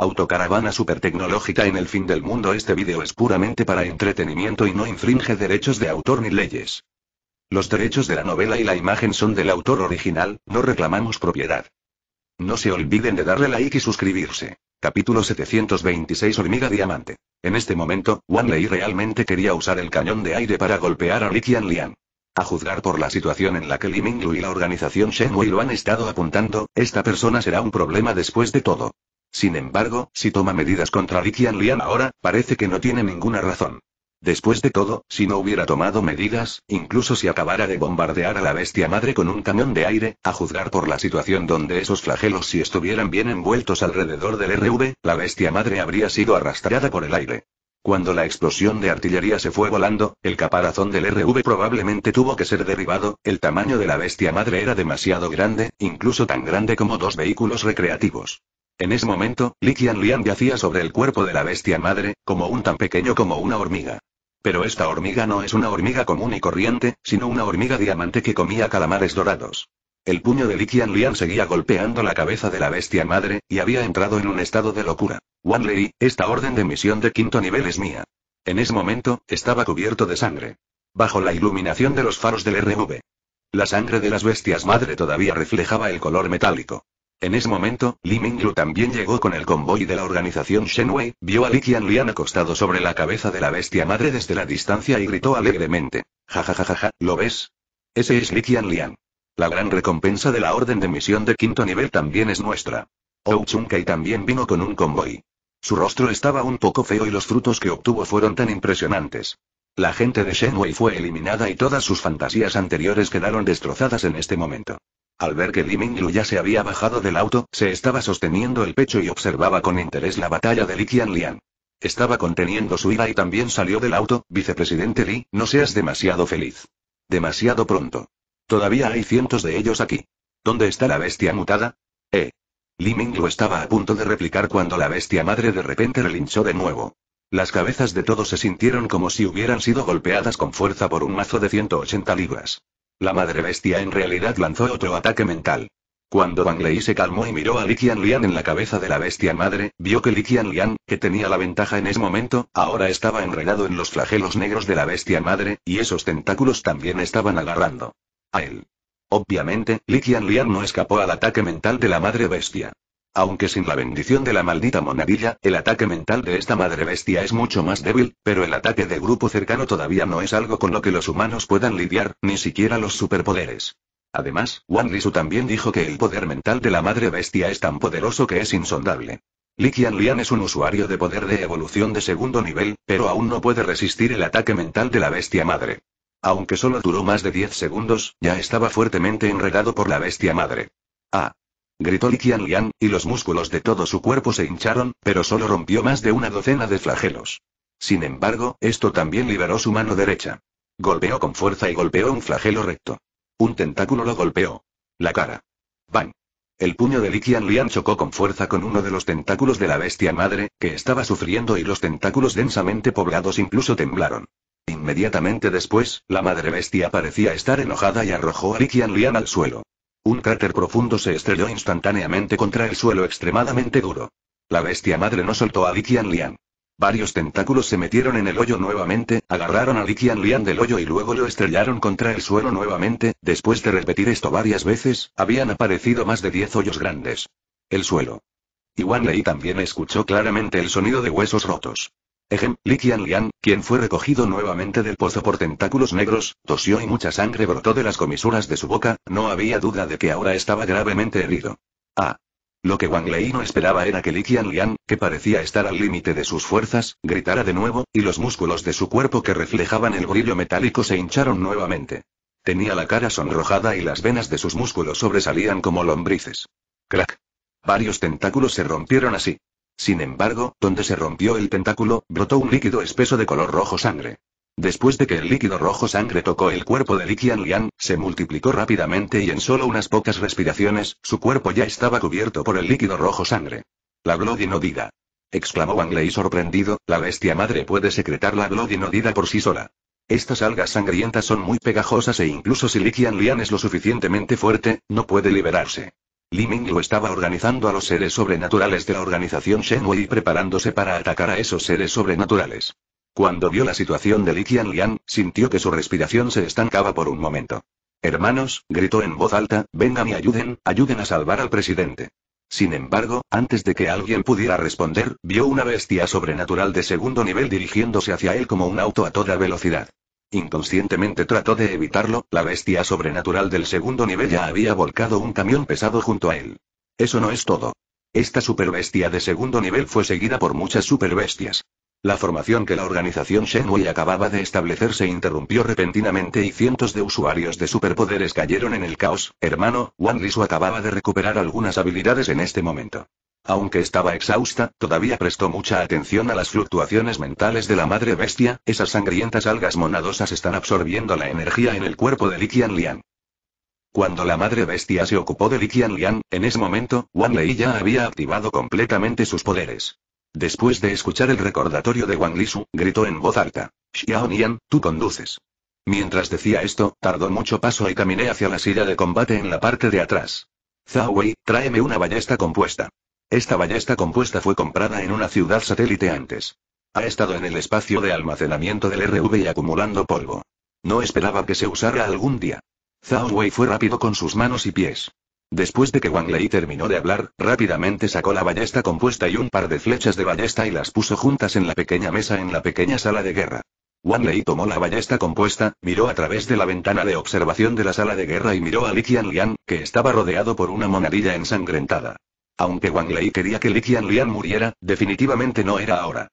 Autocaravana supertecnológica en el fin del mundo. Este vídeo es puramente para entretenimiento y no infringe derechos de autor ni leyes. Los derechos de la novela y la imagen son del autor original, no reclamamos propiedad. No se olviden de darle like y suscribirse. Capítulo 726 Hormiga Diamante. En este momento, Wan Lei realmente quería usar el cañón de aire para golpear a Li Lian. A juzgar por la situación en la que Li Minglu y la organización Wei lo han estado apuntando, esta persona será un problema después de todo. Sin embargo, si toma medidas contra Rikian Lian ahora, parece que no tiene ninguna razón. Después de todo, si no hubiera tomado medidas, incluso si acabara de bombardear a la bestia madre con un cañón de aire, a juzgar por la situación donde esos flagelos si estuvieran bien envueltos alrededor del RV, la bestia madre habría sido arrastrada por el aire. Cuando la explosión de artillería se fue volando, el caparazón del RV probablemente tuvo que ser derribado, el tamaño de la bestia madre era demasiado grande, incluso tan grande como dos vehículos recreativos. En ese momento, Li Liang yacía sobre el cuerpo de la bestia madre, como un tan pequeño como una hormiga. Pero esta hormiga no es una hormiga común y corriente, sino una hormiga diamante que comía calamares dorados. El puño de Likian Lian seguía golpeando la cabeza de la bestia madre, y había entrado en un estado de locura. Lei, esta orden de misión de quinto nivel es mía. En ese momento, estaba cubierto de sangre. Bajo la iluminación de los faros del RV. La sangre de las bestias madre todavía reflejaba el color metálico. En ese momento, Li Minglu también llegó con el convoy de la organización Shenwei, vio a Li Lian acostado sobre la cabeza de la bestia madre desde la distancia y gritó alegremente. Ja ja ja ja ja, ¿lo ves? Ese es Li Lian. La gran recompensa de la orden de misión de quinto nivel también es nuestra. Chun-Kai también vino con un convoy. Su rostro estaba un poco feo y los frutos que obtuvo fueron tan impresionantes. La gente de Shenwei fue eliminada y todas sus fantasías anteriores quedaron destrozadas en este momento. Al ver que Li Minglu ya se había bajado del auto, se estaba sosteniendo el pecho y observaba con interés la batalla de Li Qianlian. Estaba conteniendo su ira y también salió del auto, vicepresidente Li, no seas demasiado feliz. Demasiado pronto. Todavía hay cientos de ellos aquí. ¿Dónde está la bestia mutada? Eh. Li Ming lo estaba a punto de replicar cuando la bestia madre de repente relinchó de nuevo. Las cabezas de todos se sintieron como si hubieran sido golpeadas con fuerza por un mazo de 180 libras. La madre bestia en realidad lanzó otro ataque mental. Cuando Wang Lei se calmó y miró a Li Qianlian en la cabeza de la bestia madre, vio que Li Qianlian, que tenía la ventaja en ese momento, ahora estaba enredado en los flagelos negros de la bestia madre, y esos tentáculos también estaban agarrando. A él. Obviamente, Likian Lian no escapó al ataque mental de la madre bestia. Aunque sin la bendición de la maldita monadilla, el ataque mental de esta madre bestia es mucho más débil, pero el ataque de grupo cercano todavía no es algo con lo que los humanos puedan lidiar, ni siquiera los superpoderes. Además, Wan Lisu también dijo que el poder mental de la madre bestia es tan poderoso que es insondable. Likian Lian es un usuario de poder de evolución de segundo nivel, pero aún no puede resistir el ataque mental de la bestia madre. Aunque solo duró más de 10 segundos, ya estaba fuertemente enredado por la bestia madre. ¡Ah! gritó Li Qianlian y los músculos de todo su cuerpo se hincharon, pero solo rompió más de una docena de flagelos. Sin embargo, esto también liberó su mano derecha. Golpeó con fuerza y golpeó un flagelo recto. Un tentáculo lo golpeó. La cara. ¡Bang! El puño de Li Qianlian chocó con fuerza con uno de los tentáculos de la bestia madre, que estaba sufriendo y los tentáculos densamente poblados incluso temblaron. Inmediatamente después, la madre bestia parecía estar enojada y arrojó a Likian Lian al suelo. Un cráter profundo se estrelló instantáneamente contra el suelo extremadamente duro. La bestia madre no soltó a Likian Lian. Varios tentáculos se metieron en el hoyo nuevamente, agarraron a Likian Lian del hoyo y luego lo estrellaron contra el suelo nuevamente, después de repetir esto varias veces, habían aparecido más de diez hoyos grandes. El suelo. Y Lei también escuchó claramente el sonido de huesos rotos. Ejem, Li Lian, quien fue recogido nuevamente del pozo por tentáculos negros, tosió y mucha sangre brotó de las comisuras de su boca, no había duda de que ahora estaba gravemente herido. Ah. Lo que Wang Lei no esperaba era que Li Lian, que parecía estar al límite de sus fuerzas, gritara de nuevo, y los músculos de su cuerpo que reflejaban el brillo metálico se hincharon nuevamente. Tenía la cara sonrojada y las venas de sus músculos sobresalían como lombrices. Crack. Varios tentáculos se rompieron así. Sin embargo, donde se rompió el tentáculo, brotó un líquido espeso de color rojo sangre. Después de que el líquido rojo sangre tocó el cuerpo de Likian Lian, se multiplicó rápidamente y en solo unas pocas respiraciones, su cuerpo ya estaba cubierto por el líquido rojo sangre. La inodida!», Exclamó Wang Lei sorprendido, la bestia madre puede secretar la inodida por sí sola. Estas algas sangrientas son muy pegajosas e incluso si Likian Lian es lo suficientemente fuerte, no puede liberarse. Li lo estaba organizando a los seres sobrenaturales de la organización Shenwei y preparándose para atacar a esos seres sobrenaturales. Cuando vio la situación de Li Qianlian, sintió que su respiración se estancaba por un momento. Hermanos, gritó en voz alta, vengan y ayuden, ayuden a salvar al presidente. Sin embargo, antes de que alguien pudiera responder, vio una bestia sobrenatural de segundo nivel dirigiéndose hacia él como un auto a toda velocidad. Inconscientemente trató de evitarlo, la bestia sobrenatural del segundo nivel ya había volcado un camión pesado junto a él. Eso no es todo. Esta superbestia de segundo nivel fue seguida por muchas superbestias. La formación que la organización Shenwei acababa de establecer se interrumpió repentinamente y cientos de usuarios de superpoderes cayeron en el caos. Hermano, Wan su acababa de recuperar algunas habilidades en este momento. Aunque estaba exhausta, todavía prestó mucha atención a las fluctuaciones mentales de la madre bestia, esas sangrientas algas monadosas están absorbiendo la energía en el cuerpo de Li Lian. Cuando la madre bestia se ocupó de Li Lian, en ese momento, Wang Lei ya había activado completamente sus poderes. Después de escuchar el recordatorio de Wang Lisu, gritó en voz alta. Xiao Nian, tú conduces. Mientras decía esto, tardó mucho paso y caminé hacia la silla de combate en la parte de atrás. Zhao Wei, tráeme una ballesta compuesta. Esta ballesta compuesta fue comprada en una ciudad satélite antes. Ha estado en el espacio de almacenamiento del RV y acumulando polvo. No esperaba que se usara algún día. Zhao Wei fue rápido con sus manos y pies. Después de que Wang Lei terminó de hablar, rápidamente sacó la ballesta compuesta y un par de flechas de ballesta y las puso juntas en la pequeña mesa en la pequeña sala de guerra. Wang Lei tomó la ballesta compuesta, miró a través de la ventana de observación de la sala de guerra y miró a Li Lian, que estaba rodeado por una monadilla ensangrentada. Aunque Wang Lei quería que Li Qianlian muriera, definitivamente no era ahora.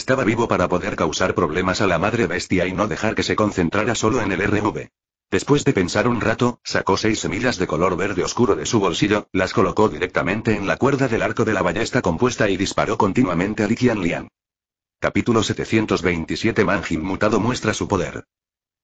Estaba vivo para poder causar problemas a la madre bestia y no dejar que se concentrara solo en el RV. Después de pensar un rato, sacó seis semillas de color verde oscuro de su bolsillo, las colocó directamente en la cuerda del arco de la ballesta compuesta y disparó continuamente a Li Qianlian. Capítulo 727 Manjin mutado muestra su poder.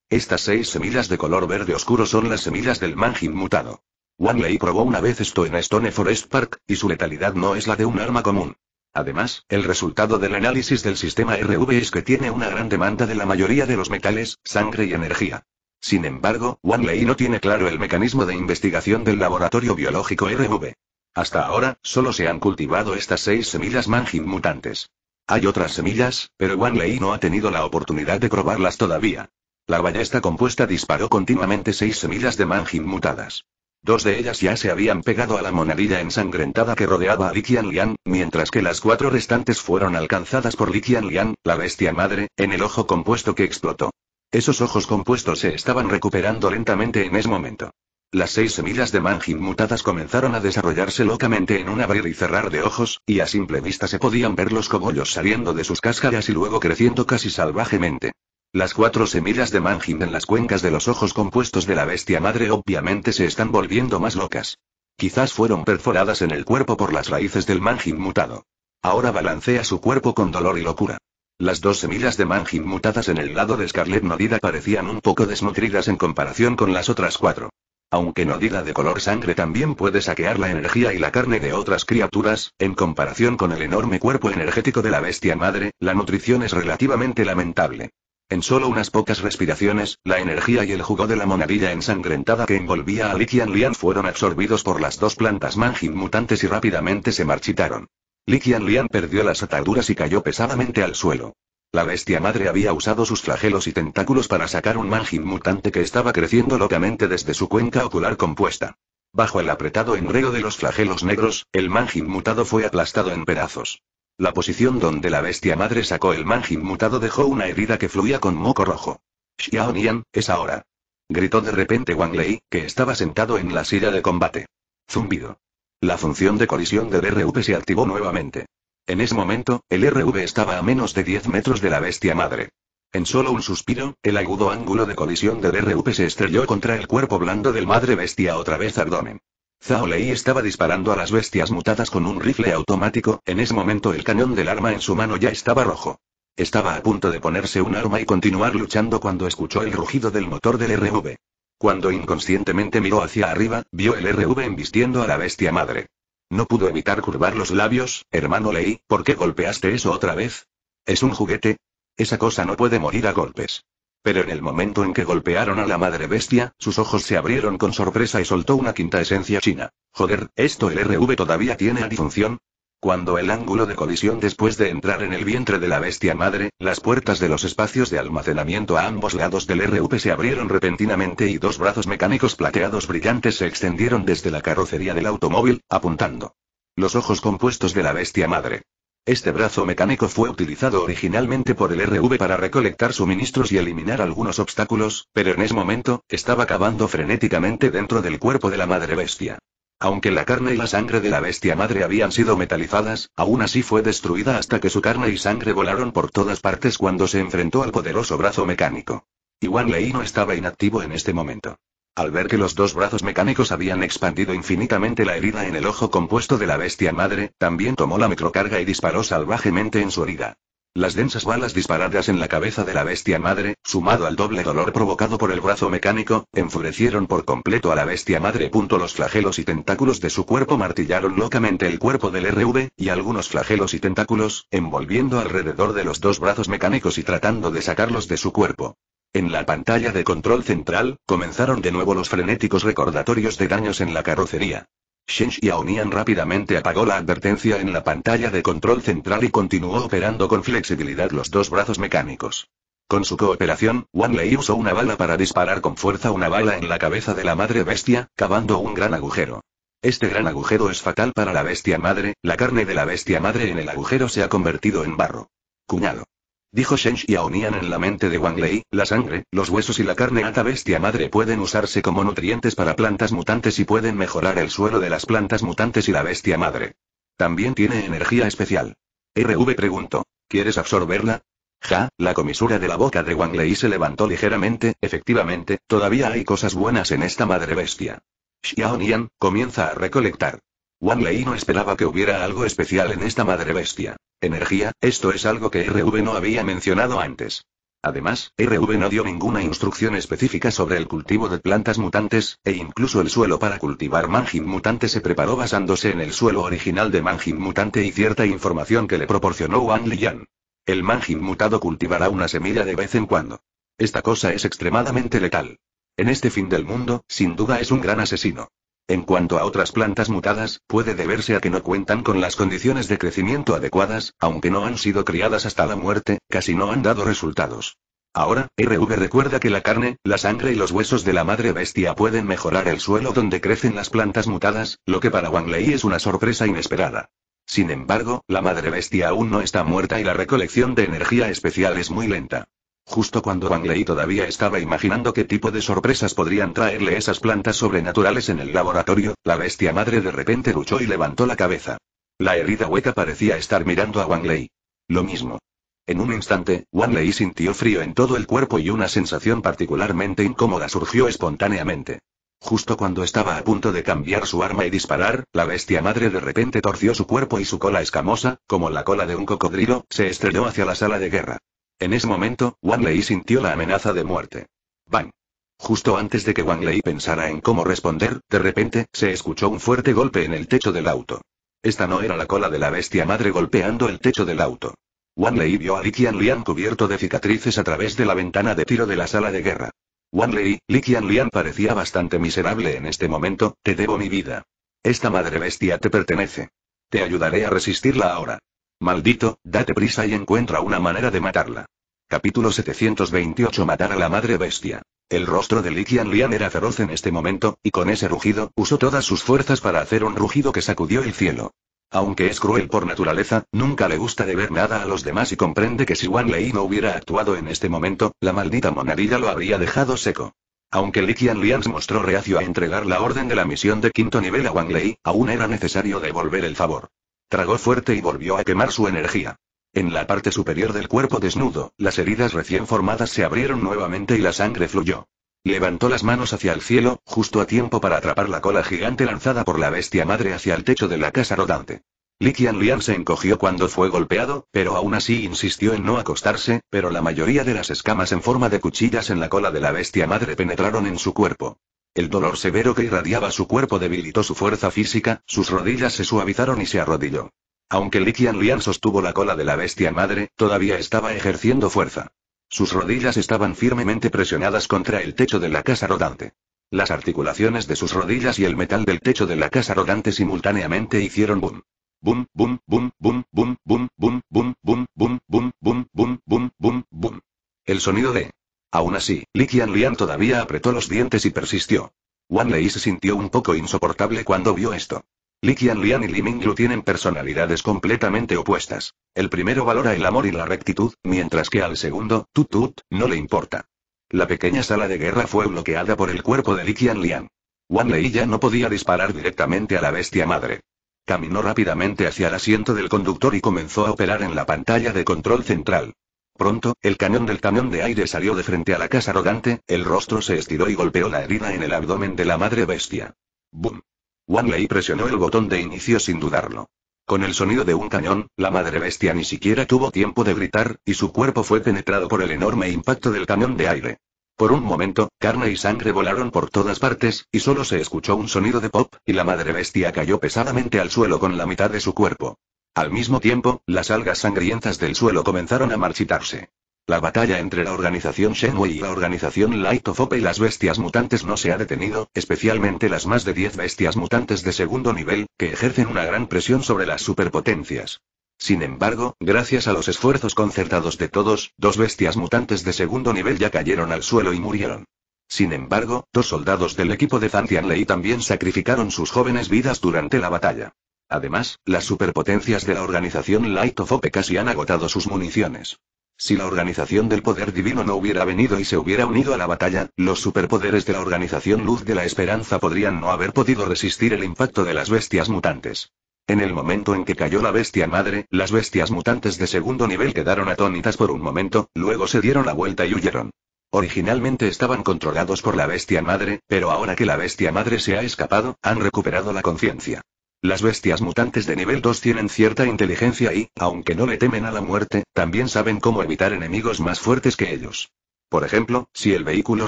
Estas seis semillas de color verde oscuro son las semillas del Manjin mutado. Wanley probó una vez esto en Stone Forest Park, y su letalidad no es la de un arma común. Además, el resultado del análisis del sistema RV es que tiene una gran demanda de la mayoría de los metales, sangre y energía. Sin embargo, Wanley no tiene claro el mecanismo de investigación del laboratorio biológico RV. Hasta ahora, solo se han cultivado estas seis semillas mangin mutantes. Hay otras semillas, pero Wanley no ha tenido la oportunidad de probarlas todavía. La ballesta compuesta disparó continuamente seis semillas de mangin mutadas. Dos de ellas ya se habían pegado a la monadilla ensangrentada que rodeaba a Li Lian, mientras que las cuatro restantes fueron alcanzadas por Likian Lian, la bestia madre, en el ojo compuesto que explotó. Esos ojos compuestos se estaban recuperando lentamente en ese momento. Las seis semillas de Mangin mutadas comenzaron a desarrollarse locamente en un abrir y cerrar de ojos, y a simple vista se podían ver los cogollos saliendo de sus cáscaras y luego creciendo casi salvajemente. Las cuatro semillas de manjin en las cuencas de los ojos compuestos de la bestia madre obviamente se están volviendo más locas. Quizás fueron perforadas en el cuerpo por las raíces del manjim mutado. Ahora balancea su cuerpo con dolor y locura. Las dos semillas de manjin mutadas en el lado de Scarlet Nodida parecían un poco desnutridas en comparación con las otras cuatro. Aunque Nodida de color sangre también puede saquear la energía y la carne de otras criaturas, en comparación con el enorme cuerpo energético de la bestia madre, la nutrición es relativamente lamentable. En solo unas pocas respiraciones, la energía y el jugo de la monadilla ensangrentada que envolvía a Likian Lian fueron absorbidos por las dos plantas mangin mutantes y rápidamente se marchitaron. Likian Lian perdió las ataduras y cayó pesadamente al suelo. La bestia madre había usado sus flagelos y tentáculos para sacar un mangin mutante que estaba creciendo locamente desde su cuenca ocular compuesta. Bajo el apretado enredo de los flagelos negros, el mangin mutado fue aplastado en pedazos. La posición donde la bestia madre sacó el mangin mutado dejó una herida que fluía con moco rojo. Xiao es ahora. Gritó de repente Wang Lei, que estaba sentado en la silla de combate. Zumbido. La función de colisión de RV se activó nuevamente. En ese momento, el RV estaba a menos de 10 metros de la bestia madre. En solo un suspiro, el agudo ángulo de colisión de RV se estrelló contra el cuerpo blando del madre bestia otra vez abdomen. Zhao Lei estaba disparando a las bestias mutadas con un rifle automático, en ese momento el cañón del arma en su mano ya estaba rojo. Estaba a punto de ponerse un arma y continuar luchando cuando escuchó el rugido del motor del RV. Cuando inconscientemente miró hacia arriba, vio el RV embistiendo a la bestia madre. No pudo evitar curvar los labios, hermano Lei, ¿por qué golpeaste eso otra vez? ¿Es un juguete? Esa cosa no puede morir a golpes. Pero en el momento en que golpearon a la madre bestia, sus ojos se abrieron con sorpresa y soltó una quinta esencia china. Joder, ¿esto el RV todavía tiene adifunción? Cuando el ángulo de colisión después de entrar en el vientre de la bestia madre, las puertas de los espacios de almacenamiento a ambos lados del RV se abrieron repentinamente y dos brazos mecánicos plateados brillantes se extendieron desde la carrocería del automóvil, apuntando. Los ojos compuestos de la bestia madre. Este brazo mecánico fue utilizado originalmente por el RV para recolectar suministros y eliminar algunos obstáculos, pero en ese momento, estaba cavando frenéticamente dentro del cuerpo de la madre bestia. Aunque la carne y la sangre de la bestia madre habían sido metalizadas, aún así fue destruida hasta que su carne y sangre volaron por todas partes cuando se enfrentó al poderoso brazo mecánico. Iwan Lei no estaba inactivo en este momento al ver que los dos brazos mecánicos habían expandido infinitamente la herida en el ojo compuesto de la bestia madre, también tomó la microcarga y disparó salvajemente en su herida. Las densas balas disparadas en la cabeza de la bestia madre, sumado al doble dolor provocado por el brazo mecánico, enfurecieron por completo a la bestia madre. Los flagelos y tentáculos de su cuerpo martillaron locamente el cuerpo del RV, y algunos flagelos y tentáculos, envolviendo alrededor de los dos brazos mecánicos y tratando de sacarlos de su cuerpo. En la pantalla de control central, comenzaron de nuevo los frenéticos recordatorios de daños en la carrocería. Shen Xiaonian rápidamente apagó la advertencia en la pantalla de control central y continuó operando con flexibilidad los dos brazos mecánicos. Con su cooperación, Wan Lei usó una bala para disparar con fuerza una bala en la cabeza de la madre bestia, cavando un gran agujero. Este gran agujero es fatal para la bestia madre, la carne de la bestia madre en el agujero se ha convertido en barro. Cuñado. Dijo Shen Xiaonian en la mente de Wang Lei, la sangre, los huesos y la carne ata bestia madre pueden usarse como nutrientes para plantas mutantes y pueden mejorar el suelo de las plantas mutantes y la bestia madre. También tiene energía especial. RV preguntó, ¿quieres absorberla? Ja, la comisura de la boca de Wang Lei se levantó ligeramente, efectivamente, todavía hay cosas buenas en esta madre bestia. Xiaonian, comienza a recolectar. Wang Lei no esperaba que hubiera algo especial en esta madre bestia. Energía, esto es algo que RV no había mencionado antes. Además, RV no dio ninguna instrucción específica sobre el cultivo de plantas mutantes, e incluso el suelo para cultivar Mangin mutante se preparó basándose en el suelo original de Mangin mutante y cierta información que le proporcionó Wang Liyan. El Mangin mutado cultivará una semilla de vez en cuando. Esta cosa es extremadamente letal. En este fin del mundo, sin duda es un gran asesino. En cuanto a otras plantas mutadas, puede deberse a que no cuentan con las condiciones de crecimiento adecuadas, aunque no han sido criadas hasta la muerte, casi no han dado resultados. Ahora, RV recuerda que la carne, la sangre y los huesos de la madre bestia pueden mejorar el suelo donde crecen las plantas mutadas, lo que para Wang Lei es una sorpresa inesperada. Sin embargo, la madre bestia aún no está muerta y la recolección de energía especial es muy lenta. Justo cuando Wang Lei todavía estaba imaginando qué tipo de sorpresas podrían traerle esas plantas sobrenaturales en el laboratorio, la bestia madre de repente luchó y levantó la cabeza. La herida hueca parecía estar mirando a Wang Lei. Lo mismo. En un instante, Wang Lei sintió frío en todo el cuerpo y una sensación particularmente incómoda surgió espontáneamente. Justo cuando estaba a punto de cambiar su arma y disparar, la bestia madre de repente torció su cuerpo y su cola escamosa, como la cola de un cocodrilo, se estrelló hacia la sala de guerra. En ese momento, Wang Lei sintió la amenaza de muerte. ¡Bang! Justo antes de que Wang Lei pensara en cómo responder, de repente, se escuchó un fuerte golpe en el techo del auto. Esta no era la cola de la bestia madre golpeando el techo del auto. Wang Lei vio a Li Qianlian cubierto de cicatrices a través de la ventana de tiro de la sala de guerra. Wang Lei, Li Qianlian parecía bastante miserable en este momento, te debo mi vida. Esta madre bestia te pertenece. Te ayudaré a resistirla ahora. Maldito, date prisa y encuentra una manera de matarla. Capítulo 728 Matar a la madre bestia. El rostro de Li Lian era feroz en este momento, y con ese rugido, usó todas sus fuerzas para hacer un rugido que sacudió el cielo. Aunque es cruel por naturaleza, nunca le gusta de ver nada a los demás y comprende que si Wan Lei no hubiera actuado en este momento, la maldita monadilla lo habría dejado seco. Aunque Li Lian se mostró reacio a entregar la orden de la misión de quinto nivel a Wang Lei, aún era necesario devolver el favor. Tragó fuerte y volvió a quemar su energía. En la parte superior del cuerpo desnudo, las heridas recién formadas se abrieron nuevamente y la sangre fluyó. Levantó las manos hacia el cielo, justo a tiempo para atrapar la cola gigante lanzada por la bestia madre hacia el techo de la casa rodante. Li Lian se encogió cuando fue golpeado, pero aún así insistió en no acostarse, pero la mayoría de las escamas en forma de cuchillas en la cola de la bestia madre penetraron en su cuerpo. El dolor severo que irradiaba su cuerpo debilitó su fuerza física, sus rodillas se suavizaron y se arrodilló. Aunque Likian Lian sostuvo la cola de la bestia madre, todavía estaba ejerciendo fuerza. Sus rodillas estaban firmemente presionadas contra el techo de la casa rodante. Las articulaciones de sus rodillas y el metal del techo de la casa rodante simultáneamente hicieron boom. Boom, boom, boom, boom, boom, boom, boom, boom, boom, boom, boom, boom, boom, boom, boom, boom. El sonido de Aún así, Li Lian todavía apretó los dientes y persistió. Wan Lei se sintió un poco insoportable cuando vio esto. Li Lian y Li Minglu tienen personalidades completamente opuestas. El primero valora el amor y la rectitud, mientras que al segundo, tut tut, no le importa. La pequeña sala de guerra fue bloqueada por el cuerpo de Li Lian. Wan Lei ya no podía disparar directamente a la bestia madre. Caminó rápidamente hacia el asiento del conductor y comenzó a operar en la pantalla de control central. Pronto, el cañón del cañón de aire salió de frente a la casa arrogante, el rostro se estiró y golpeó la herida en el abdomen de la madre bestia. ¡Bum! Wanley presionó el botón de inicio sin dudarlo. Con el sonido de un cañón, la madre bestia ni siquiera tuvo tiempo de gritar, y su cuerpo fue penetrado por el enorme impacto del cañón de aire. Por un momento, carne y sangre volaron por todas partes, y solo se escuchó un sonido de pop, y la madre bestia cayó pesadamente al suelo con la mitad de su cuerpo. Al mismo tiempo, las algas sangrientas del suelo comenzaron a marchitarse. La batalla entre la organización Shenwei y la organización Light of Hope y las bestias mutantes no se ha detenido, especialmente las más de 10 bestias mutantes de segundo nivel, que ejercen una gran presión sobre las superpotencias. Sin embargo, gracias a los esfuerzos concertados de todos, dos bestias mutantes de segundo nivel ya cayeron al suelo y murieron. Sin embargo, dos soldados del equipo de Zantian Lei también sacrificaron sus jóvenes vidas durante la batalla. Además, las superpotencias de la organización Light of Ope casi han agotado sus municiones. Si la organización del poder divino no hubiera venido y se hubiera unido a la batalla, los superpoderes de la organización Luz de la Esperanza podrían no haber podido resistir el impacto de las bestias mutantes. En el momento en que cayó la bestia madre, las bestias mutantes de segundo nivel quedaron atónitas por un momento, luego se dieron la vuelta y huyeron. Originalmente estaban controlados por la bestia madre, pero ahora que la bestia madre se ha escapado, han recuperado la conciencia. Las bestias mutantes de nivel 2 tienen cierta inteligencia y, aunque no le temen a la muerte, también saben cómo evitar enemigos más fuertes que ellos. Por ejemplo, si el vehículo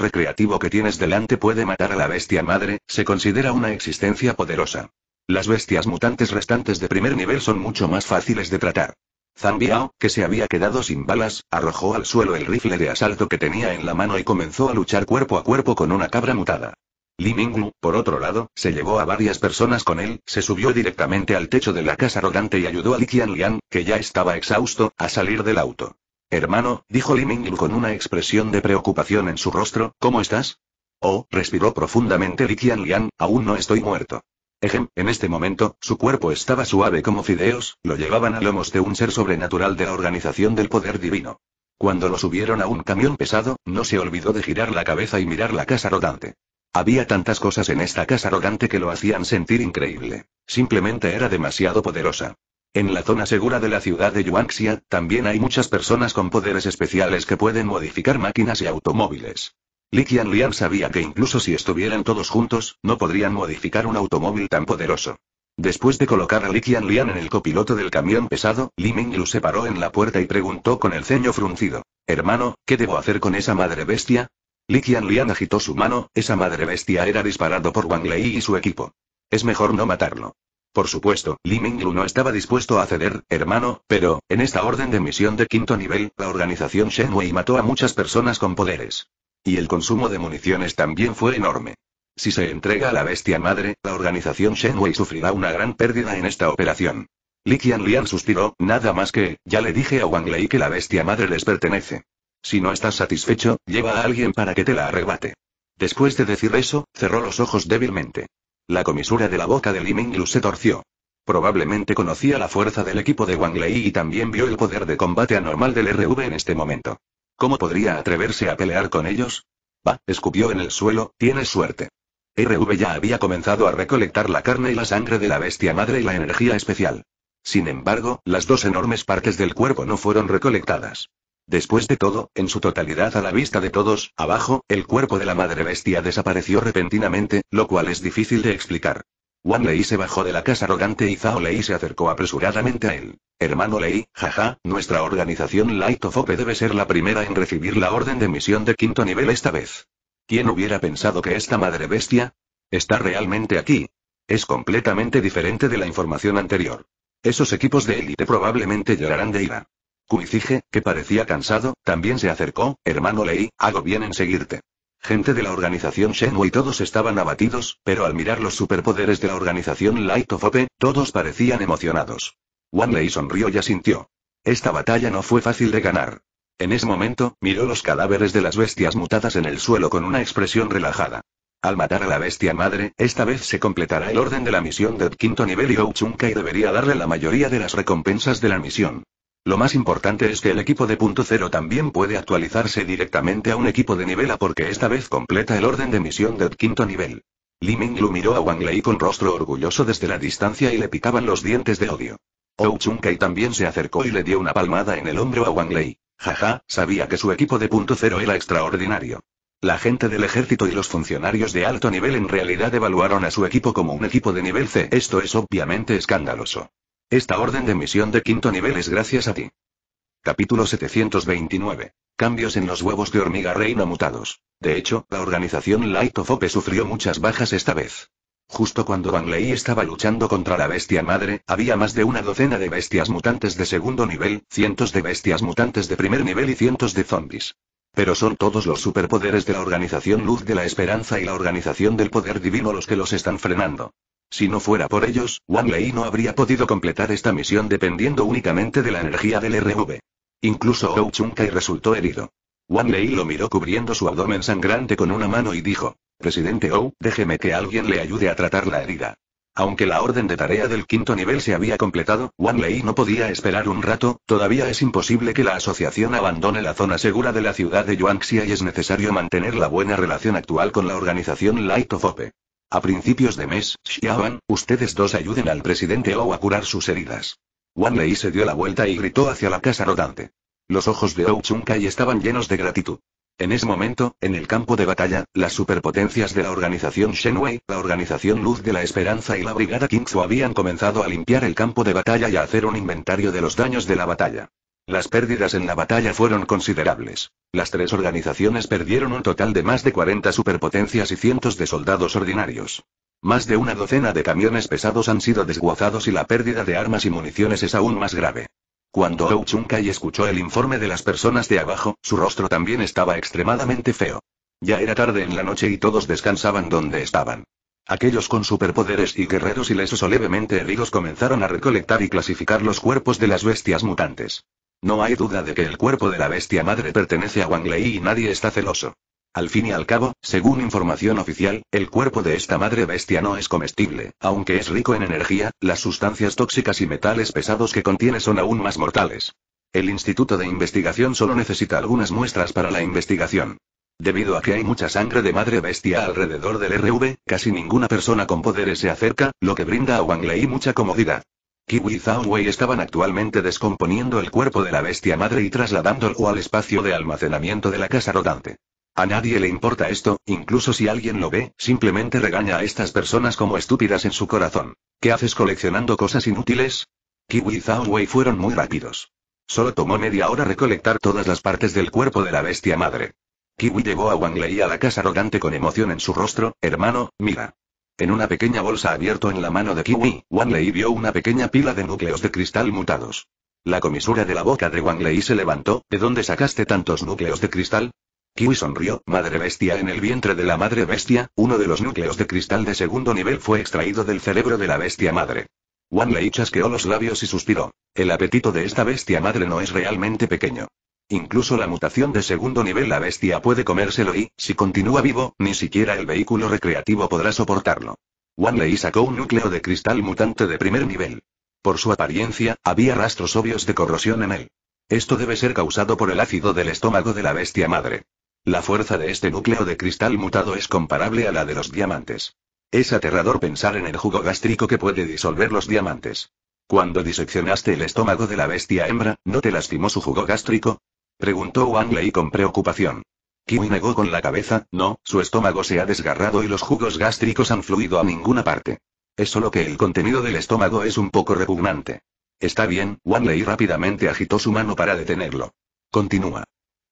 recreativo que tienes delante puede matar a la bestia madre, se considera una existencia poderosa. Las bestias mutantes restantes de primer nivel son mucho más fáciles de tratar. Zambiao, que se había quedado sin balas, arrojó al suelo el rifle de asalto que tenía en la mano y comenzó a luchar cuerpo a cuerpo con una cabra mutada. Li Minglu, por otro lado, se llevó a varias personas con él, se subió directamente al techo de la casa rodante y ayudó a Li Qianlian, que ya estaba exhausto, a salir del auto. Hermano, dijo Li Minglu con una expresión de preocupación en su rostro, ¿cómo estás? Oh, respiró profundamente Li Qianlian, aún no estoy muerto. Ejem, en este momento, su cuerpo estaba suave como fideos, lo llevaban a lomos de un ser sobrenatural de la organización del poder divino. Cuando lo subieron a un camión pesado, no se olvidó de girar la cabeza y mirar la casa rodante. Había tantas cosas en esta casa arrogante que lo hacían sentir increíble. Simplemente era demasiado poderosa. En la zona segura de la ciudad de Yuanxia, también hay muchas personas con poderes especiales que pueden modificar máquinas y automóviles. Li Qianlian sabía que incluso si estuvieran todos juntos, no podrían modificar un automóvil tan poderoso. Después de colocar a Li Qianlian en el copiloto del camión pesado, Li Minglu se paró en la puerta y preguntó con el ceño fruncido. Hermano, ¿qué debo hacer con esa madre bestia? Li Lian agitó su mano, esa madre bestia era disparado por Wang Lei y su equipo. Es mejor no matarlo. Por supuesto, Li Minglu no estaba dispuesto a ceder, hermano, pero, en esta orden de misión de quinto nivel, la organización Shenwei mató a muchas personas con poderes. Y el consumo de municiones también fue enorme. Si se entrega a la bestia madre, la organización Shenwei sufrirá una gran pérdida en esta operación. Li Qianlian suspiró, nada más que, ya le dije a Wang Lei que la bestia madre les pertenece. Si no estás satisfecho, lleva a alguien para que te la arrebate. Después de decir eso, cerró los ojos débilmente. La comisura de la boca de Li se torció. Probablemente conocía la fuerza del equipo de Wang Lei y también vio el poder de combate anormal del RV en este momento. ¿Cómo podría atreverse a pelear con ellos? Va, escupió en el suelo, tienes suerte. RV ya había comenzado a recolectar la carne y la sangre de la bestia madre y la energía especial. Sin embargo, las dos enormes partes del cuerpo no fueron recolectadas. Después de todo, en su totalidad a la vista de todos, abajo, el cuerpo de la madre bestia desapareció repentinamente, lo cual es difícil de explicar. Wan Lei se bajó de la casa arrogante y Zhao Lei se acercó apresuradamente a él. Hermano Lei, jaja, nuestra organización Light of Ope debe ser la primera en recibir la orden de misión de quinto nivel esta vez. ¿Quién hubiera pensado que esta madre bestia está realmente aquí? Es completamente diferente de la información anterior. Esos equipos de élite probablemente llorarán de ira. Kuizige, que parecía cansado, también se acercó, hermano Lei, hago bien en seguirte. Gente de la organización Shenmue y todos estaban abatidos, pero al mirar los superpoderes de la organización Light of Ope, todos parecían emocionados. Wan Lei sonrió y asintió. Esta batalla no fue fácil de ganar. En ese momento, miró los cadáveres de las bestias mutadas en el suelo con una expresión relajada. Al matar a la bestia madre, esta vez se completará el orden de la misión de quinto nivel y y debería darle la mayoría de las recompensas de la misión. Lo más importante es que el equipo de punto cero también puede actualizarse directamente a un equipo de nivel A porque esta vez completa el orden de misión del quinto nivel. Li Minglu miró a Wang Lei con rostro orgulloso desde la distancia y le picaban los dientes de odio. Ou Chun Kai también se acercó y le dio una palmada en el hombro a Wang Lei. Jaja, sabía que su equipo de punto cero era extraordinario. La gente del ejército y los funcionarios de alto nivel en realidad evaluaron a su equipo como un equipo de nivel C. Esto es obviamente escandaloso. Esta orden de misión de quinto nivel es gracias a ti. Capítulo 729. Cambios en los huevos de hormiga reina mutados. De hecho, la organización Light of Ope sufrió muchas bajas esta vez. Justo cuando Van Lei estaba luchando contra la bestia madre, había más de una docena de bestias mutantes de segundo nivel, cientos de bestias mutantes de primer nivel y cientos de zombies. Pero son todos los superpoderes de la organización Luz de la Esperanza y la organización del Poder Divino los que los están frenando. Si no fuera por ellos, Wang Lei no habría podido completar esta misión dependiendo únicamente de la energía del RV. Incluso Ou Chun Kai resultó herido. Wang Lei lo miró cubriendo su abdomen sangrante con una mano y dijo, Presidente Ou, déjeme que alguien le ayude a tratar la herida. Aunque la orden de tarea del quinto nivel se había completado, Wang Lei no podía esperar un rato, todavía es imposible que la asociación abandone la zona segura de la ciudad de Yuanxia y es necesario mantener la buena relación actual con la organización Light of Ope. A principios de mes, Xiaoban, ustedes dos ayuden al presidente Ou a curar sus heridas. Wan Lei se dio la vuelta y gritó hacia la casa rodante. Los ojos de Ou Chun Kai estaban llenos de gratitud. En ese momento, en el campo de batalla, las superpotencias de la organización Shenwei, la organización Luz de la Esperanza y la brigada Tzu habían comenzado a limpiar el campo de batalla y a hacer un inventario de los daños de la batalla. Las pérdidas en la batalla fueron considerables. Las tres organizaciones perdieron un total de más de 40 superpotencias y cientos de soldados ordinarios. Más de una docena de camiones pesados han sido desguazados y la pérdida de armas y municiones es aún más grave. Cuando Chun Kai escuchó el informe de las personas de abajo, su rostro también estaba extremadamente feo. Ya era tarde en la noche y todos descansaban donde estaban. Aquellos con superpoderes y guerreros ilesos o levemente heridos comenzaron a recolectar y clasificar los cuerpos de las bestias mutantes. No hay duda de que el cuerpo de la bestia madre pertenece a Wang Lei y nadie está celoso. Al fin y al cabo, según información oficial, el cuerpo de esta madre bestia no es comestible, aunque es rico en energía, las sustancias tóxicas y metales pesados que contiene son aún más mortales. El Instituto de Investigación solo necesita algunas muestras para la investigación. Debido a que hay mucha sangre de madre bestia alrededor del RV, casi ninguna persona con poderes se acerca, lo que brinda a Wang Lei mucha comodidad. Kiwi y Zhao Wei estaban actualmente descomponiendo el cuerpo de la bestia madre y trasladándolo al espacio de almacenamiento de la casa rodante. A nadie le importa esto, incluso si alguien lo ve, simplemente regaña a estas personas como estúpidas en su corazón. ¿Qué haces coleccionando cosas inútiles? Kiwi y Wei fueron muy rápidos. Solo tomó media hora recolectar todas las partes del cuerpo de la bestia madre. Kiwi llevó a Wang Lei a la casa rodante con emoción en su rostro, hermano, mira. En una pequeña bolsa abierto en la mano de Kiwi, Lei vio una pequeña pila de núcleos de cristal mutados. La comisura de la boca de Lei se levantó, ¿de dónde sacaste tantos núcleos de cristal? Kiwi sonrió, madre bestia en el vientre de la madre bestia, uno de los núcleos de cristal de segundo nivel fue extraído del cerebro de la bestia madre. Lei chasqueó los labios y suspiró. El apetito de esta bestia madre no es realmente pequeño. Incluso la mutación de segundo nivel la bestia puede comérselo y, si continúa vivo, ni siquiera el vehículo recreativo podrá soportarlo. Wanley sacó un núcleo de cristal mutante de primer nivel. Por su apariencia, había rastros obvios de corrosión en él. Esto debe ser causado por el ácido del estómago de la bestia madre. La fuerza de este núcleo de cristal mutado es comparable a la de los diamantes. Es aterrador pensar en el jugo gástrico que puede disolver los diamantes. Cuando diseccionaste el estómago de la bestia hembra, ¿no te lastimó su jugo gástrico? Preguntó Wang Lei con preocupación. Kiwi negó con la cabeza, no, su estómago se ha desgarrado y los jugos gástricos han fluido a ninguna parte. Es solo que el contenido del estómago es un poco repugnante. Está bien, Wang Lei rápidamente agitó su mano para detenerlo. Continúa.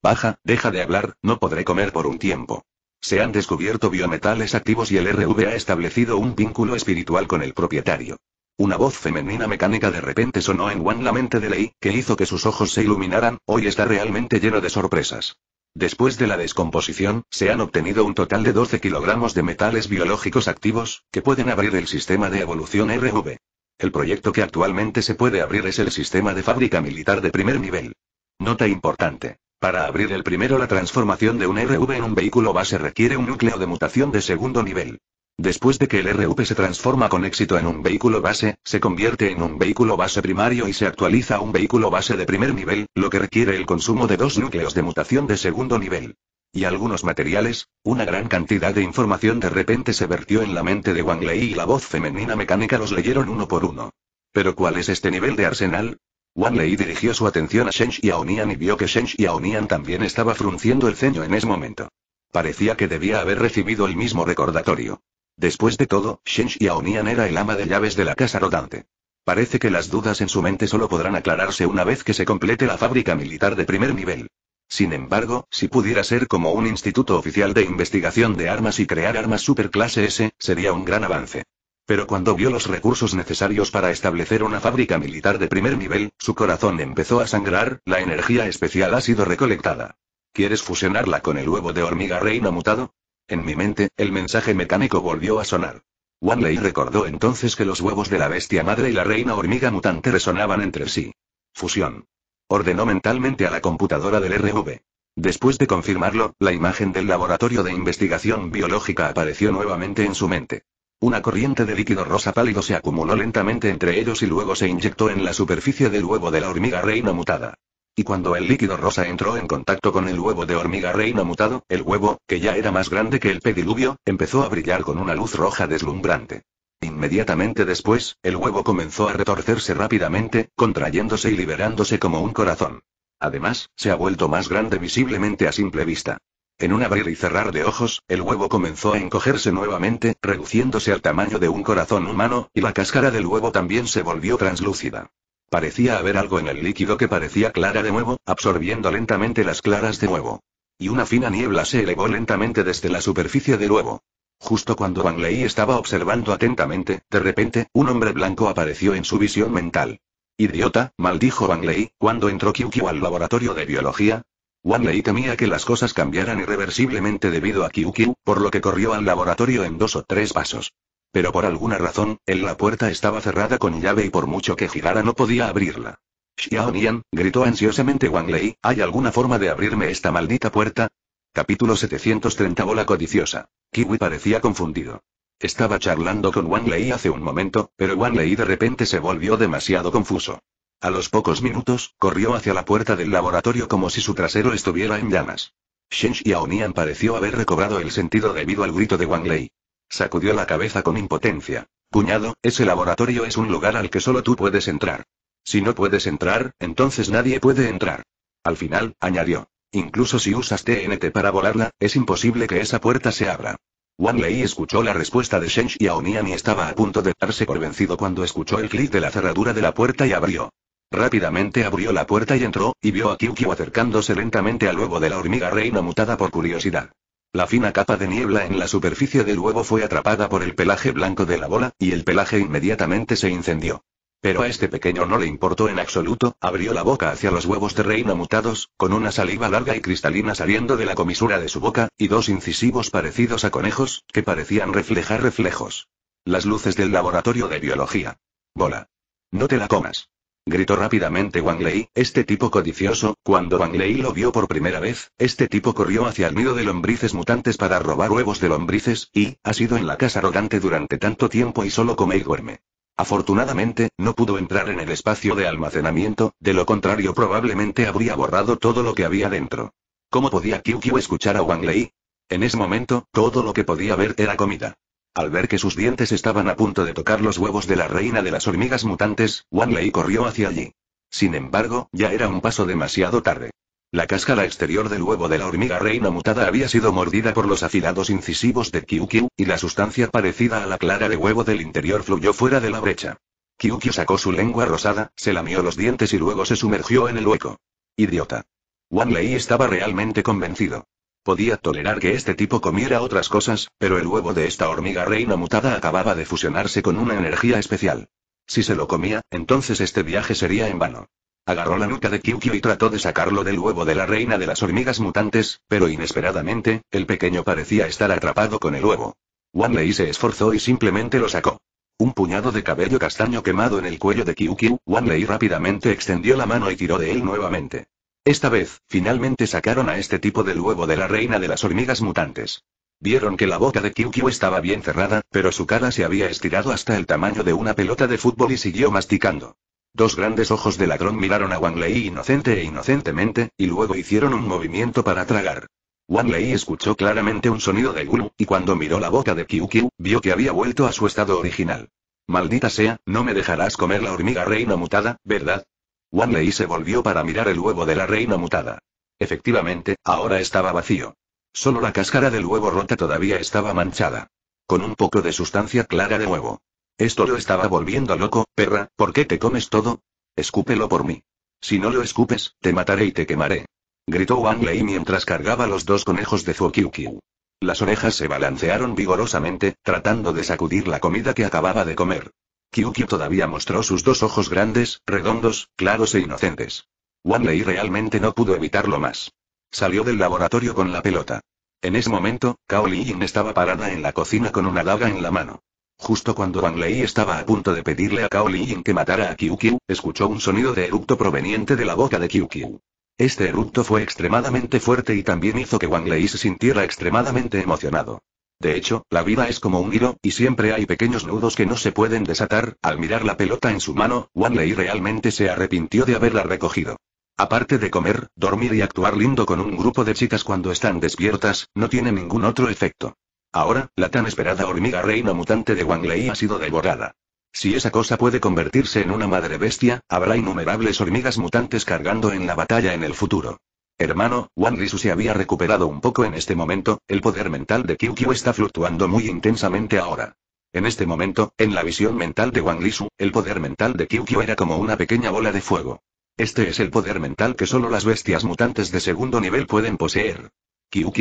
Baja, deja de hablar, no podré comer por un tiempo. Se han descubierto biometales activos y el RV ha establecido un vínculo espiritual con el propietario. Una voz femenina mecánica de repente sonó en Wan la mente de Lei, que hizo que sus ojos se iluminaran, hoy está realmente lleno de sorpresas. Después de la descomposición, se han obtenido un total de 12 kilogramos de metales biológicos activos, que pueden abrir el sistema de evolución RV. El proyecto que actualmente se puede abrir es el sistema de fábrica militar de primer nivel. Nota importante. Para abrir el primero la transformación de un RV en un vehículo base requiere un núcleo de mutación de segundo nivel. Después de que el RUP se transforma con éxito en un vehículo base, se convierte en un vehículo base primario y se actualiza a un vehículo base de primer nivel, lo que requiere el consumo de dos núcleos de mutación de segundo nivel. Y algunos materiales, una gran cantidad de información de repente se vertió en la mente de Wang Lei y la voz femenina mecánica los leyeron uno por uno. ¿Pero cuál es este nivel de arsenal? Wang Lei dirigió su atención a Shen Xiaonian y vio que Shen Xiaonian también estaba frunciendo el ceño en ese momento. Parecía que debía haber recibido el mismo recordatorio. Después de todo, y Aonian era el ama de llaves de la casa rodante. Parece que las dudas en su mente solo podrán aclararse una vez que se complete la fábrica militar de primer nivel. Sin embargo, si pudiera ser como un instituto oficial de investigación de armas y crear armas superclase S, sería un gran avance. Pero cuando vio los recursos necesarios para establecer una fábrica militar de primer nivel, su corazón empezó a sangrar, la energía especial ha sido recolectada. ¿Quieres fusionarla con el huevo de hormiga reina mutado? En mi mente, el mensaje mecánico volvió a sonar. Wanley recordó entonces que los huevos de la bestia madre y la reina hormiga mutante resonaban entre sí. Fusión. Ordenó mentalmente a la computadora del RV. Después de confirmarlo, la imagen del laboratorio de investigación biológica apareció nuevamente en su mente. Una corriente de líquido rosa pálido se acumuló lentamente entre ellos y luego se inyectó en la superficie del huevo de la hormiga reina mutada. Y cuando el líquido rosa entró en contacto con el huevo de hormiga reina mutado, el huevo, que ya era más grande que el pediluvio, empezó a brillar con una luz roja deslumbrante. Inmediatamente después, el huevo comenzó a retorcerse rápidamente, contrayéndose y liberándose como un corazón. Además, se ha vuelto más grande visiblemente a simple vista. En un abrir y cerrar de ojos, el huevo comenzó a encogerse nuevamente, reduciéndose al tamaño de un corazón humano, y la cáscara del huevo también se volvió translúcida. Parecía haber algo en el líquido que parecía clara de nuevo, absorbiendo lentamente las claras de nuevo. Y una fina niebla se elevó lentamente desde la superficie de huevo. Justo cuando Wang Lei estaba observando atentamente, de repente, un hombre blanco apareció en su visión mental. Idiota, maldijo Wang Lei, cuando entró Kyukyu al laboratorio de biología. Wang Lei temía que las cosas cambiaran irreversiblemente debido a Kyukyu, por lo que corrió al laboratorio en dos o tres pasos. Pero por alguna razón, en la puerta estaba cerrada con llave y por mucho que girara no podía abrirla. Xiaonian, gritó ansiosamente Wang Lei, ¿hay alguna forma de abrirme esta maldita puerta? Capítulo 730 Bola codiciosa. Kiwi parecía confundido. Estaba charlando con Wang Lei hace un momento, pero Wang Lei de repente se volvió demasiado confuso. A los pocos minutos, corrió hacia la puerta del laboratorio como si su trasero estuviera en llamas. Shen Xiaonian pareció haber recobrado el sentido debido al grito de Wang Lei. Sacudió la cabeza con impotencia. Cuñado, ese laboratorio es un lugar al que solo tú puedes entrar. Si no puedes entrar, entonces nadie puede entrar. Al final, añadió. Incluso si usas TNT para volarla, es imposible que esa puerta se abra. Wang escuchó la respuesta de Shen Aonian y estaba a punto de darse por vencido cuando escuchó el clic de la cerradura de la puerta y abrió. Rápidamente abrió la puerta y entró, y vio a Kyukyu acercándose lentamente al huevo de la hormiga reina mutada por curiosidad. La fina capa de niebla en la superficie del huevo fue atrapada por el pelaje blanco de la bola, y el pelaje inmediatamente se incendió. Pero a este pequeño no le importó en absoluto, abrió la boca hacia los huevos de reina mutados, con una saliva larga y cristalina saliendo de la comisura de su boca, y dos incisivos parecidos a conejos, que parecían reflejar reflejos. Las luces del laboratorio de biología. Bola. No te la comas gritó rápidamente Wang Lei, este tipo codicioso, cuando Wang Lei lo vio por primera vez, este tipo corrió hacia el nido de lombrices mutantes para robar huevos de lombrices, y, ha sido en la casa arrogante durante tanto tiempo y solo come y duerme. Afortunadamente, no pudo entrar en el espacio de almacenamiento, de lo contrario probablemente habría borrado todo lo que había dentro. ¿Cómo podía Qiu escuchar a Wang Lei? En ese momento, todo lo que podía ver era comida. Al ver que sus dientes estaban a punto de tocar los huevos de la reina de las hormigas mutantes, Wan corrió hacia allí. Sin embargo, ya era un paso demasiado tarde. La cáscara exterior del huevo de la hormiga reina mutada había sido mordida por los afilados incisivos de Kyukyu, y la sustancia parecida a la clara de huevo del interior fluyó fuera de la brecha. Kyukyu sacó su lengua rosada, se lamió los dientes y luego se sumergió en el hueco. Idiota. Wan estaba realmente convencido. Podía tolerar que este tipo comiera otras cosas, pero el huevo de esta hormiga reina mutada acababa de fusionarse con una energía especial. Si se lo comía, entonces este viaje sería en vano. Agarró la nuca de Kyukyu y trató de sacarlo del huevo de la reina de las hormigas mutantes, pero inesperadamente, el pequeño parecía estar atrapado con el huevo. Wan se esforzó y simplemente lo sacó. Un puñado de cabello castaño quemado en el cuello de Kyukyu, Wan rápidamente extendió la mano y tiró de él nuevamente. Esta vez, finalmente sacaron a este tipo del huevo de la reina de las hormigas mutantes. Vieron que la boca de Kyu estaba bien cerrada, pero su cara se había estirado hasta el tamaño de una pelota de fútbol y siguió masticando. Dos grandes ojos de ladrón miraron a Wang Lei inocente e inocentemente, y luego hicieron un movimiento para tragar. Wang Lei escuchó claramente un sonido de gulu, y cuando miró la boca de Kyu, vio que había vuelto a su estado original. Maldita sea, no me dejarás comer la hormiga reina mutada, ¿verdad? Lei se volvió para mirar el huevo de la reina mutada. Efectivamente, ahora estaba vacío. Solo la cáscara del huevo rota todavía estaba manchada. Con un poco de sustancia clara de huevo. Esto lo estaba volviendo loco, perra, ¿por qué te comes todo? Escúpelo por mí. Si no lo escupes, te mataré y te quemaré. Gritó Wang Lei mientras cargaba los dos conejos de Zuokiukiu. Las orejas se balancearon vigorosamente, tratando de sacudir la comida que acababa de comer. Kyuki todavía mostró sus dos ojos grandes, redondos, claros e inocentes. Wang Lei realmente no pudo evitarlo más. Salió del laboratorio con la pelota. En ese momento, Kao Yin estaba parada en la cocina con una daga en la mano. Justo cuando Wang Lei estaba a punto de pedirle a Kao Yin que matara a Kyukyu, escuchó un sonido de eructo proveniente de la boca de Kyukyu. Este eructo fue extremadamente fuerte y también hizo que Wang Lei se sintiera extremadamente emocionado. De hecho, la vida es como un hilo, y siempre hay pequeños nudos que no se pueden desatar. Al mirar la pelota en su mano, Lei realmente se arrepintió de haberla recogido. Aparte de comer, dormir y actuar lindo con un grupo de chicas cuando están despiertas, no tiene ningún otro efecto. Ahora, la tan esperada hormiga reina mutante de Wang Lei ha sido devorada. Si esa cosa puede convertirse en una madre bestia, habrá innumerables hormigas mutantes cargando en la batalla en el futuro. Hermano, Lisu se había recuperado un poco en este momento, el poder mental de Kyu está fluctuando muy intensamente ahora. En este momento, en la visión mental de Lisu, el poder mental de Kyu era como una pequeña bola de fuego. Este es el poder mental que solo las bestias mutantes de segundo nivel pueden poseer. Kyu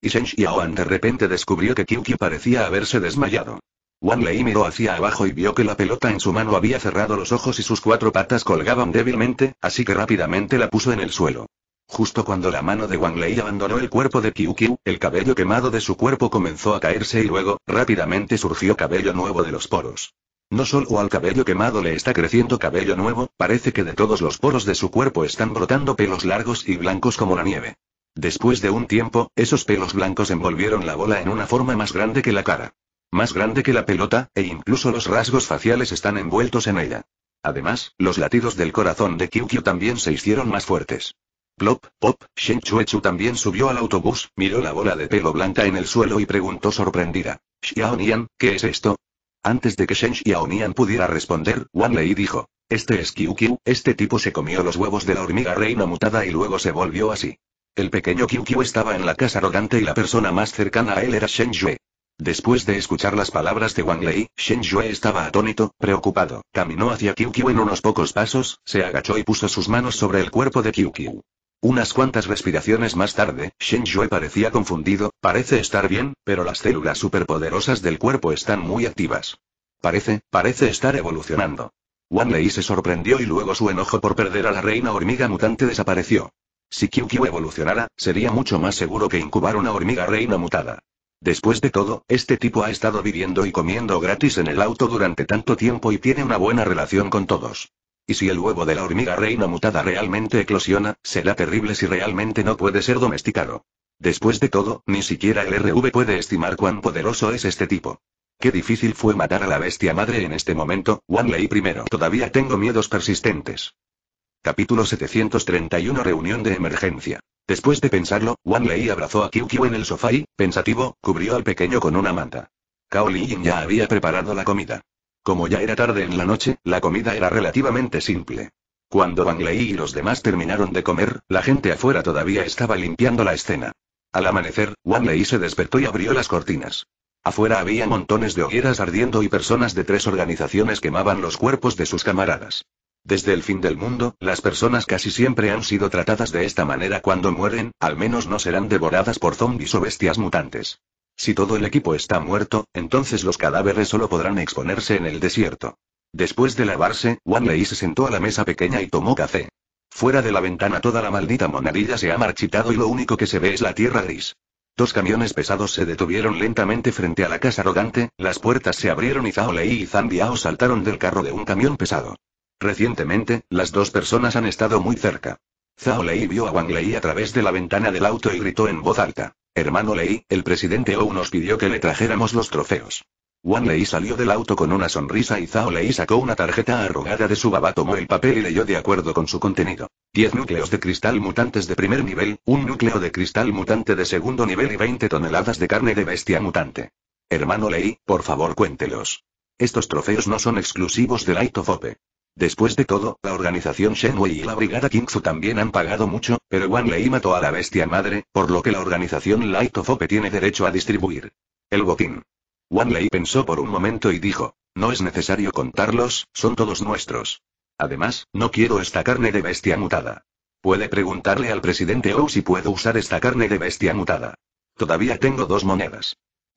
Y Shen Xiaoan de repente descubrió que Kyu parecía haberse desmayado. Wang Lei miró hacia abajo y vio que la pelota en su mano había cerrado los ojos y sus cuatro patas colgaban débilmente, así que rápidamente la puso en el suelo. Justo cuando la mano de Wang Lei abandonó el cuerpo de Qiu el cabello quemado de su cuerpo comenzó a caerse y luego, rápidamente surgió cabello nuevo de los poros. No solo al cabello quemado le está creciendo cabello nuevo, parece que de todos los poros de su cuerpo están brotando pelos largos y blancos como la nieve. Después de un tiempo, esos pelos blancos envolvieron la bola en una forma más grande que la cara. Más grande que la pelota, e incluso los rasgos faciales están envueltos en ella. Además, los latidos del corazón de Kyukyu también se hicieron más fuertes. Plop, pop, Shen Chu también subió al autobús, miró la bola de pelo blanca en el suelo y preguntó sorprendida. Xiaonian, ¿qué es esto? Antes de que Shen Xiaonian pudiera responder, Wan Lei dijo. Este es Qiu este tipo se comió los huevos de la hormiga reina mutada y luego se volvió así. El pequeño Qiu estaba en la casa arrogante y la persona más cercana a él era Shen Yue. Después de escuchar las palabras de Wang Lei, Shen Yue estaba atónito, preocupado. Caminó hacia Qiu en unos pocos pasos, se agachó y puso sus manos sobre el cuerpo de Qiu unas cuantas respiraciones más tarde, Shen Yue parecía confundido, parece estar bien, pero las células superpoderosas del cuerpo están muy activas. Parece, parece estar evolucionando. Wan Lei se sorprendió y luego su enojo por perder a la reina hormiga mutante desapareció. Si Qiu evolucionara, sería mucho más seguro que incubar una hormiga reina mutada. Después de todo, este tipo ha estado viviendo y comiendo gratis en el auto durante tanto tiempo y tiene una buena relación con todos. Y si el huevo de la hormiga reina mutada realmente eclosiona, será terrible si realmente no puede ser domesticado. Después de todo, ni siquiera el RV puede estimar cuán poderoso es este tipo. Qué difícil fue matar a la bestia madre en este momento, Wanley primero. Todavía tengo miedos persistentes. Capítulo 731 Reunión de emergencia. Después de pensarlo, Wanley abrazó a Kyu en el sofá y, pensativo, cubrió al pequeño con una manta. Kao Yin ya había preparado la comida. Como ya era tarde en la noche, la comida era relativamente simple. Cuando Wang Lei y los demás terminaron de comer, la gente afuera todavía estaba limpiando la escena. Al amanecer, Wang Lei se despertó y abrió las cortinas. Afuera había montones de hogueras ardiendo y personas de tres organizaciones quemaban los cuerpos de sus camaradas. Desde el fin del mundo, las personas casi siempre han sido tratadas de esta manera cuando mueren, al menos no serán devoradas por zombis o bestias mutantes. Si todo el equipo está muerto, entonces los cadáveres solo podrán exponerse en el desierto. Después de lavarse, Lei se sentó a la mesa pequeña y tomó café. Fuera de la ventana toda la maldita monadilla se ha marchitado y lo único que se ve es la tierra gris. Dos camiones pesados se detuvieron lentamente frente a la casa arrogante, las puertas se abrieron y Zhao Lei y Zambiao saltaron del carro de un camión pesado. Recientemente, las dos personas han estado muy cerca. Zhao Lei vio a Wang Lei a través de la ventana del auto y gritó en voz alta. Hermano Lei, el presidente O nos pidió que le trajéramos los trofeos. Wan Lei salió del auto con una sonrisa y Zhao Lei sacó una tarjeta arrugada de su baba, tomó el papel y leyó de acuerdo con su contenido. Diez núcleos de cristal mutantes de primer nivel, un núcleo de cristal mutante de segundo nivel y 20 toneladas de carne de bestia mutante. Hermano Lei, por favor cuéntelos. Estos trofeos no son exclusivos de Light of Después de todo, la organización Shenwei y la brigada Kingzu también han pagado mucho, pero Wanley Lei mató a la bestia madre, por lo que la organización Light of Ope tiene derecho a distribuir el botín. wanley Lei pensó por un momento y dijo, no es necesario contarlos, son todos nuestros. Además, no quiero esta carne de bestia mutada. Puede preguntarle al presidente Ou si puedo usar esta carne de bestia mutada. Todavía tengo dos monedas.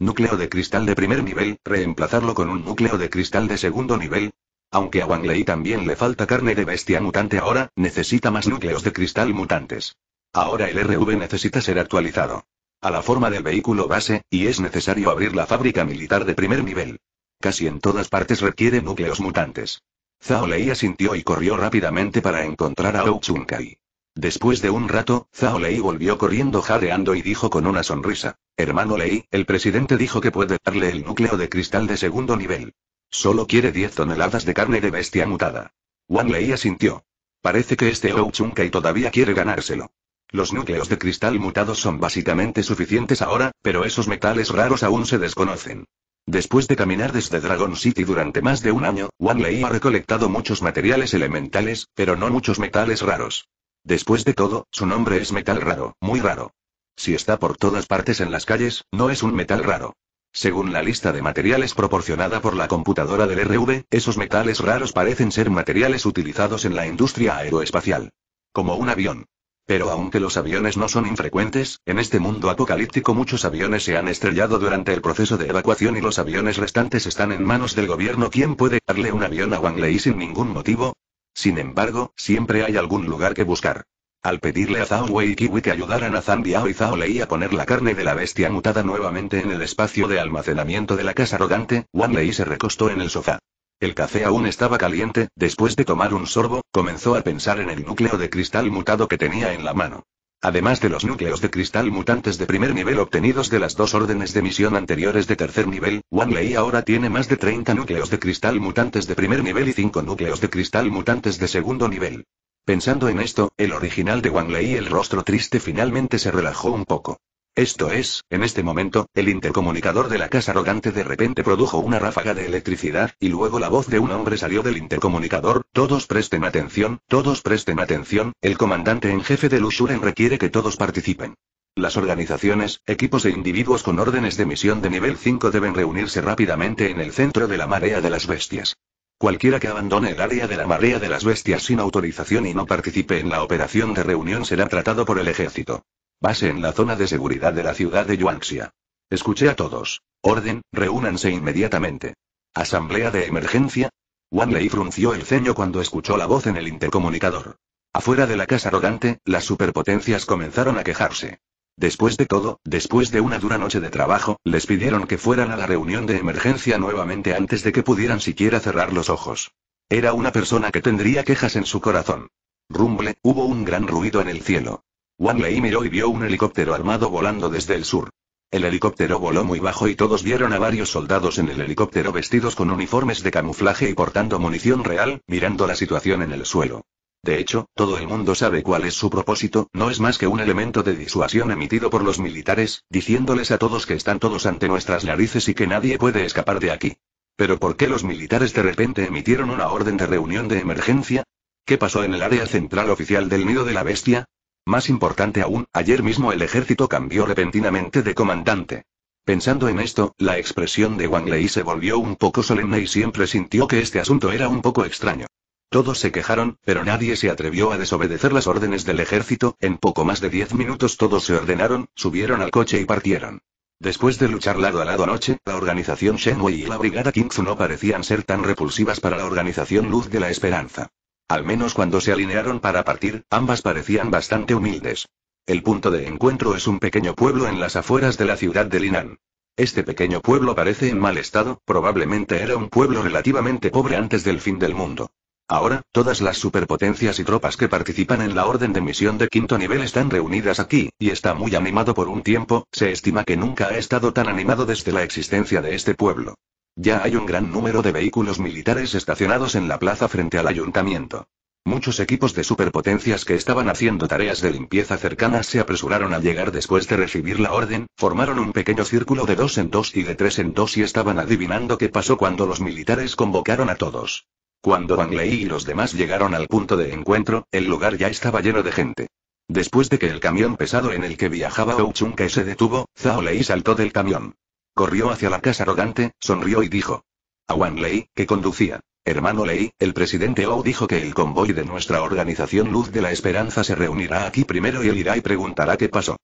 Núcleo de cristal de primer nivel, reemplazarlo con un núcleo de cristal de segundo nivel, aunque a Wang Lei también le falta carne de bestia mutante ahora, necesita más núcleos de cristal mutantes. Ahora el RV necesita ser actualizado. A la forma del vehículo base, y es necesario abrir la fábrica militar de primer nivel. Casi en todas partes requiere núcleos mutantes. Zhao Lei asintió y corrió rápidamente para encontrar a Kai. Después de un rato, Zhao Lei volvió corriendo jadeando y dijo con una sonrisa. Hermano Lei, el presidente dijo que puede darle el núcleo de cristal de segundo nivel. Solo quiere 10 toneladas de carne de bestia mutada. Wang Lei asintió. Parece que este Kai todavía quiere ganárselo. Los núcleos de cristal mutados son básicamente suficientes ahora, pero esos metales raros aún se desconocen. Después de caminar desde Dragon City durante más de un año, Wang Lei ha recolectado muchos materiales elementales, pero no muchos metales raros. Después de todo, su nombre es metal raro, muy raro. Si está por todas partes en las calles, no es un metal raro. Según la lista de materiales proporcionada por la computadora del RV, esos metales raros parecen ser materiales utilizados en la industria aeroespacial. Como un avión. Pero aunque los aviones no son infrecuentes, en este mundo apocalíptico muchos aviones se han estrellado durante el proceso de evacuación y los aviones restantes están en manos del gobierno. ¿Quién puede darle un avión a Wang Lei sin ningún motivo? Sin embargo, siempre hay algún lugar que buscar. Al pedirle a Zhao Wei Kiwi que ayudaran a Zhang y Zhao Lei a poner la carne de la bestia mutada nuevamente en el espacio de almacenamiento de la casa arrogante, Wan Lei se recostó en el sofá. El café aún estaba caliente, después de tomar un sorbo, comenzó a pensar en el núcleo de cristal mutado que tenía en la mano. Además de los núcleos de cristal mutantes de primer nivel obtenidos de las dos órdenes de misión anteriores de tercer nivel, Wan Lei ahora tiene más de 30 núcleos de cristal mutantes de primer nivel y 5 núcleos de cristal mutantes de segundo nivel. Pensando en esto, el original de Wang Lei y el rostro triste finalmente se relajó un poco. Esto es, en este momento, el intercomunicador de la casa arrogante de repente produjo una ráfaga de electricidad, y luego la voz de un hombre salió del intercomunicador, todos presten atención, todos presten atención, el comandante en jefe de Lushuren requiere que todos participen. Las organizaciones, equipos e individuos con órdenes de misión de nivel 5 deben reunirse rápidamente en el centro de la marea de las bestias. Cualquiera que abandone el área de la marea de las bestias sin autorización y no participe en la operación de reunión será tratado por el ejército. Base en la zona de seguridad de la ciudad de Yuanxia. Escuché a todos. Orden, reúnanse inmediatamente. Asamblea de emergencia. Wan Lei frunció el ceño cuando escuchó la voz en el intercomunicador. Afuera de la casa arrogante, las superpotencias comenzaron a quejarse. Después de todo, después de una dura noche de trabajo, les pidieron que fueran a la reunión de emergencia nuevamente antes de que pudieran siquiera cerrar los ojos. Era una persona que tendría quejas en su corazón. Rumble, hubo un gran ruido en el cielo. Wang Lei miró y vio un helicóptero armado volando desde el sur. El helicóptero voló muy bajo y todos vieron a varios soldados en el helicóptero vestidos con uniformes de camuflaje y portando munición real, mirando la situación en el suelo. De hecho, todo el mundo sabe cuál es su propósito, no es más que un elemento de disuasión emitido por los militares, diciéndoles a todos que están todos ante nuestras narices y que nadie puede escapar de aquí. Pero ¿por qué los militares de repente emitieron una orden de reunión de emergencia? ¿Qué pasó en el área central oficial del nido de la bestia? Más importante aún, ayer mismo el ejército cambió repentinamente de comandante. Pensando en esto, la expresión de Wang Lei se volvió un poco solemne y siempre sintió que este asunto era un poco extraño. Todos se quejaron, pero nadie se atrevió a desobedecer las órdenes del ejército, en poco más de diez minutos todos se ordenaron, subieron al coche y partieron. Después de luchar lado a lado anoche, la organización Shenwei y la brigada Kingzu no parecían ser tan repulsivas para la organización Luz de la Esperanza. Al menos cuando se alinearon para partir, ambas parecían bastante humildes. El punto de encuentro es un pequeño pueblo en las afueras de la ciudad de Linan. Este pequeño pueblo parece en mal estado, probablemente era un pueblo relativamente pobre antes del fin del mundo. Ahora, todas las superpotencias y tropas que participan en la orden de misión de quinto nivel están reunidas aquí, y está muy animado por un tiempo, se estima que nunca ha estado tan animado desde la existencia de este pueblo. Ya hay un gran número de vehículos militares estacionados en la plaza frente al ayuntamiento. Muchos equipos de superpotencias que estaban haciendo tareas de limpieza cercanas se apresuraron a llegar después de recibir la orden, formaron un pequeño círculo de dos en dos y de tres en dos y estaban adivinando qué pasó cuando los militares convocaron a todos. Cuando Wang Lei y los demás llegaron al punto de encuentro, el lugar ya estaba lleno de gente. Después de que el camión pesado en el que viajaba Ke se detuvo, Zhao Lei saltó del camión. Corrió hacia la casa arrogante, sonrió y dijo. A Wang Lei, que conducía. Hermano Lei, el presidente Ou dijo que el convoy de nuestra organización Luz de la Esperanza se reunirá aquí primero y él irá y preguntará qué pasó.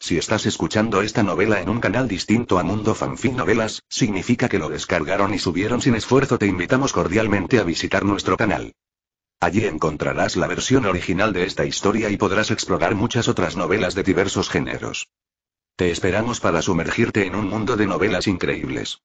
Si estás escuchando esta novela en un canal distinto a Mundo Fanfic Novelas, significa que lo descargaron y subieron sin esfuerzo. Te invitamos cordialmente a visitar nuestro canal. Allí encontrarás la versión original de esta historia y podrás explorar muchas otras novelas de diversos géneros. Te esperamos para sumergirte en un mundo de novelas increíbles.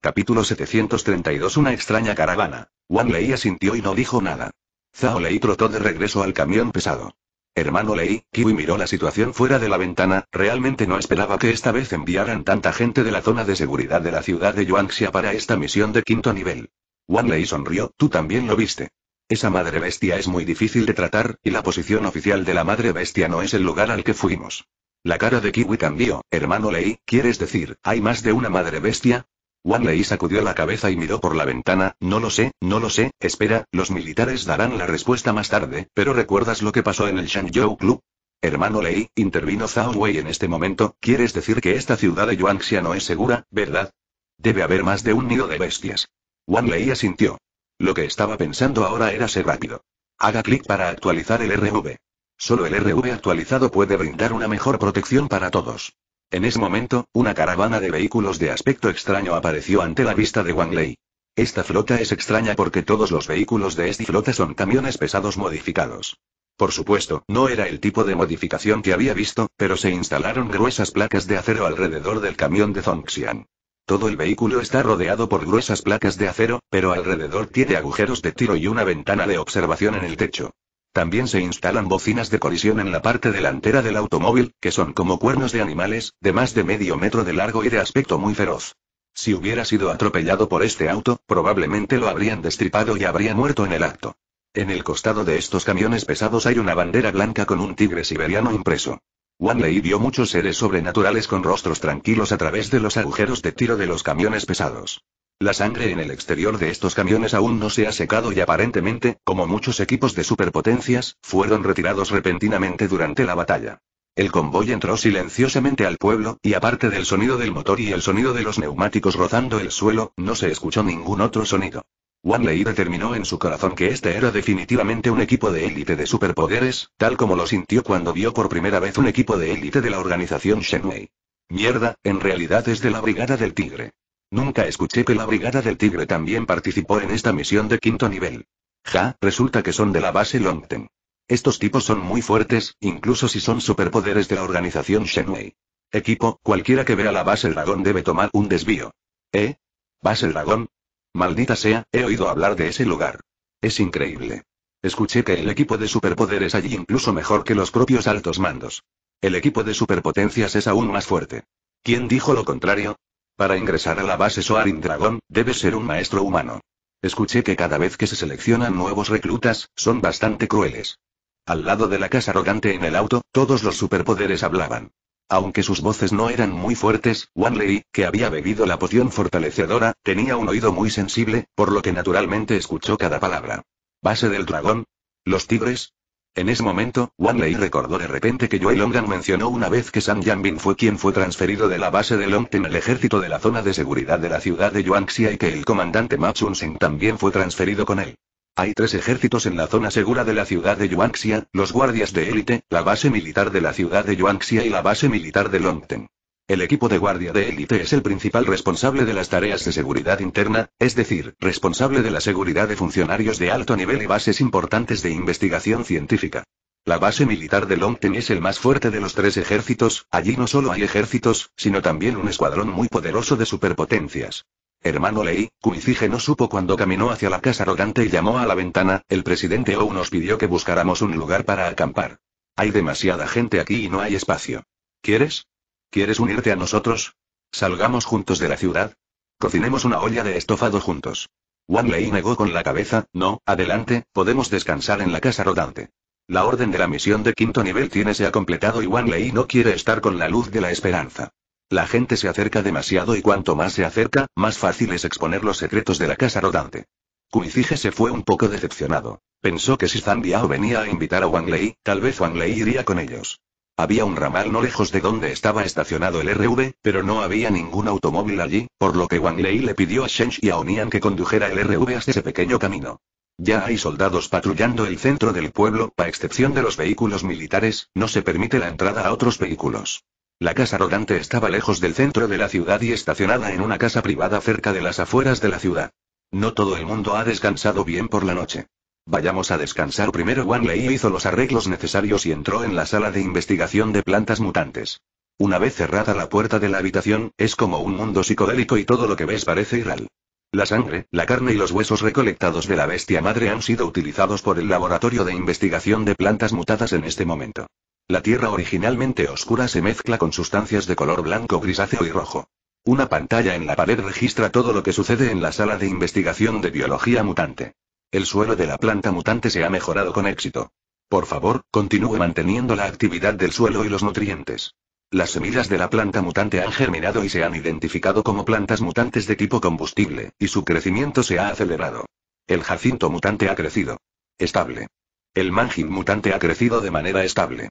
Capítulo 732 Una extraña caravana. Juan leía asintió y no dijo nada. Zhao Lei trotó de regreso al camión pesado. Hermano Lei, Kiwi miró la situación fuera de la ventana, realmente no esperaba que esta vez enviaran tanta gente de la zona de seguridad de la ciudad de Yuanxia para esta misión de quinto nivel. Wan Lei sonrió, tú también lo viste. Esa madre bestia es muy difícil de tratar, y la posición oficial de la madre bestia no es el lugar al que fuimos. La cara de Kiwi cambió, hermano Lei, ¿quieres decir, hay más de una madre bestia? Lei sacudió la cabeza y miró por la ventana, no lo sé, no lo sé, espera, los militares darán la respuesta más tarde, pero ¿recuerdas lo que pasó en el Shangzhou Club? Hermano Lei, intervino Zhao Wei en este momento, ¿quieres decir que esta ciudad de Yuanxia no es segura, verdad? Debe haber más de un nido de bestias. Wan Lei asintió. Lo que estaba pensando ahora era ser rápido. Haga clic para actualizar el RV. Solo el RV actualizado puede brindar una mejor protección para todos. En ese momento, una caravana de vehículos de aspecto extraño apareció ante la vista de Wang Lei. Esta flota es extraña porque todos los vehículos de esta flota son camiones pesados modificados. Por supuesto, no era el tipo de modificación que había visto, pero se instalaron gruesas placas de acero alrededor del camión de Zongxian. Todo el vehículo está rodeado por gruesas placas de acero, pero alrededor tiene agujeros de tiro y una ventana de observación en el techo. También se instalan bocinas de colisión en la parte delantera del automóvil, que son como cuernos de animales, de más de medio metro de largo y de aspecto muy feroz. Si hubiera sido atropellado por este auto, probablemente lo habrían destripado y habría muerto en el acto. En el costado de estos camiones pesados hay una bandera blanca con un tigre siberiano impreso. Wanley vio muchos seres sobrenaturales con rostros tranquilos a través de los agujeros de tiro de los camiones pesados. La sangre en el exterior de estos camiones aún no se ha secado y aparentemente, como muchos equipos de superpotencias, fueron retirados repentinamente durante la batalla. El convoy entró silenciosamente al pueblo, y aparte del sonido del motor y el sonido de los neumáticos rozando el suelo, no se escuchó ningún otro sonido. Lei determinó en su corazón que este era definitivamente un equipo de élite de superpoderes, tal como lo sintió cuando vio por primera vez un equipo de élite de la organización Shenwei. Mierda, en realidad es de la Brigada del Tigre. Nunca escuché que la Brigada del Tigre también participó en esta misión de quinto nivel. Ja, resulta que son de la base Longten. Estos tipos son muy fuertes, incluso si son superpoderes de la organización Shenwei. Equipo, cualquiera que vea la base dragón debe tomar un desvío. ¿Eh? ¿Base dragón? Maldita sea, he oído hablar de ese lugar. Es increíble. Escuché que el equipo de superpoderes allí incluso mejor que los propios altos mandos. El equipo de superpotencias es aún más fuerte. ¿Quién dijo lo contrario? Para ingresar a la base Soaring Dragon, debe ser un maestro humano. Escuché que cada vez que se seleccionan nuevos reclutas, son bastante crueles. Al lado de la casa arrogante en el auto, todos los superpoderes hablaban. Aunque sus voces no eran muy fuertes, Wanley, que había bebido la poción fortalecedora, tenía un oído muy sensible, por lo que naturalmente escuchó cada palabra. Base del dragón. Los tigres, en ese momento, Lei recordó de repente que Joel Longan mencionó una vez que San Yanbin fue quien fue transferido de la base de Longten al ejército de la zona de seguridad de la ciudad de Yuanxia y que el comandante Ma chun también fue transferido con él. Hay tres ejércitos en la zona segura de la ciudad de Yuanxia, los guardias de élite, la base militar de la ciudad de Yuanxia y la base militar de Longten. El equipo de guardia de élite es el principal responsable de las tareas de seguridad interna, es decir, responsable de la seguridad de funcionarios de alto nivel y bases importantes de investigación científica. La base militar de Longten es el más fuerte de los tres ejércitos, allí no solo hay ejércitos, sino también un escuadrón muy poderoso de superpotencias. Hermano Lei, Kuizige no supo cuando caminó hacia la casa rodante y llamó a la ventana, el presidente O nos pidió que buscáramos un lugar para acampar. Hay demasiada gente aquí y no hay espacio. ¿Quieres? ¿Quieres unirte a nosotros? Salgamos juntos de la ciudad. Cocinemos una olla de estofado juntos. Wang Lei negó con la cabeza, no, adelante, podemos descansar en la casa rodante. La orden de la misión de quinto nivel tiene se ha completado y Wang Lei no quiere estar con la luz de la esperanza. La gente se acerca demasiado y cuanto más se acerca, más fácil es exponer los secretos de la casa rodante. Kuizige se fue un poco decepcionado. Pensó que si Zhang Biao venía a invitar a Wang Lei, tal vez Wang Lei iría con ellos. Había un ramal no lejos de donde estaba estacionado el RV, pero no había ningún automóvil allí, por lo que Wang Lei le pidió a Sheng y a Onian que condujera el RV hasta ese pequeño camino. Ya hay soldados patrullando el centro del pueblo, a excepción de los vehículos militares, no se permite la entrada a otros vehículos. La casa rodante estaba lejos del centro de la ciudad y estacionada en una casa privada cerca de las afueras de la ciudad. No todo el mundo ha descansado bien por la noche. Vayamos a descansar primero. Wan hizo los arreglos necesarios y entró en la sala de investigación de plantas mutantes. Una vez cerrada la puerta de la habitación, es como un mundo psicodélico y todo lo que ves parece iral. La sangre, la carne y los huesos recolectados de la bestia madre han sido utilizados por el laboratorio de investigación de plantas mutadas en este momento. La tierra originalmente oscura se mezcla con sustancias de color blanco, grisáceo y rojo. Una pantalla en la pared registra todo lo que sucede en la sala de investigación de biología mutante. El suelo de la planta mutante se ha mejorado con éxito. Por favor, continúe manteniendo la actividad del suelo y los nutrientes. Las semillas de la planta mutante han germinado y se han identificado como plantas mutantes de tipo combustible, y su crecimiento se ha acelerado. El jacinto mutante ha crecido. Estable. El mangil mutante ha crecido de manera estable.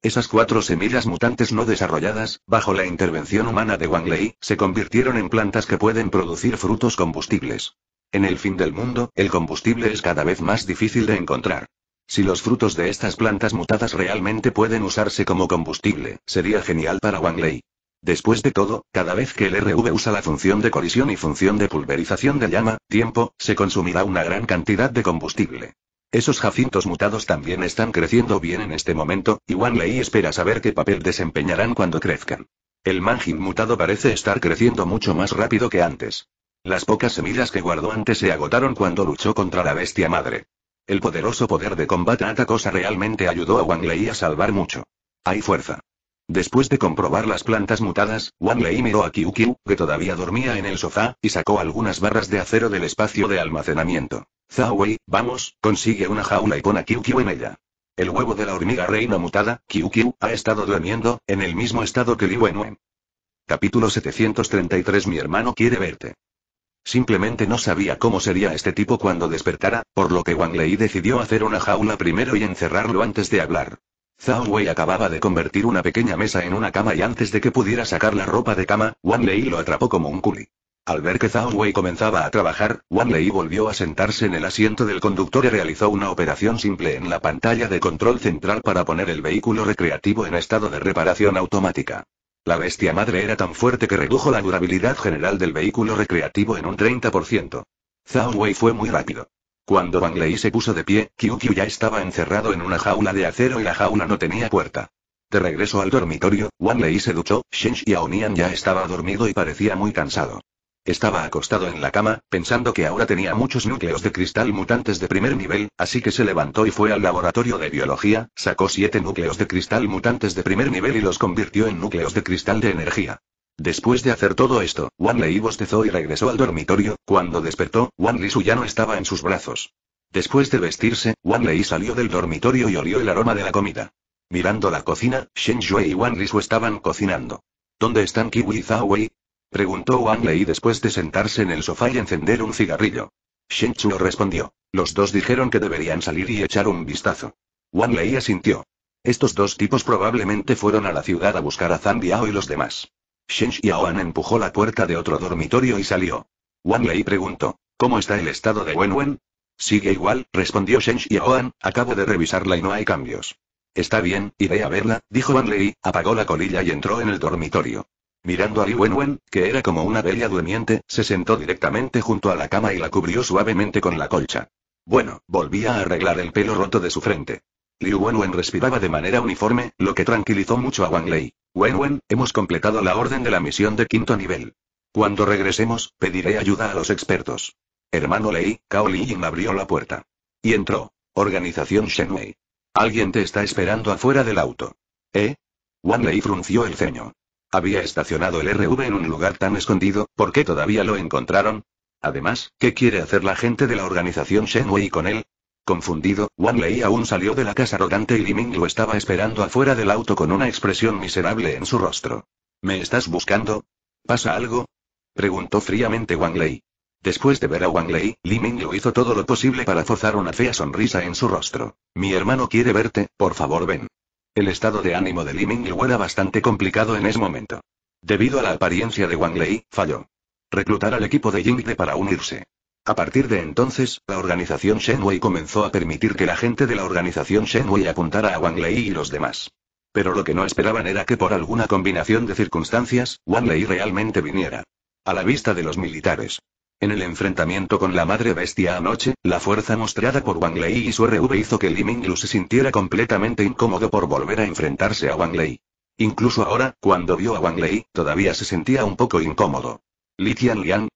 Esas cuatro semillas mutantes no desarrolladas, bajo la intervención humana de Wang Lei, se convirtieron en plantas que pueden producir frutos combustibles. En el fin del mundo, el combustible es cada vez más difícil de encontrar. Si los frutos de estas plantas mutadas realmente pueden usarse como combustible, sería genial para Wang Lei. Después de todo, cada vez que el RV usa la función de colisión y función de pulverización de llama, tiempo, se consumirá una gran cantidad de combustible. Esos jacintos mutados también están creciendo bien en este momento, y Wang Lei espera saber qué papel desempeñarán cuando crezcan. El Mangin mutado parece estar creciendo mucho más rápido que antes. Las pocas semillas que guardó antes se agotaron cuando luchó contra la bestia madre. El poderoso poder de combate a cosa realmente ayudó a Wang Lei a salvar mucho. Hay fuerza. Después de comprobar las plantas mutadas, Wang Lei miró a Qiu que todavía dormía en el sofá, y sacó algunas barras de acero del espacio de almacenamiento. Zhao vamos, consigue una jaula y pon a Qiu en ella. El huevo de la hormiga reina mutada, Qiu ha estado durmiendo, en el mismo estado que Li Wenwen. Capítulo 733 Mi hermano quiere verte. Simplemente no sabía cómo sería este tipo cuando despertara, por lo que Wang Lei decidió hacer una jaula primero y encerrarlo antes de hablar. Zhao Wei acababa de convertir una pequeña mesa en una cama y antes de que pudiera sacar la ropa de cama, Wang Lei lo atrapó como un culi. Al ver que Zhao Wei comenzaba a trabajar, Wang Lei volvió a sentarse en el asiento del conductor y realizó una operación simple en la pantalla de control central para poner el vehículo recreativo en estado de reparación automática. La bestia madre era tan fuerte que redujo la durabilidad general del vehículo recreativo en un 30%. Zhao Wei fue muy rápido. Cuando Wang Lei se puso de pie, QQ ya estaba encerrado en una jaula de acero y la jaula no tenía puerta. De regreso al dormitorio, Wang Lei se duchó, Shen Xiaonian ya estaba dormido y parecía muy cansado. Estaba acostado en la cama, pensando que ahora tenía muchos núcleos de cristal mutantes de primer nivel, así que se levantó y fue al laboratorio de biología, sacó siete núcleos de cristal mutantes de primer nivel y los convirtió en núcleos de cristal de energía. Después de hacer todo esto, Lei bostezó y regresó al dormitorio, cuando despertó, Wan su ya no estaba en sus brazos. Después de vestirse, Lei salió del dormitorio y olió el aroma de la comida. Mirando la cocina, Shen y Li Su estaban cocinando. ¿Dónde están Kiwi y Wei? Preguntó Wang Lei después de sentarse en el sofá y encender un cigarrillo. Shen Chuo respondió. Los dos dijeron que deberían salir y echar un vistazo. Wang Lei asintió. Estos dos tipos probablemente fueron a la ciudad a buscar a Zhang Biao y los demás. Shen Xiaoan empujó la puerta de otro dormitorio y salió. Wang Lei preguntó. ¿Cómo está el estado de Wen Wen? Sigue igual, respondió Shen Xiaoan, acabo de revisarla y no hay cambios. Está bien, iré a verla, dijo Wang Lei, apagó la colilla y entró en el dormitorio. Mirando a Li Wenwen, que era como una bella durmiente, se sentó directamente junto a la cama y la cubrió suavemente con la colcha. Bueno, volvía a arreglar el pelo roto de su frente. Liu Wenwen respiraba de manera uniforme, lo que tranquilizó mucho a Wang Lei. Wenwen, hemos completado la orden de la misión de quinto nivel. Cuando regresemos, pediré ayuda a los expertos. Hermano Lei, Cao Liying abrió la puerta. Y entró. Organización Shenwei. Alguien te está esperando afuera del auto. ¿Eh? Wang Lei frunció el ceño. Había estacionado el RV en un lugar tan escondido, ¿por qué todavía lo encontraron? Además, ¿qué quiere hacer la gente de la organización Shenwei con él? Confundido, Wang Lei aún salió de la casa rodante y Li Ming lo estaba esperando afuera del auto con una expresión miserable en su rostro. ¿Me estás buscando? ¿Pasa algo? Preguntó fríamente Wang Lei. Después de ver a Wang Lei, Li Ming lo hizo todo lo posible para forzar una fea sonrisa en su rostro. Mi hermano quiere verte, por favor ven. El estado de ánimo de Li Mingyu era bastante complicado en ese momento. Debido a la apariencia de Wang Lei, falló. Reclutar al equipo de Jingde para unirse. A partir de entonces, la organización Shenwei comenzó a permitir que la gente de la organización Shenwei apuntara a Wang Lei y los demás. Pero lo que no esperaban era que por alguna combinación de circunstancias, Wang Lei realmente viniera. A la vista de los militares, en el enfrentamiento con la madre bestia anoche, la fuerza mostrada por Wang Lei y su RV hizo que Li Minglu se sintiera completamente incómodo por volver a enfrentarse a Wang Lei. Incluso ahora, cuando vio a Wang Lei, todavía se sentía un poco incómodo. Li Liang.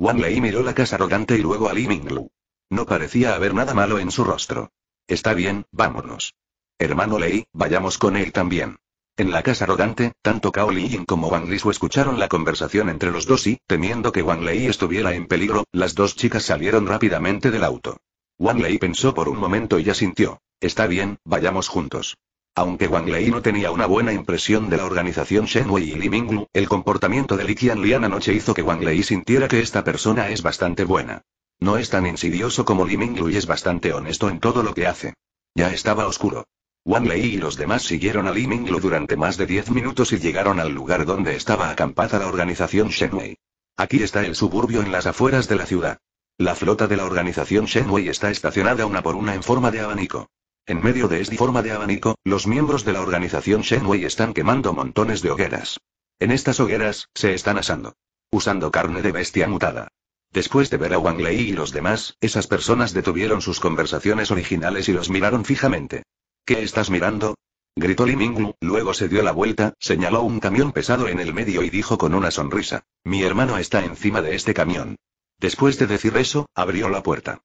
Wang Lei miró la casa arrogante y luego a Li Minglu. No parecía haber nada malo en su rostro. Está bien, vámonos. Hermano Lei, vayamos con él también. En la casa rodante, tanto Cao Yin como Wang Lisu escucharon la conversación entre los dos y, temiendo que Wang Lei estuviera en peligro, las dos chicas salieron rápidamente del auto. Wang Lei pensó por un momento y ya sintió, Está bien, vayamos juntos. Aunque Wang Lei no tenía una buena impresión de la organización Wei y Li Minglu, el comportamiento de Li Qianlian anoche hizo que Wang Lei sintiera que esta persona es bastante buena. No es tan insidioso como Li Minglu y es bastante honesto en todo lo que hace. Ya estaba oscuro. Wang Lei y los demás siguieron a Li Minglo durante más de 10 minutos y llegaron al lugar donde estaba acampada la organización Shenwei. Aquí está el suburbio en las afueras de la ciudad. La flota de la organización Shenwei está estacionada una por una en forma de abanico. En medio de esta forma de abanico, los miembros de la organización Shenwei están quemando montones de hogueras. En estas hogueras, se están asando. Usando carne de bestia mutada. Después de ver a Wang Lei y los demás, esas personas detuvieron sus conversaciones originales y los miraron fijamente. ¿Qué estás mirando? Gritó Li Minglu, luego se dio la vuelta, señaló un camión pesado en el medio y dijo con una sonrisa: Mi hermano está encima de este camión. Después de decir eso, abrió la puerta.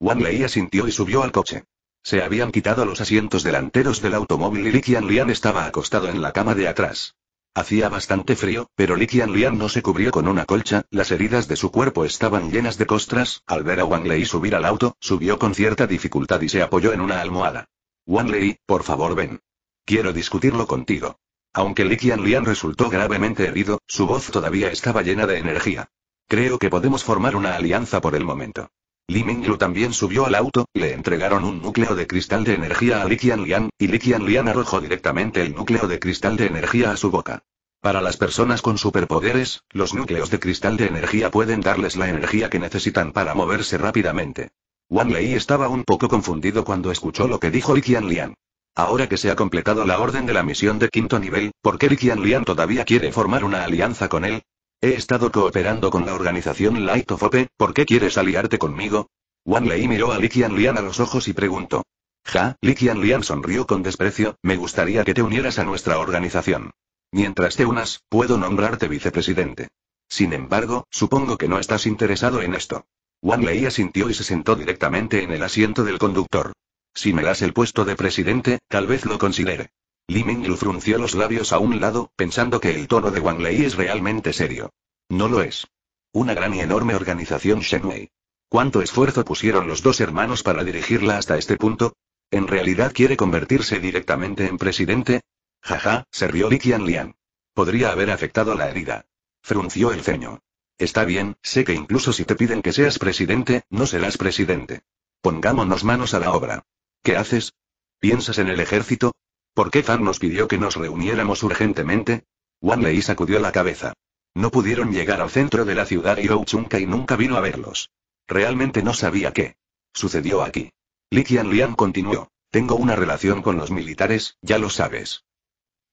Wang Lei asintió y subió al coche. Se habían quitado los asientos delanteros del automóvil y Li Qianlian estaba acostado en la cama de atrás. Hacía bastante frío, pero Li Qianlian no se cubrió con una colcha, las heridas de su cuerpo estaban llenas de costras, al ver a Wang Lei subir al auto, subió con cierta dificultad y se apoyó en una almohada. Wanley, por favor ven. Quiero discutirlo contigo. Aunque Li Qianlian resultó gravemente herido, su voz todavía estaba llena de energía. Creo que podemos formar una alianza por el momento. Li Minglu también subió al auto, le entregaron un núcleo de cristal de energía a Li Qianlian, y Li Qianlian arrojó directamente el núcleo de cristal de energía a su boca. Para las personas con superpoderes, los núcleos de cristal de energía pueden darles la energía que necesitan para moverse rápidamente. Wang Lei estaba un poco confundido cuando escuchó lo que dijo Li Lian. Ahora que se ha completado la orden de la misión de quinto nivel, ¿por qué Li Lian todavía quiere formar una alianza con él? He estado cooperando con la organización Light of Ope, ¿por qué quieres aliarte conmigo? Wang Lei miró a Li Lian a los ojos y preguntó. Ja, Li Lian sonrió con desprecio, me gustaría que te unieras a nuestra organización. Mientras te unas, puedo nombrarte vicepresidente. Sin embargo, supongo que no estás interesado en esto. Wang Lei asintió y se sentó directamente en el asiento del conductor. Si me das el puesto de presidente, tal vez lo considere. Li Mingyu frunció los labios a un lado, pensando que el tono de Wang Lei es realmente serio. No lo es. Una gran y enorme organización Shenwei. ¿Cuánto esfuerzo pusieron los dos hermanos para dirigirla hasta este punto? ¿En realidad quiere convertirse directamente en presidente? Jaja, rió Li Qianlian. Podría haber afectado la herida. Frunció el ceño. Está bien, sé que incluso si te piden que seas presidente, no serás presidente. Pongámonos manos a la obra. ¿Qué haces? ¿Piensas en el ejército? ¿Por qué Fan nos pidió que nos reuniéramos urgentemente? Lei sacudió la cabeza. No pudieron llegar al centro de la ciudad y Ouchunka y nunca vino a verlos. Realmente no sabía qué sucedió aquí. Li Qianlian continuó. Tengo una relación con los militares, ya lo sabes.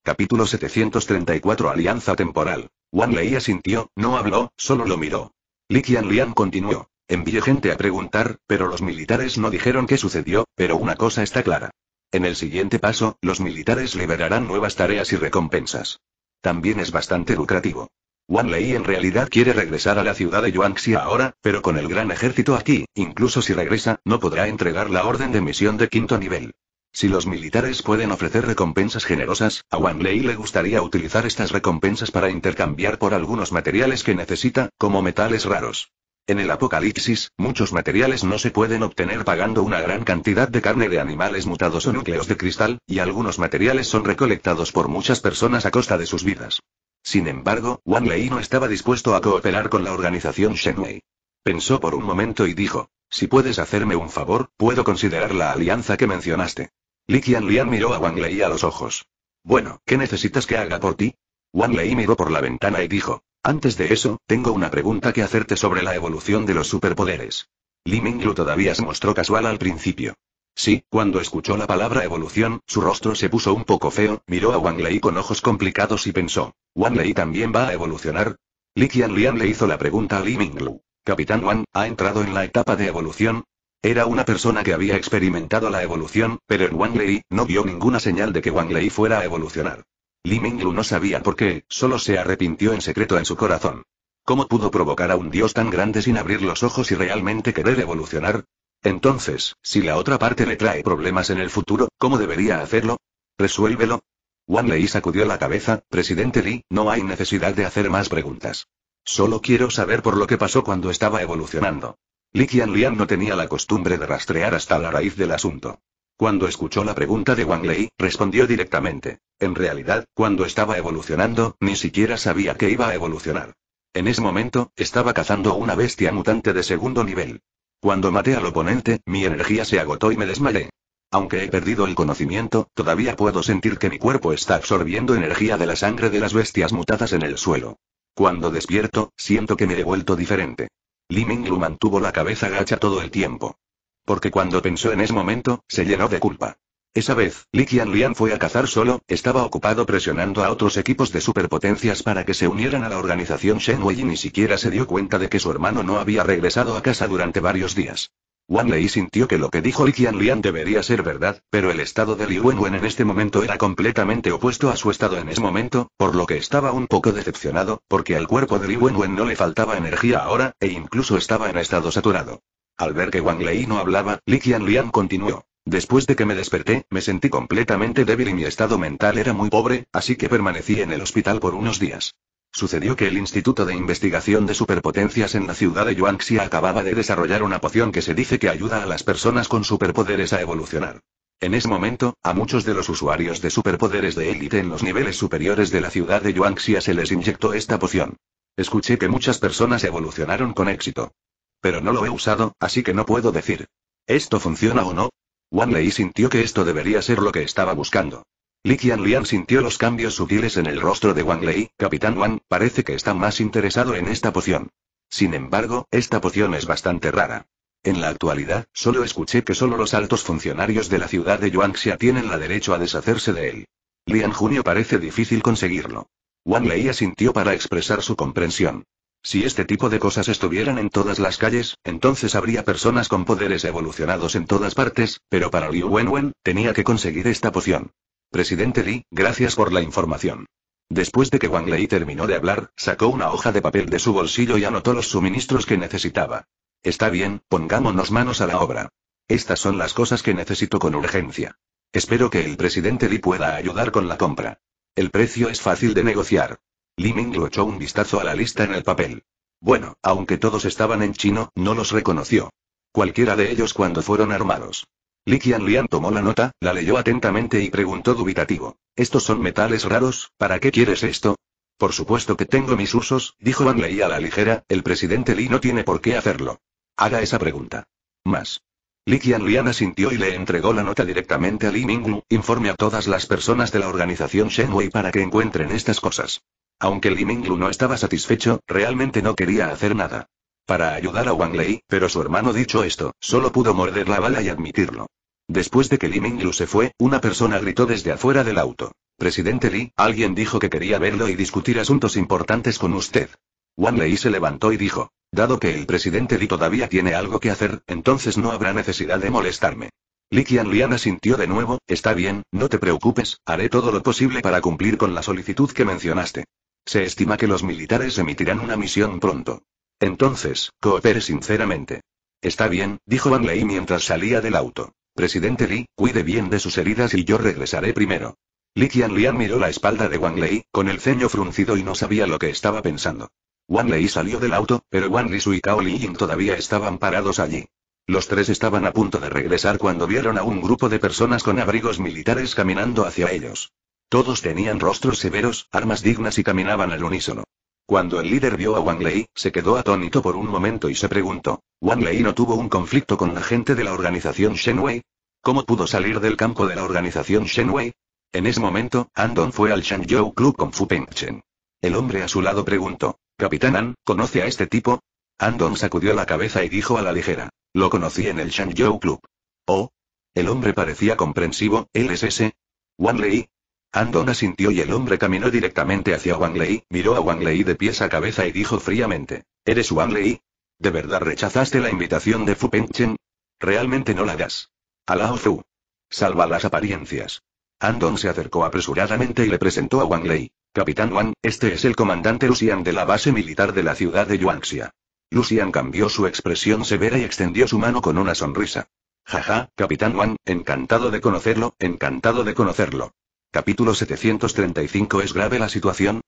Capítulo 734 Alianza temporal. Wan Lei asintió, no habló, solo lo miró. Li Lian continuó. Envié gente a preguntar, pero los militares no dijeron qué sucedió, pero una cosa está clara. En el siguiente paso, los militares liberarán nuevas tareas y recompensas. También es bastante lucrativo. Wan Lei en realidad quiere regresar a la ciudad de Yuanxi ahora, pero con el gran ejército aquí, incluso si regresa, no podrá entregar la orden de misión de quinto nivel. Si los militares pueden ofrecer recompensas generosas, a Wang Lei le gustaría utilizar estas recompensas para intercambiar por algunos materiales que necesita, como metales raros. En el apocalipsis, muchos materiales no se pueden obtener pagando una gran cantidad de carne de animales mutados o núcleos de cristal, y algunos materiales son recolectados por muchas personas a costa de sus vidas. Sin embargo, Wang Lei no estaba dispuesto a cooperar con la organización Shenwei. Pensó por un momento y dijo, si puedes hacerme un favor, puedo considerar la alianza que mencionaste. Li Qianlian miró a Wang Lei a los ojos. Bueno, ¿qué necesitas que haga por ti? Wang Lei miró por la ventana y dijo. Antes de eso, tengo una pregunta que hacerte sobre la evolución de los superpoderes. Li Minglu todavía se mostró casual al principio. Sí, cuando escuchó la palabra evolución, su rostro se puso un poco feo, miró a Wang Lei con ojos complicados y pensó, ¿Wang Lei también va a evolucionar? Li Qianlian le hizo la pregunta a Li Minglu. Capitán Wang, ¿ha entrado en la etapa de evolución? Era una persona que había experimentado la evolución, pero en Wang Lei, no vio ninguna señal de que Wang Lei fuera a evolucionar. Li Minglu no sabía por qué, solo se arrepintió en secreto en su corazón. ¿Cómo pudo provocar a un dios tan grande sin abrir los ojos y realmente querer evolucionar? Entonces, si la otra parte le trae problemas en el futuro, ¿cómo debería hacerlo? Resuélvelo. Wang Lei sacudió la cabeza, presidente Li, no hay necesidad de hacer más preguntas. Solo quiero saber por lo que pasó cuando estaba evolucionando. Li Lian no tenía la costumbre de rastrear hasta la raíz del asunto. Cuando escuchó la pregunta de Wang Lei, respondió directamente. En realidad, cuando estaba evolucionando, ni siquiera sabía que iba a evolucionar. En ese momento, estaba cazando una bestia mutante de segundo nivel. Cuando maté al oponente, mi energía se agotó y me desmayé. Aunque he perdido el conocimiento, todavía puedo sentir que mi cuerpo está absorbiendo energía de la sangre de las bestias mutadas en el suelo. Cuando despierto, siento que me he vuelto diferente. Li Minglu mantuvo la cabeza gacha todo el tiempo. Porque cuando pensó en ese momento, se llenó de culpa. Esa vez, Li Qianlian fue a cazar solo, estaba ocupado presionando a otros equipos de superpotencias para que se unieran a la organización Shenwei y ni siquiera se dio cuenta de que su hermano no había regresado a casa durante varios días. Wang Lei sintió que lo que dijo Li Lian debería ser verdad, pero el estado de Li Wenwen en este momento era completamente opuesto a su estado en ese momento, por lo que estaba un poco decepcionado, porque al cuerpo de Li Wenwen no le faltaba energía ahora, e incluso estaba en estado saturado. Al ver que Wang Lei no hablaba, Li Lian continuó. Después de que me desperté, me sentí completamente débil y mi estado mental era muy pobre, así que permanecí en el hospital por unos días. Sucedió que el Instituto de Investigación de Superpotencias en la ciudad de Yuanxia acababa de desarrollar una poción que se dice que ayuda a las personas con superpoderes a evolucionar. En ese momento, a muchos de los usuarios de superpoderes de élite en los niveles superiores de la ciudad de Yuanxia se les inyectó esta poción. Escuché que muchas personas evolucionaron con éxito. Pero no lo he usado, así que no puedo decir. ¿Esto funciona o no? Wanley sintió que esto debería ser lo que estaba buscando. Qian Lian sintió los cambios sutiles en el rostro de Wang Lei, Capitán Wang, parece que está más interesado en esta poción. Sin embargo, esta poción es bastante rara. En la actualidad, solo escuché que solo los altos funcionarios de la ciudad de Yuanxia tienen la derecho a deshacerse de él. Lian Junio parece difícil conseguirlo. Wang Lei asintió para expresar su comprensión. Si este tipo de cosas estuvieran en todas las calles, entonces habría personas con poderes evolucionados en todas partes, pero para Liu Wenwen, tenía que conseguir esta poción. Presidente Li, gracias por la información. Después de que Wang Lei terminó de hablar, sacó una hoja de papel de su bolsillo y anotó los suministros que necesitaba. Está bien, pongámonos manos a la obra. Estas son las cosas que necesito con urgencia. Espero que el presidente Li pueda ayudar con la compra. El precio es fácil de negociar. Li ming lo echó un vistazo a la lista en el papel. Bueno, aunque todos estaban en chino, no los reconoció. Cualquiera de ellos cuando fueron armados. Li Lian tomó la nota, la leyó atentamente y preguntó dubitativo. ¿Estos son metales raros? ¿Para qué quieres esto? Por supuesto que tengo mis usos, dijo Wang Lei a la ligera, el presidente Li no tiene por qué hacerlo. Haga esa pregunta. Más. Li Lian asintió y le entregó la nota directamente a Li Minglu, informe a todas las personas de la organización Shenwei para que encuentren estas cosas. Aunque Li Minglu no estaba satisfecho, realmente no quería hacer nada. Para ayudar a Wang Lei, pero su hermano dicho esto, solo pudo morder la bala y admitirlo. Después de que Li Mingyu se fue, una persona gritó desde afuera del auto. Presidente Li, alguien dijo que quería verlo y discutir asuntos importantes con usted. Wan Lei se levantó y dijo. Dado que el presidente Li todavía tiene algo que hacer, entonces no habrá necesidad de molestarme. Li Qianlian sintió de nuevo, está bien, no te preocupes, haré todo lo posible para cumplir con la solicitud que mencionaste. Se estima que los militares emitirán una misión pronto. Entonces, coopere sinceramente. Está bien, dijo Wan Lei mientras salía del auto. Presidente Li, cuide bien de sus heridas y yo regresaré primero. Li Qianlian miró la espalda de Wang Lei, con el ceño fruncido y no sabía lo que estaba pensando. Wang Lei salió del auto, pero Wang Su y Cao Li todavía estaban parados allí. Los tres estaban a punto de regresar cuando vieron a un grupo de personas con abrigos militares caminando hacia ellos. Todos tenían rostros severos, armas dignas y caminaban al unísono. Cuando el líder vio a Wang Lei, se quedó atónito por un momento y se preguntó, ¿Wang Lei no tuvo un conflicto con la gente de la organización Wei? ¿Cómo pudo salir del campo de la organización Wei? En ese momento, Andon fue al Shangzhou Club con Fu Pengchen. El hombre a su lado preguntó, Capitán An, ¿conoce a este tipo? Andon sacudió la cabeza y dijo a la ligera, lo conocí en el Shangzhou Club. Oh. El hombre parecía comprensivo, ¿él es ese? Wang Lei, Andon asintió y el hombre caminó directamente hacia Wang Lei, miró a Wang Lei de pies a cabeza y dijo fríamente. ¿Eres Wang Lei? ¿De verdad rechazaste la invitación de Fu Penchen? Realmente no la das. Alao Fu. Salva las apariencias. Andon se acercó apresuradamente y le presentó a Wang Lei. Capitán Wang, este es el comandante Lucian de la base militar de la ciudad de Yuanxia. Lucian cambió su expresión severa y extendió su mano con una sonrisa. Jaja, Capitán Wang, encantado de conocerlo, encantado de conocerlo. Capítulo 735 ¿Es grave la situación?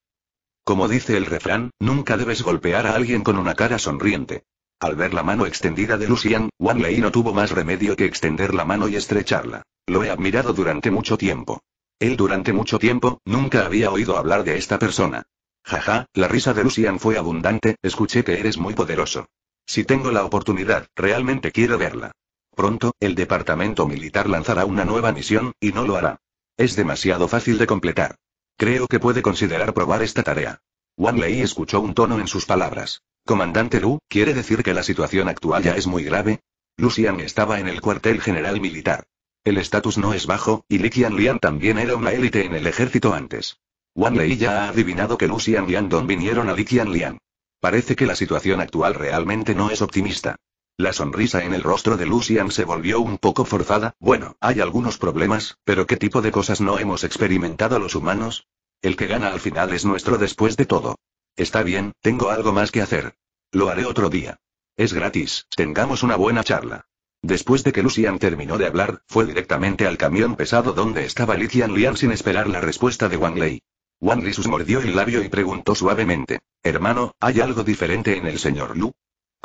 Como dice el refrán, nunca debes golpear a alguien con una cara sonriente. Al ver la mano extendida de Lucian, Wang Lei no tuvo más remedio que extender la mano y estrecharla. Lo he admirado durante mucho tiempo. Él durante mucho tiempo, nunca había oído hablar de esta persona. Jaja, la risa de Lucian fue abundante, escuché que eres muy poderoso. Si tengo la oportunidad, realmente quiero verla. Pronto, el departamento militar lanzará una nueva misión, y no lo hará. Es demasiado fácil de completar. Creo que puede considerar probar esta tarea. Wang Lei escuchó un tono en sus palabras. Comandante Lu, ¿quiere decir que la situación actual ya es muy grave? Lucian estaba en el cuartel general militar. El estatus no es bajo, y Li Qianlian también era una élite en el ejército antes. Wang Lei ya ha adivinado que Lucian y Don vinieron a Li Qianlian. Parece que la situación actual realmente no es optimista. La sonrisa en el rostro de Lucian se volvió un poco forzada. Bueno, hay algunos problemas, pero ¿qué tipo de cosas no hemos experimentado los humanos? El que gana al final es nuestro después de todo. Está bien, tengo algo más que hacer. Lo haré otro día. Es gratis, tengamos una buena charla. Después de que Lucian terminó de hablar, fue directamente al camión pesado donde estaba Lician Lian sin esperar la respuesta de Wang Lei. Wang Li mordió el labio y preguntó suavemente. Hermano, ¿hay algo diferente en el señor Lu?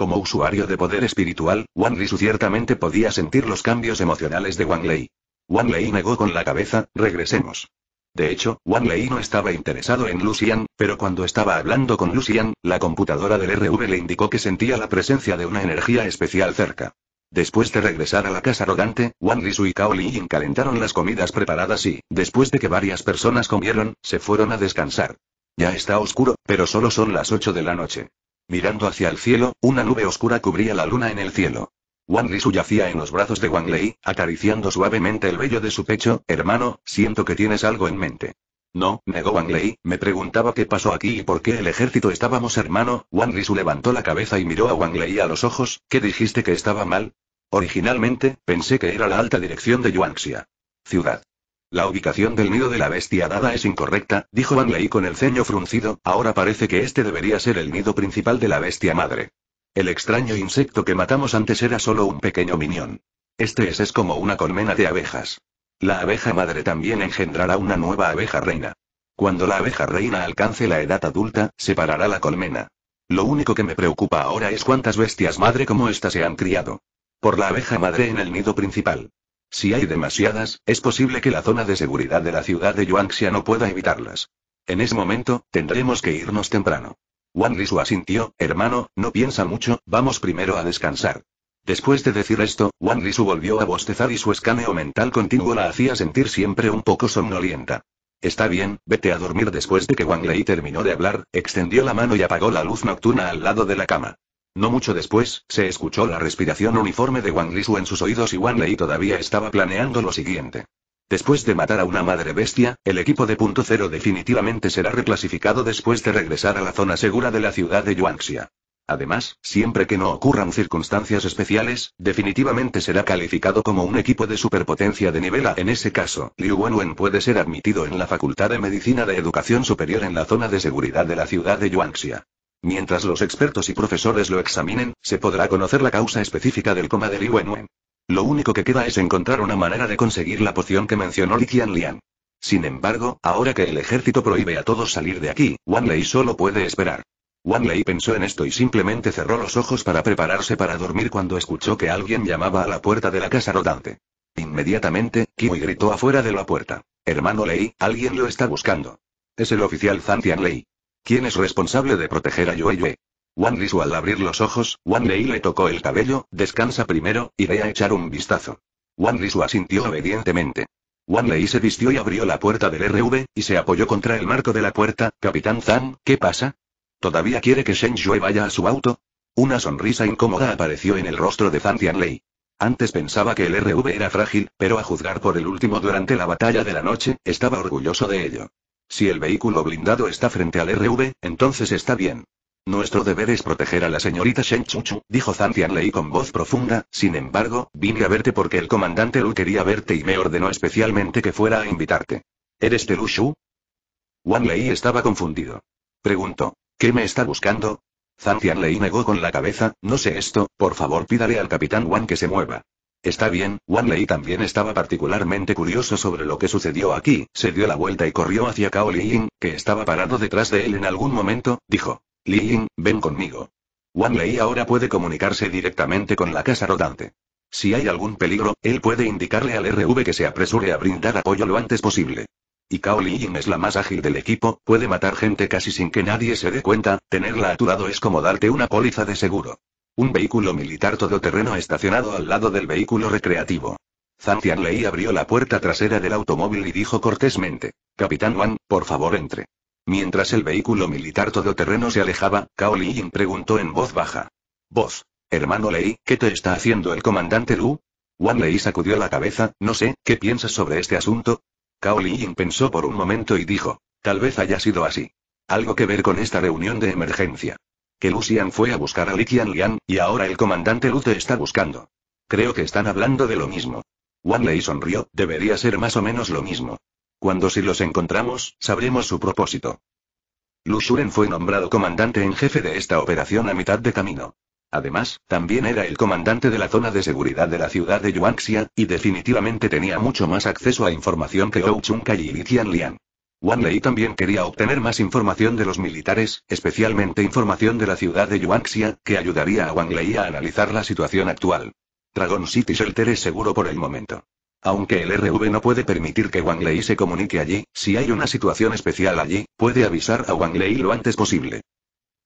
Como usuario de poder espiritual, Wang su ciertamente podía sentir los cambios emocionales de Wang Lei. Wang Lei negó con la cabeza, regresemos. De hecho, Wang Lei no estaba interesado en Lucian, pero cuando estaba hablando con Lucian, la computadora del RV le indicó que sentía la presencia de una energía especial cerca. Después de regresar a la casa arrogante, Wang Lisu y Cao Li calentaron las comidas preparadas y, después de que varias personas comieron, se fueron a descansar. Ya está oscuro, pero solo son las 8 de la noche. Mirando hacia el cielo, una nube oscura cubría la luna en el cielo. Wang suyacía yacía en los brazos de Wang Lei, acariciando suavemente el vello de su pecho, hermano, siento que tienes algo en mente. No, negó Wang Lei, me preguntaba qué pasó aquí y por qué el ejército estábamos hermano, Wang su levantó la cabeza y miró a Wang Lei a los ojos, ¿qué dijiste que estaba mal? Originalmente, pensé que era la alta dirección de Yuanxia. Ciudad. La ubicación del nido de la bestia dada es incorrecta, dijo Lee con el ceño fruncido, ahora parece que este debería ser el nido principal de la bestia madre. El extraño insecto que matamos antes era solo un pequeño minión. Este es, es como una colmena de abejas. La abeja madre también engendrará una nueva abeja reina. Cuando la abeja reina alcance la edad adulta, separará la colmena. Lo único que me preocupa ahora es cuántas bestias madre como esta se han criado. Por la abeja madre en el nido principal. Si hay demasiadas, es posible que la zona de seguridad de la ciudad de Yuanxia no pueda evitarlas. En ese momento, tendremos que irnos temprano. Wang Lisu asintió, hermano, no piensa mucho, vamos primero a descansar. Después de decir esto, Wang su volvió a bostezar y su escaneo mental continuo la hacía sentir siempre un poco somnolienta. Está bien, vete a dormir después de que Wang Lei terminó de hablar, extendió la mano y apagó la luz nocturna al lado de la cama. No mucho después, se escuchó la respiración uniforme de Wang Lishu en sus oídos y Wang Lei todavía estaba planeando lo siguiente. Después de matar a una madre bestia, el equipo de punto cero definitivamente será reclasificado después de regresar a la zona segura de la ciudad de Yuanxia. Además, siempre que no ocurran circunstancias especiales, definitivamente será calificado como un equipo de superpotencia de nivel A. En ese caso, Liu Wenwen puede ser admitido en la Facultad de Medicina de Educación Superior en la zona de seguridad de la ciudad de Yuanxia. Mientras los expertos y profesores lo examinen, se podrá conocer la causa específica del coma de Li Wenwen. Lo único que queda es encontrar una manera de conseguir la poción que mencionó Li Qianlian. Sin embargo, ahora que el ejército prohíbe a todos salir de aquí, Wan Lei solo puede esperar. Wan Lei pensó en esto y simplemente cerró los ojos para prepararse para dormir cuando escuchó que alguien llamaba a la puerta de la casa rodante. Inmediatamente, Kiwi gritó afuera de la puerta. Hermano Lei, alguien lo está buscando. Es el oficial Zhang Lei. ¿Quién es responsable de proteger a Yue Yue? Wan al abrir los ojos, Wan Lei le tocó el cabello, descansa primero, y ve a echar un vistazo. Wan Su asintió obedientemente. Wan Lei se vistió y abrió la puerta del RV, y se apoyó contra el marco de la puerta, Capitán Zhang, ¿qué pasa? ¿Todavía quiere que Shen Yue vaya a su auto? Una sonrisa incómoda apareció en el rostro de Zhang Tianlei. Antes pensaba que el RV era frágil, pero a juzgar por el último durante la batalla de la noche, estaba orgulloso de ello. Si el vehículo blindado está frente al RV, entonces está bien. Nuestro deber es proteger a la señorita Shen Chuchu, dijo Zantian Lei con voz profunda, sin embargo, vine a verte porque el comandante Lu quería verte y me ordenó especialmente que fuera a invitarte. ¿Eres de Lu Shu? Wang Lei estaba confundido. Preguntó, ¿qué me está buscando? Zantian Lei negó con la cabeza, no sé esto, por favor pídale al capitán Wan que se mueva. Está bien, Lei también estaba particularmente curioso sobre lo que sucedió aquí, se dio la vuelta y corrió hacia Cao Ying, que estaba parado detrás de él en algún momento, dijo. Ying, ven conmigo. Lei ahora puede comunicarse directamente con la casa rodante. Si hay algún peligro, él puede indicarle al RV que se apresure a brindar apoyo lo antes posible. Y Li Ying es la más ágil del equipo, puede matar gente casi sin que nadie se dé cuenta, tenerla a tu lado es como darte una póliza de seguro. Un vehículo militar todoterreno estacionado al lado del vehículo recreativo. Zantian Lei abrió la puerta trasera del automóvil y dijo cortésmente: Capitán Wang, por favor entre. Mientras el vehículo militar todoterreno se alejaba, Cao Liying preguntó en voz baja: "Voz, hermano Lei, ¿qué te está haciendo el comandante Lu? Wang Lei sacudió la cabeza: No sé, ¿qué piensas sobre este asunto? Cao Liying pensó por un momento y dijo: Tal vez haya sido así. Algo que ver con esta reunión de emergencia. Que Lucian fue a buscar a Li Lian, y ahora el comandante Lu te está buscando. Creo que están hablando de lo mismo. Wan Lei sonrió, debería ser más o menos lo mismo. Cuando si los encontramos, sabremos su propósito. Lu Shuren fue nombrado comandante en jefe de esta operación a mitad de camino. Además, también era el comandante de la zona de seguridad de la ciudad de Yuanxia, y definitivamente tenía mucho más acceso a información que Ou Chun y Li Lian. Wang Lei también quería obtener más información de los militares, especialmente información de la ciudad de Yuanxia, que ayudaría a Wang Lei a analizar la situación actual. Dragon City Shelter es seguro por el momento. Aunque el RV no puede permitir que Wang Lei se comunique allí, si hay una situación especial allí, puede avisar a Wang Lei lo antes posible.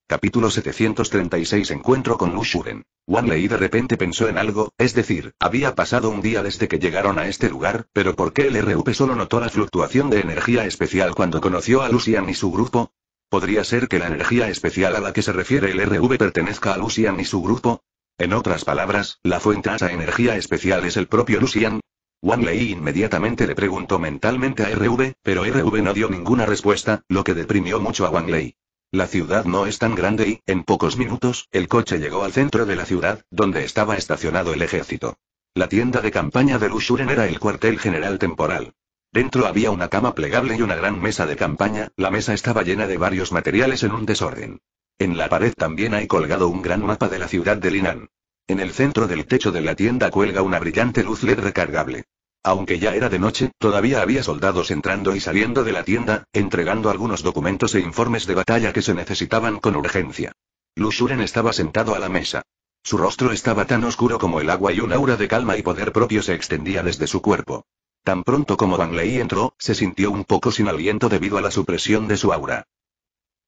Capítulo 736 Encuentro con Lushuren. Wan Lei de repente pensó en algo, es decir, había pasado un día desde que llegaron a este lugar, pero ¿por qué el R.V. solo notó la fluctuación de energía especial cuando conoció a Lucian y su grupo? ¿Podría ser que la energía especial a la que se refiere el RV pertenezca a Lucian y su grupo? En otras palabras, la fuente a esa energía especial es el propio Lucian. Wan Lei inmediatamente le preguntó mentalmente a RV, pero RV no dio ninguna respuesta, lo que deprimió mucho a Wan Lei. La ciudad no es tan grande y, en pocos minutos, el coche llegó al centro de la ciudad, donde estaba estacionado el ejército. La tienda de campaña de Lushuren era el cuartel general temporal. Dentro había una cama plegable y una gran mesa de campaña, la mesa estaba llena de varios materiales en un desorden. En la pared también hay colgado un gran mapa de la ciudad de Linan. En el centro del techo de la tienda cuelga una brillante luz LED recargable. Aunque ya era de noche, todavía había soldados entrando y saliendo de la tienda, entregando algunos documentos e informes de batalla que se necesitaban con urgencia. Lushuren estaba sentado a la mesa. Su rostro estaba tan oscuro como el agua y un aura de calma y poder propio se extendía desde su cuerpo. Tan pronto como Wang Lei entró, se sintió un poco sin aliento debido a la supresión de su aura.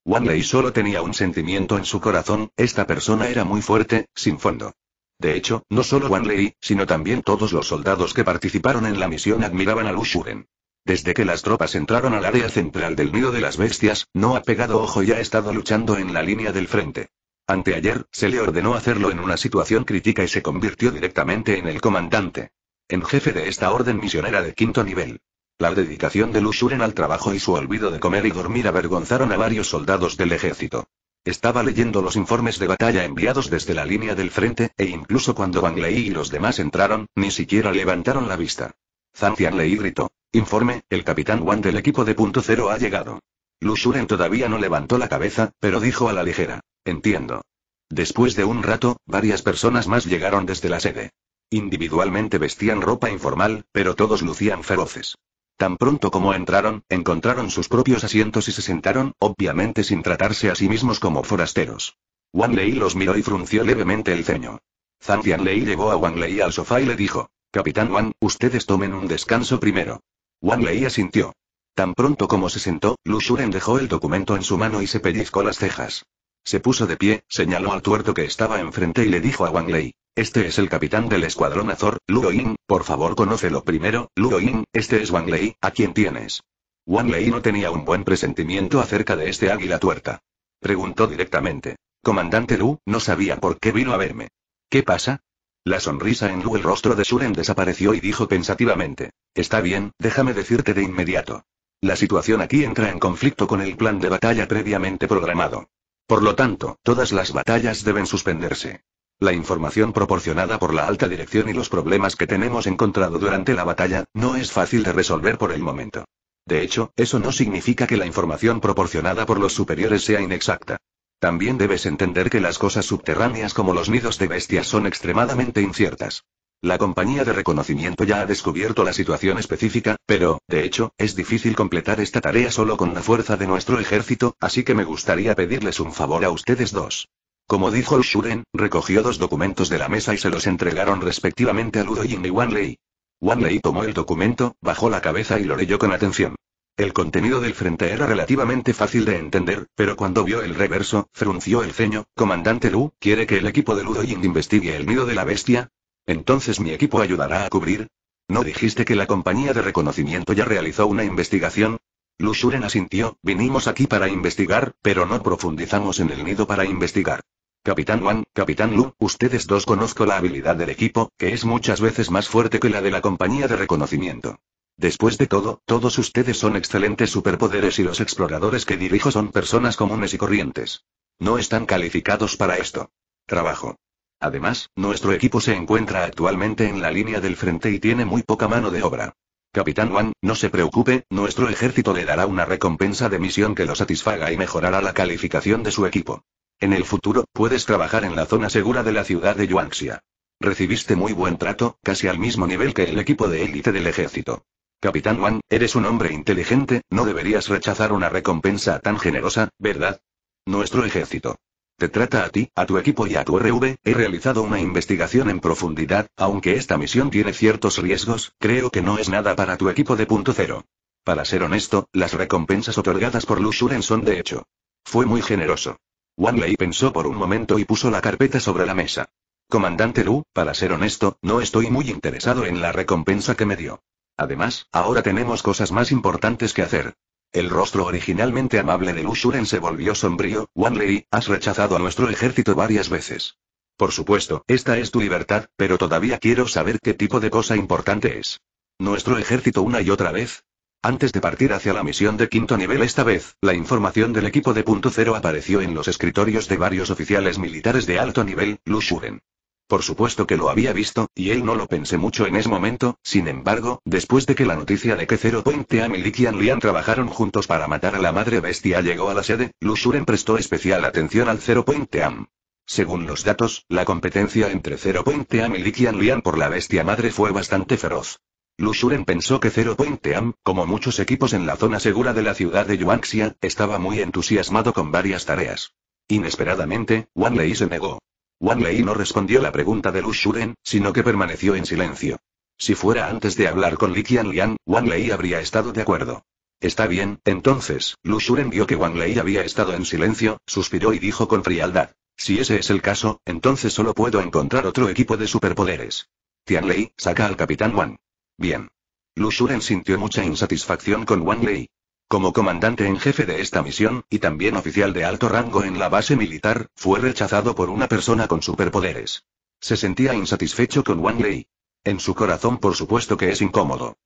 Lei solo tenía un sentimiento en su corazón, esta persona era muy fuerte, sin fondo. De hecho, no solo Wanley, sino también todos los soldados que participaron en la misión admiraban a Lushuren. Desde que las tropas entraron al área central del nido de las bestias, no ha pegado ojo y ha estado luchando en la línea del frente. Anteayer, se le ordenó hacerlo en una situación crítica y se convirtió directamente en el comandante. En jefe de esta orden misionera de quinto nivel. La dedicación de Lushuren al trabajo y su olvido de comer y dormir avergonzaron a varios soldados del ejército. Estaba leyendo los informes de batalla enviados desde la línea del frente, e incluso cuando Wang Lei y los demás entraron, ni siquiera levantaron la vista. Zhang Lei gritó. Informe, el capitán Wang del equipo de punto cero ha llegado. Shuren todavía no levantó la cabeza, pero dijo a la ligera. Entiendo. Después de un rato, varias personas más llegaron desde la sede. Individualmente vestían ropa informal, pero todos lucían feroces. Tan pronto como entraron, encontraron sus propios asientos y se sentaron, obviamente sin tratarse a sí mismos como forasteros. Wang Lei los miró y frunció levemente el ceño. Zhang Lei llevó a Wang Lei al sofá y le dijo, Capitán Wang, ustedes tomen un descanso primero. Wang Lei asintió. Tan pronto como se sentó, Lu Shuren dejó el documento en su mano y se pellizcó las cejas. Se puso de pie, señaló al tuerto que estaba enfrente y le dijo a Wang Lei. Este es el capitán del escuadrón Azor, Luo por favor conócelo primero, Luo este es Wang Lei, ¿a quién tienes? Wang Lei no tenía un buen presentimiento acerca de este águila tuerta. Preguntó directamente. Comandante Lu, no sabía por qué vino a verme. ¿Qué pasa? La sonrisa en Lu el rostro de Shuren desapareció y dijo pensativamente. Está bien, déjame decirte de inmediato. La situación aquí entra en conflicto con el plan de batalla previamente programado. Por lo tanto, todas las batallas deben suspenderse. La información proporcionada por la alta dirección y los problemas que tenemos encontrado durante la batalla, no es fácil de resolver por el momento. De hecho, eso no significa que la información proporcionada por los superiores sea inexacta. También debes entender que las cosas subterráneas como los nidos de bestias son extremadamente inciertas. La compañía de reconocimiento ya ha descubierto la situación específica, pero, de hecho, es difícil completar esta tarea solo con la fuerza de nuestro ejército, así que me gustaría pedirles un favor a ustedes dos. Como dijo Shuren, recogió dos documentos de la mesa y se los entregaron respectivamente a ludo y Wanley. Wanley tomó el documento, bajó la cabeza y lo leyó con atención. El contenido del frente era relativamente fácil de entender, pero cuando vio el reverso, frunció el ceño. Comandante Lu, ¿quiere que el equipo de Ludo Ludoyin investigue el nido de la bestia? Entonces mi equipo ayudará a cubrir. ¿No dijiste que la compañía de reconocimiento ya realizó una investigación? Shuren asintió, vinimos aquí para investigar, pero no profundizamos en el nido para investigar. Capitán Wan, Capitán Lu, ustedes dos conozco la habilidad del equipo, que es muchas veces más fuerte que la de la compañía de reconocimiento. Después de todo, todos ustedes son excelentes superpoderes y los exploradores que dirijo son personas comunes y corrientes. No están calificados para esto. Trabajo. Además, nuestro equipo se encuentra actualmente en la línea del frente y tiene muy poca mano de obra. Capitán Wang, no se preocupe, nuestro ejército le dará una recompensa de misión que lo satisfaga y mejorará la calificación de su equipo. En el futuro, puedes trabajar en la zona segura de la ciudad de Yuanxia. Recibiste muy buen trato, casi al mismo nivel que el equipo de élite del ejército. Capitán Wang, eres un hombre inteligente, no deberías rechazar una recompensa tan generosa, ¿verdad? Nuestro ejército te trata a ti, a tu equipo y a tu RV, he realizado una investigación en profundidad, aunque esta misión tiene ciertos riesgos, creo que no es nada para tu equipo de punto cero. Para ser honesto, las recompensas otorgadas por Shuren son de hecho. Fue muy generoso. Wanley pensó por un momento y puso la carpeta sobre la mesa. Comandante Lu, para ser honesto, no estoy muy interesado en la recompensa que me dio. Además, ahora tenemos cosas más importantes que hacer. El rostro originalmente amable de Lushuren se volvió sombrío. Wanley, has rechazado a nuestro ejército varias veces. Por supuesto, esta es tu libertad, pero todavía quiero saber qué tipo de cosa importante es. Nuestro ejército una y otra vez. Antes de partir hacia la misión de quinto nivel esta vez, la información del equipo de punto cero apareció en los escritorios de varios oficiales militares de alto nivel, Lushuren. Por supuesto que lo había visto, y él no lo pensé mucho en ese momento, sin embargo, después de que la noticia de que Zero Point Am y Li Lian trabajaron juntos para matar a la madre bestia llegó a la sede, Lushuren prestó especial atención al Zero Point Am. Según los datos, la competencia entre Zero Point Am y Li Lian por la bestia madre fue bastante feroz. Lushuren pensó que Zero Point Am, como muchos equipos en la zona segura de la ciudad de Yuanxia, estaba muy entusiasmado con varias tareas. Inesperadamente, Wan Lei se negó. Wang Lei no respondió la pregunta de Lu Shuren, sino que permaneció en silencio. Si fuera antes de hablar con Li Qianlian, Wang Lei habría estado de acuerdo. Está bien, entonces, Lu Shuren vio que Wang Lei había estado en silencio, suspiró y dijo con frialdad. Si ese es el caso, entonces solo puedo encontrar otro equipo de superpoderes. Tian Lei, saca al capitán Wan. Bien. Lu Shuren sintió mucha insatisfacción con Wang Lei. Como comandante en jefe de esta misión, y también oficial de alto rango en la base militar, fue rechazado por una persona con superpoderes. Se sentía insatisfecho con Wang Lei. En su corazón por supuesto que es incómodo.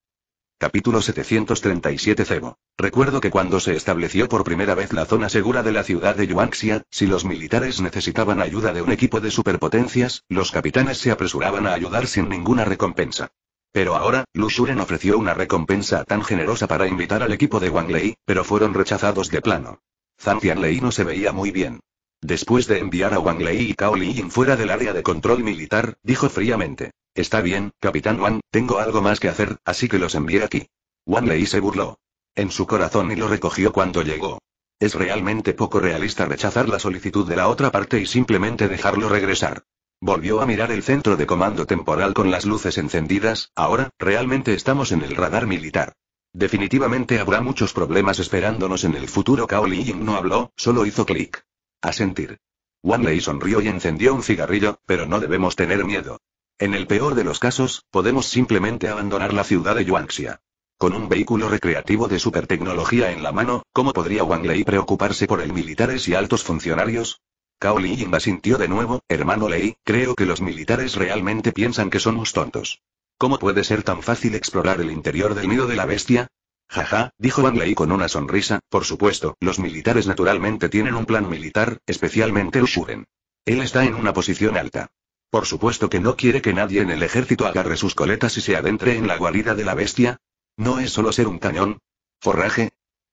Capítulo 737 Cebo. Recuerdo que cuando se estableció por primera vez la zona segura de la ciudad de Yuanxia, si los militares necesitaban ayuda de un equipo de superpotencias, los capitanes se apresuraban a ayudar sin ninguna recompensa. Pero ahora, Lushuren ofreció una recompensa tan generosa para invitar al equipo de Wang Lei, pero fueron rechazados de plano. Zhang Tianlei no se veía muy bien. Después de enviar a Wang Lei y Cao Liyin fuera del área de control militar, dijo fríamente. Está bien, Capitán Wang, tengo algo más que hacer, así que los envié aquí. Wang Lei se burló. En su corazón y lo recogió cuando llegó. Es realmente poco realista rechazar la solicitud de la otra parte y simplemente dejarlo regresar. Volvió a mirar el centro de comando temporal con las luces encendidas, ahora, realmente estamos en el radar militar. Definitivamente habrá muchos problemas esperándonos en el futuro. Cao Ling no habló, solo hizo clic. A sentir. Wan Lei sonrió y encendió un cigarrillo, pero no debemos tener miedo. En el peor de los casos, podemos simplemente abandonar la ciudad de Yuanxia. Con un vehículo recreativo de supertecnología en la mano, ¿cómo podría Wang Lei preocuparse por el militares y altos funcionarios? y sintió sintió de nuevo, hermano Lei, creo que los militares realmente piensan que somos tontos. ¿Cómo puede ser tan fácil explorar el interior del nido de la bestia? Jaja, dijo Van Lei con una sonrisa, por supuesto, los militares naturalmente tienen un plan militar, especialmente el Shuren. Él está en una posición alta. Por supuesto que no quiere que nadie en el ejército agarre sus coletas y se adentre en la guarida de la bestia. No es solo ser un cañón. Forraje,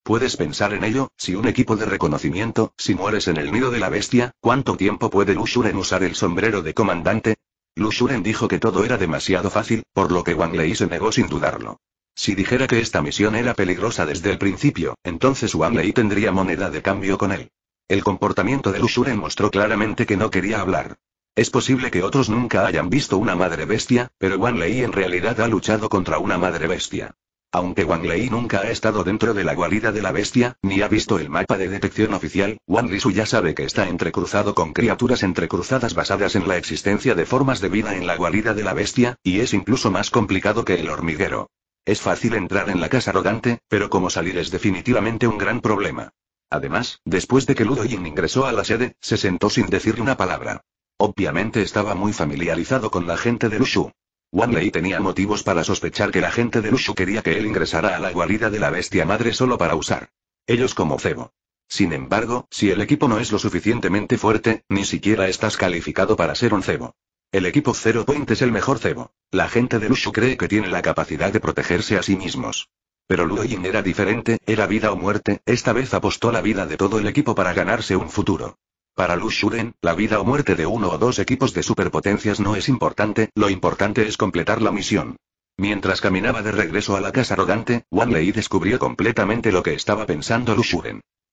Puedes pensar en ello, si un equipo de reconocimiento, si mueres en el nido de la bestia, ¿cuánto tiempo puede Lushuren usar el sombrero de comandante? Lushuren dijo que todo era demasiado fácil, por lo que Wang Lei se negó sin dudarlo. Si dijera que esta misión era peligrosa desde el principio, entonces Wang Lei tendría moneda de cambio con él. El comportamiento de Lushuren mostró claramente que no quería hablar. Es posible que otros nunca hayan visto una madre bestia, pero Wang Lei en realidad ha luchado contra una madre bestia. Aunque Wang Lei nunca ha estado dentro de la guarida de la bestia, ni ha visto el mapa de detección oficial, Wang Lisu ya sabe que está entrecruzado con criaturas entrecruzadas basadas en la existencia de formas de vida en la guarida de la bestia, y es incluso más complicado que el hormiguero. Es fácil entrar en la casa rodante, pero como salir es definitivamente un gran problema. Además, después de que Ludo Yin ingresó a la sede, se sentó sin decir una palabra. Obviamente estaba muy familiarizado con la gente de Lushu. Wanley tenía motivos para sospechar que la gente de Lushu quería que él ingresara a la guarida de la bestia madre solo para usar. Ellos como cebo. Sin embargo, si el equipo no es lo suficientemente fuerte, ni siquiera estás calificado para ser un cebo. El equipo Zero Point es el mejor cebo. La gente de Lushu cree que tiene la capacidad de protegerse a sí mismos. Pero Luoyin era diferente, era vida o muerte, esta vez apostó la vida de todo el equipo para ganarse un futuro. Para Lu la vida o muerte de uno o dos equipos de superpotencias no es importante, lo importante es completar la misión. Mientras caminaba de regreso a la casa arrogante Wan Lei descubrió completamente lo que estaba pensando Lu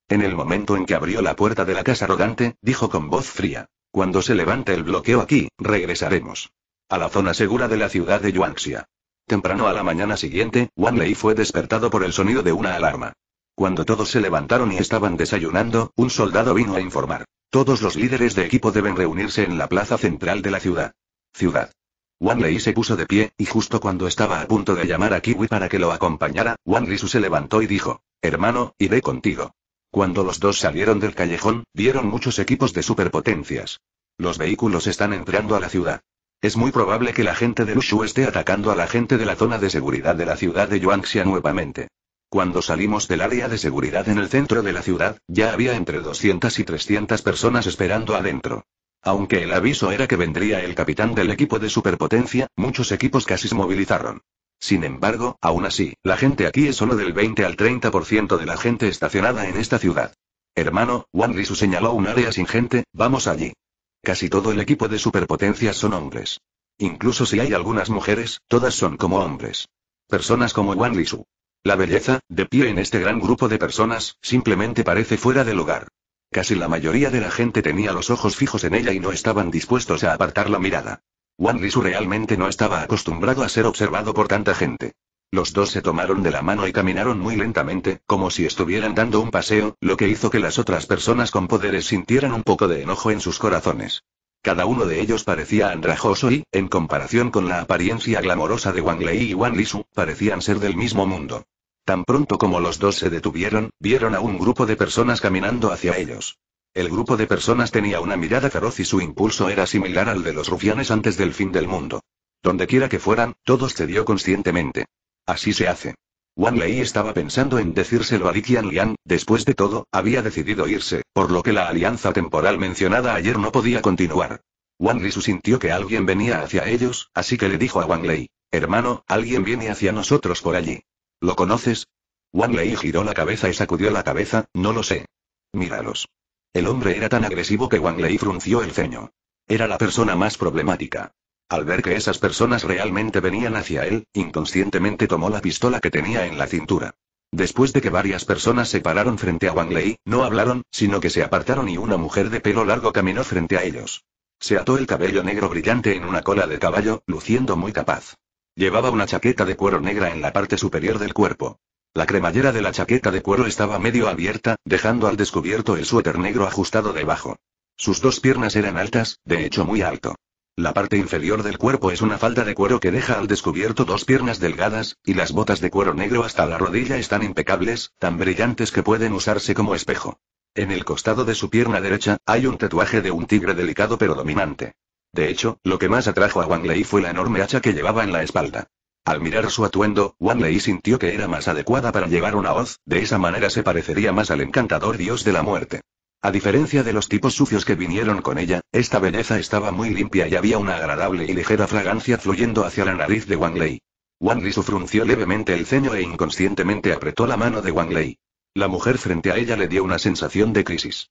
En el momento en que abrió la puerta de la casa arrogante dijo con voz fría. Cuando se levante el bloqueo aquí, regresaremos. A la zona segura de la ciudad de Yuanxia. Temprano a la mañana siguiente, Wan Lei fue despertado por el sonido de una alarma. Cuando todos se levantaron y estaban desayunando, un soldado vino a informar. Todos los líderes de equipo deben reunirse en la plaza central de la ciudad. Ciudad. Lei se puso de pie, y justo cuando estaba a punto de llamar a Kiwi para que lo acompañara, Wan Lisu se levantó y dijo, Hermano, iré contigo. Cuando los dos salieron del callejón, vieron muchos equipos de superpotencias. Los vehículos están entrando a la ciudad. Es muy probable que la gente de Lushu esté atacando a la gente de la zona de seguridad de la ciudad de Yuanxia nuevamente. Cuando salimos del área de seguridad en el centro de la ciudad, ya había entre 200 y 300 personas esperando adentro. Aunque el aviso era que vendría el capitán del equipo de superpotencia, muchos equipos casi se movilizaron. Sin embargo, aún así, la gente aquí es solo del 20 al 30% de la gente estacionada en esta ciudad. Hermano, Wan Su señaló un área sin gente, vamos allí. Casi todo el equipo de superpotencia son hombres. Incluso si hay algunas mujeres, todas son como hombres. Personas como Wan Lisu. La belleza, de pie en este gran grupo de personas, simplemente parece fuera del lugar. Casi la mayoría de la gente tenía los ojos fijos en ella y no estaban dispuestos a apartar la mirada. Wang su realmente no estaba acostumbrado a ser observado por tanta gente. Los dos se tomaron de la mano y caminaron muy lentamente, como si estuvieran dando un paseo, lo que hizo que las otras personas con poderes sintieran un poco de enojo en sus corazones. Cada uno de ellos parecía andrajoso y, en comparación con la apariencia glamorosa de Wang Lei y Wang Lisu, parecían ser del mismo mundo. Tan pronto como los dos se detuvieron, vieron a un grupo de personas caminando hacia ellos. El grupo de personas tenía una mirada feroz y su impulso era similar al de los rufianes antes del fin del mundo. Donde quiera que fueran, todos cedió conscientemente. Así se hace. Wang Lei estaba pensando en decírselo a Li Qianlian, después de todo, había decidido irse, por lo que la alianza temporal mencionada ayer no podía continuar. Wang Li sintió que alguien venía hacia ellos, así que le dijo a Wang Lei, hermano, alguien viene hacia nosotros por allí. ¿Lo conoces? Wang Lei giró la cabeza y sacudió la cabeza, no lo sé. Míralos. El hombre era tan agresivo que Wang Lei frunció el ceño. Era la persona más problemática. Al ver que esas personas realmente venían hacia él, inconscientemente tomó la pistola que tenía en la cintura. Después de que varias personas se pararon frente a Wang Lei, no hablaron, sino que se apartaron y una mujer de pelo largo caminó frente a ellos. Se ató el cabello negro brillante en una cola de caballo, luciendo muy capaz. Llevaba una chaqueta de cuero negra en la parte superior del cuerpo. La cremallera de la chaqueta de cuero estaba medio abierta, dejando al descubierto el suéter negro ajustado debajo. Sus dos piernas eran altas, de hecho muy alto. La parte inferior del cuerpo es una falda de cuero que deja al descubierto dos piernas delgadas, y las botas de cuero negro hasta la rodilla están impecables, tan brillantes que pueden usarse como espejo. En el costado de su pierna derecha, hay un tatuaje de un tigre delicado pero dominante. De hecho, lo que más atrajo a Wang Lei fue la enorme hacha que llevaba en la espalda. Al mirar su atuendo, Wang Lei sintió que era más adecuada para llevar una hoz, de esa manera se parecería más al encantador dios de la muerte. A diferencia de los tipos sucios que vinieron con ella, esta belleza estaba muy limpia y había una agradable y ligera fragancia fluyendo hacia la nariz de Wang Lei. Wang Lei frunció levemente el ceño e inconscientemente apretó la mano de Wang Lei. La mujer frente a ella le dio una sensación de crisis.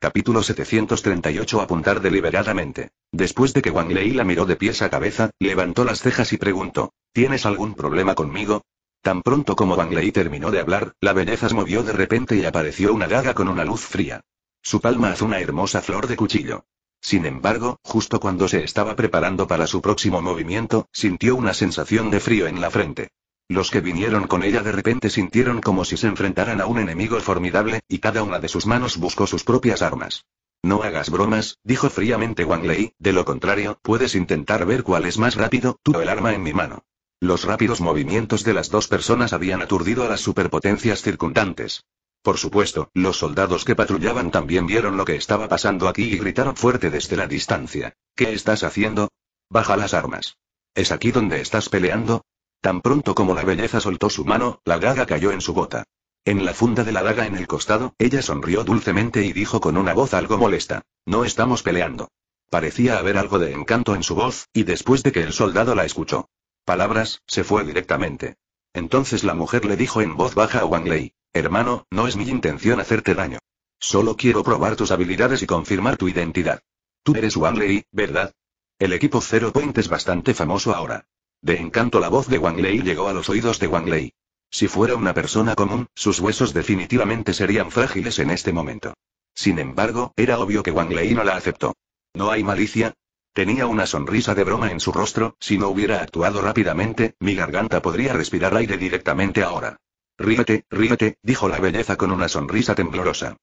Capítulo 738 Apuntar deliberadamente. Después de que Wang Lei la miró de pies a cabeza, levantó las cejas y preguntó, ¿tienes algún problema conmigo? Tan pronto como Wang Lei terminó de hablar, la belleza se movió de repente y apareció una daga con una luz fría. Su palma hace una hermosa flor de cuchillo. Sin embargo, justo cuando se estaba preparando para su próximo movimiento, sintió una sensación de frío en la frente. Los que vinieron con ella de repente sintieron como si se enfrentaran a un enemigo formidable, y cada una de sus manos buscó sus propias armas. No hagas bromas, dijo fríamente Wang Lei, de lo contrario, puedes intentar ver cuál es más rápido, tuvo el arma en mi mano. Los rápidos movimientos de las dos personas habían aturdido a las superpotencias circundantes. Por supuesto, los soldados que patrullaban también vieron lo que estaba pasando aquí y gritaron fuerte desde la distancia. ¿Qué estás haciendo? Baja las armas. ¿Es aquí donde estás peleando? Tan pronto como la belleza soltó su mano, la daga cayó en su bota. En la funda de la daga en el costado, ella sonrió dulcemente y dijo con una voz algo molesta. No estamos peleando. Parecía haber algo de encanto en su voz, y después de que el soldado la escuchó. Palabras, se fue directamente. Entonces la mujer le dijo en voz baja a Wang Lei. Hermano, no es mi intención hacerte daño. Solo quiero probar tus habilidades y confirmar tu identidad. Tú eres Wang Lei, ¿verdad? El equipo Zero Point es bastante famoso ahora. De encanto la voz de Wang Lei llegó a los oídos de Wang Lei. Si fuera una persona común, sus huesos definitivamente serían frágiles en este momento. Sin embargo, era obvio que Wang Lei no la aceptó. No hay malicia. Tenía una sonrisa de broma en su rostro, si no hubiera actuado rápidamente, mi garganta podría respirar aire directamente ahora. Ríete, ríete, dijo la belleza con una sonrisa temblorosa.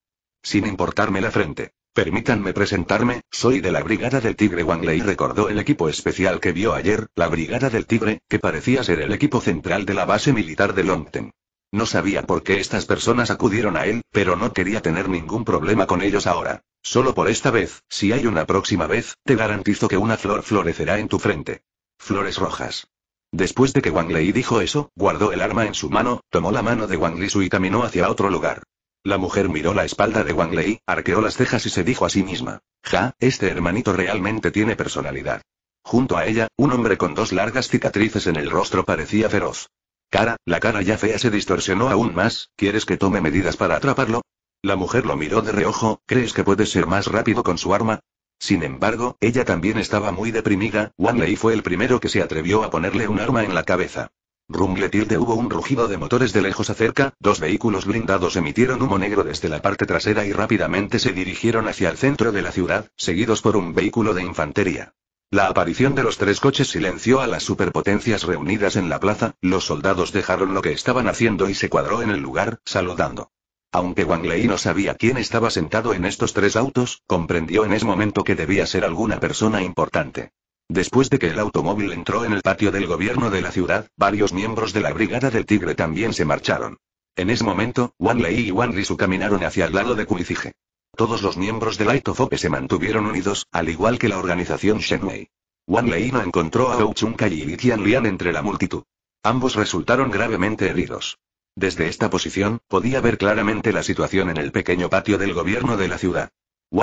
Sin importarme la frente. Permítanme presentarme, soy de la Brigada del Tigre Wang Lei recordó el equipo especial que vio ayer, la Brigada del Tigre, que parecía ser el equipo central de la base militar de Longten. No sabía por qué estas personas acudieron a él, pero no quería tener ningún problema con ellos ahora. Solo por esta vez, si hay una próxima vez, te garantizo que una flor florecerá en tu frente. Flores rojas. Después de que Wang Lei dijo eso, guardó el arma en su mano, tomó la mano de Wang Su y caminó hacia otro lugar. La mujer miró la espalda de Wang Lei, arqueó las cejas y se dijo a sí misma. Ja, este hermanito realmente tiene personalidad. Junto a ella, un hombre con dos largas cicatrices en el rostro parecía feroz. Cara, la cara ya fea se distorsionó aún más, ¿quieres que tome medidas para atraparlo? La mujer lo miró de reojo, ¿crees que puede ser más rápido con su arma? Sin embargo, ella también estaba muy deprimida, Wang Lei fue el primero que se atrevió a ponerle un arma en la cabeza. Rumble tilde hubo un rugido de motores de lejos a cerca, dos vehículos blindados emitieron humo negro desde la parte trasera y rápidamente se dirigieron hacia el centro de la ciudad, seguidos por un vehículo de infantería. La aparición de los tres coches silenció a las superpotencias reunidas en la plaza, los soldados dejaron lo que estaban haciendo y se cuadró en el lugar, saludando. Aunque Wang Lei no sabía quién estaba sentado en estos tres autos, comprendió en ese momento que debía ser alguna persona importante. Después de que el automóvil entró en el patio del gobierno de la ciudad, varios miembros de la Brigada del Tigre también se marcharon. En ese momento, Wan Lei y Wan Risu caminaron hacia el lado de Kuizige. Todos los miembros de del Hope se mantuvieron unidos, al igual que la organización Shenwei. Wan Lei no encontró a Kai y Li Lian entre la multitud. Ambos resultaron gravemente heridos. Desde esta posición, podía ver claramente la situación en el pequeño patio del gobierno de la ciudad.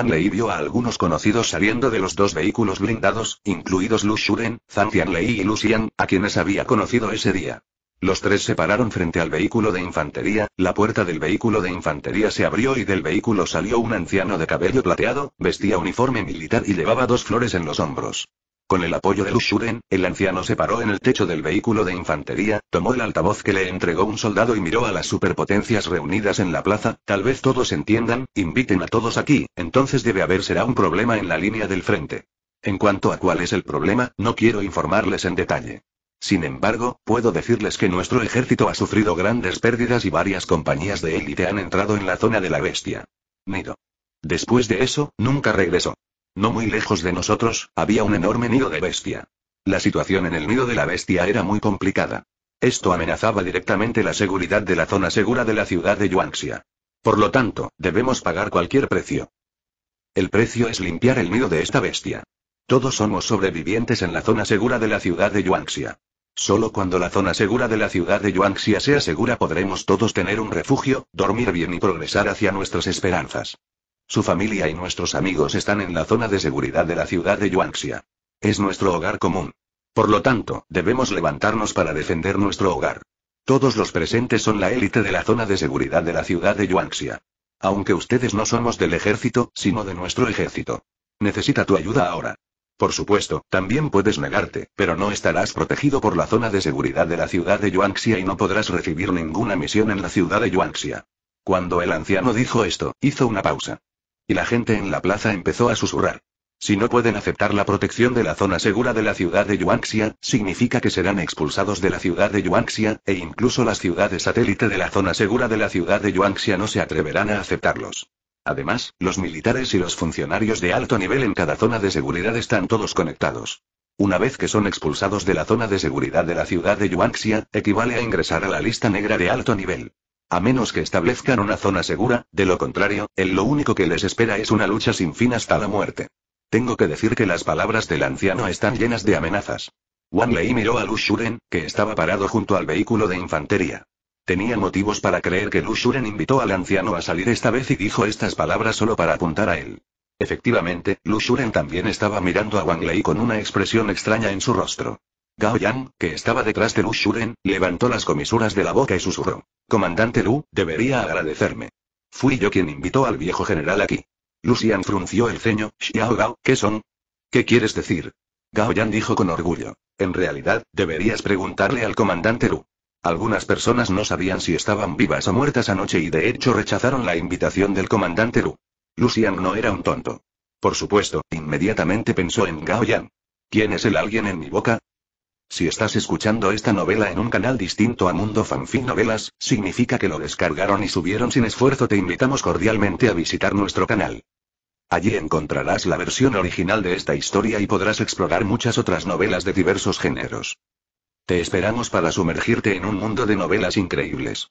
Lei vio a algunos conocidos saliendo de los dos vehículos blindados, incluidos Lu Shuren, Zhang Tianlei y Lu Xian, a quienes había conocido ese día. Los tres se pararon frente al vehículo de infantería, la puerta del vehículo de infantería se abrió y del vehículo salió un anciano de cabello plateado, vestía uniforme militar y llevaba dos flores en los hombros. Con el apoyo de Lushuren, el anciano se paró en el techo del vehículo de infantería, tomó el altavoz que le entregó un soldado y miró a las superpotencias reunidas en la plaza, tal vez todos entiendan, inviten a todos aquí, entonces debe haber será un problema en la línea del frente. En cuanto a cuál es el problema, no quiero informarles en detalle. Sin embargo, puedo decirles que nuestro ejército ha sufrido grandes pérdidas y varias compañías de élite han entrado en la zona de la bestia. Nido. Después de eso, nunca regresó. No muy lejos de nosotros, había un enorme nido de bestia. La situación en el nido de la bestia era muy complicada. Esto amenazaba directamente la seguridad de la zona segura de la ciudad de Yuanxia. Por lo tanto, debemos pagar cualquier precio. El precio es limpiar el nido de esta bestia. Todos somos sobrevivientes en la zona segura de la ciudad de Yuanxia. Solo cuando la zona segura de la ciudad de Yuanxia sea segura podremos todos tener un refugio, dormir bien y progresar hacia nuestras esperanzas. Su familia y nuestros amigos están en la zona de seguridad de la ciudad de Yuanxia. Es nuestro hogar común. Por lo tanto, debemos levantarnos para defender nuestro hogar. Todos los presentes son la élite de la zona de seguridad de la ciudad de Yuanxia. Aunque ustedes no somos del ejército, sino de nuestro ejército. Necesita tu ayuda ahora. Por supuesto, también puedes negarte, pero no estarás protegido por la zona de seguridad de la ciudad de Yuanxia y no podrás recibir ninguna misión en la ciudad de Yuanxia. Cuando el anciano dijo esto, hizo una pausa. Y la gente en la plaza empezó a susurrar. Si no pueden aceptar la protección de la zona segura de la ciudad de Yuanxia, significa que serán expulsados de la ciudad de Yuanxia, e incluso las ciudades satélite de la zona segura de la ciudad de Yuanxia no se atreverán a aceptarlos. Además, los militares y los funcionarios de alto nivel en cada zona de seguridad están todos conectados. Una vez que son expulsados de la zona de seguridad de la ciudad de Yuanxia, equivale a ingresar a la lista negra de alto nivel. A menos que establezcan una zona segura, de lo contrario, el lo único que les espera es una lucha sin fin hasta la muerte. Tengo que decir que las palabras del anciano están llenas de amenazas. Wang Lei miró a Lu Shuren, que estaba parado junto al vehículo de infantería. Tenía motivos para creer que Lu Shuren invitó al anciano a salir esta vez y dijo estas palabras solo para apuntar a él. Efectivamente, Lu Shuren también estaba mirando a Wang Lei con una expresión extraña en su rostro. Gao Yang, que estaba detrás de Lu Shuren, levantó las comisuras de la boca y susurró. Comandante Lu, debería agradecerme. Fui yo quien invitó al viejo general aquí. Lucian frunció el ceño. Xiao Gao, ¿qué son? ¿Qué quieres decir? Gao Yang dijo con orgullo. En realidad, deberías preguntarle al comandante Lu. Algunas personas no sabían si estaban vivas o muertas anoche y de hecho rechazaron la invitación del comandante Lu. Lucian no era un tonto. Por supuesto, inmediatamente pensó en Gao Yang. ¿Quién es el alguien en mi boca? Si estás escuchando esta novela en un canal distinto a Mundo Fanfic Novelas, significa que lo descargaron y subieron sin esfuerzo. Te invitamos cordialmente a visitar nuestro canal. Allí encontrarás la versión original de esta historia y podrás explorar muchas otras novelas de diversos géneros. Te esperamos para sumergirte en un mundo de novelas increíbles.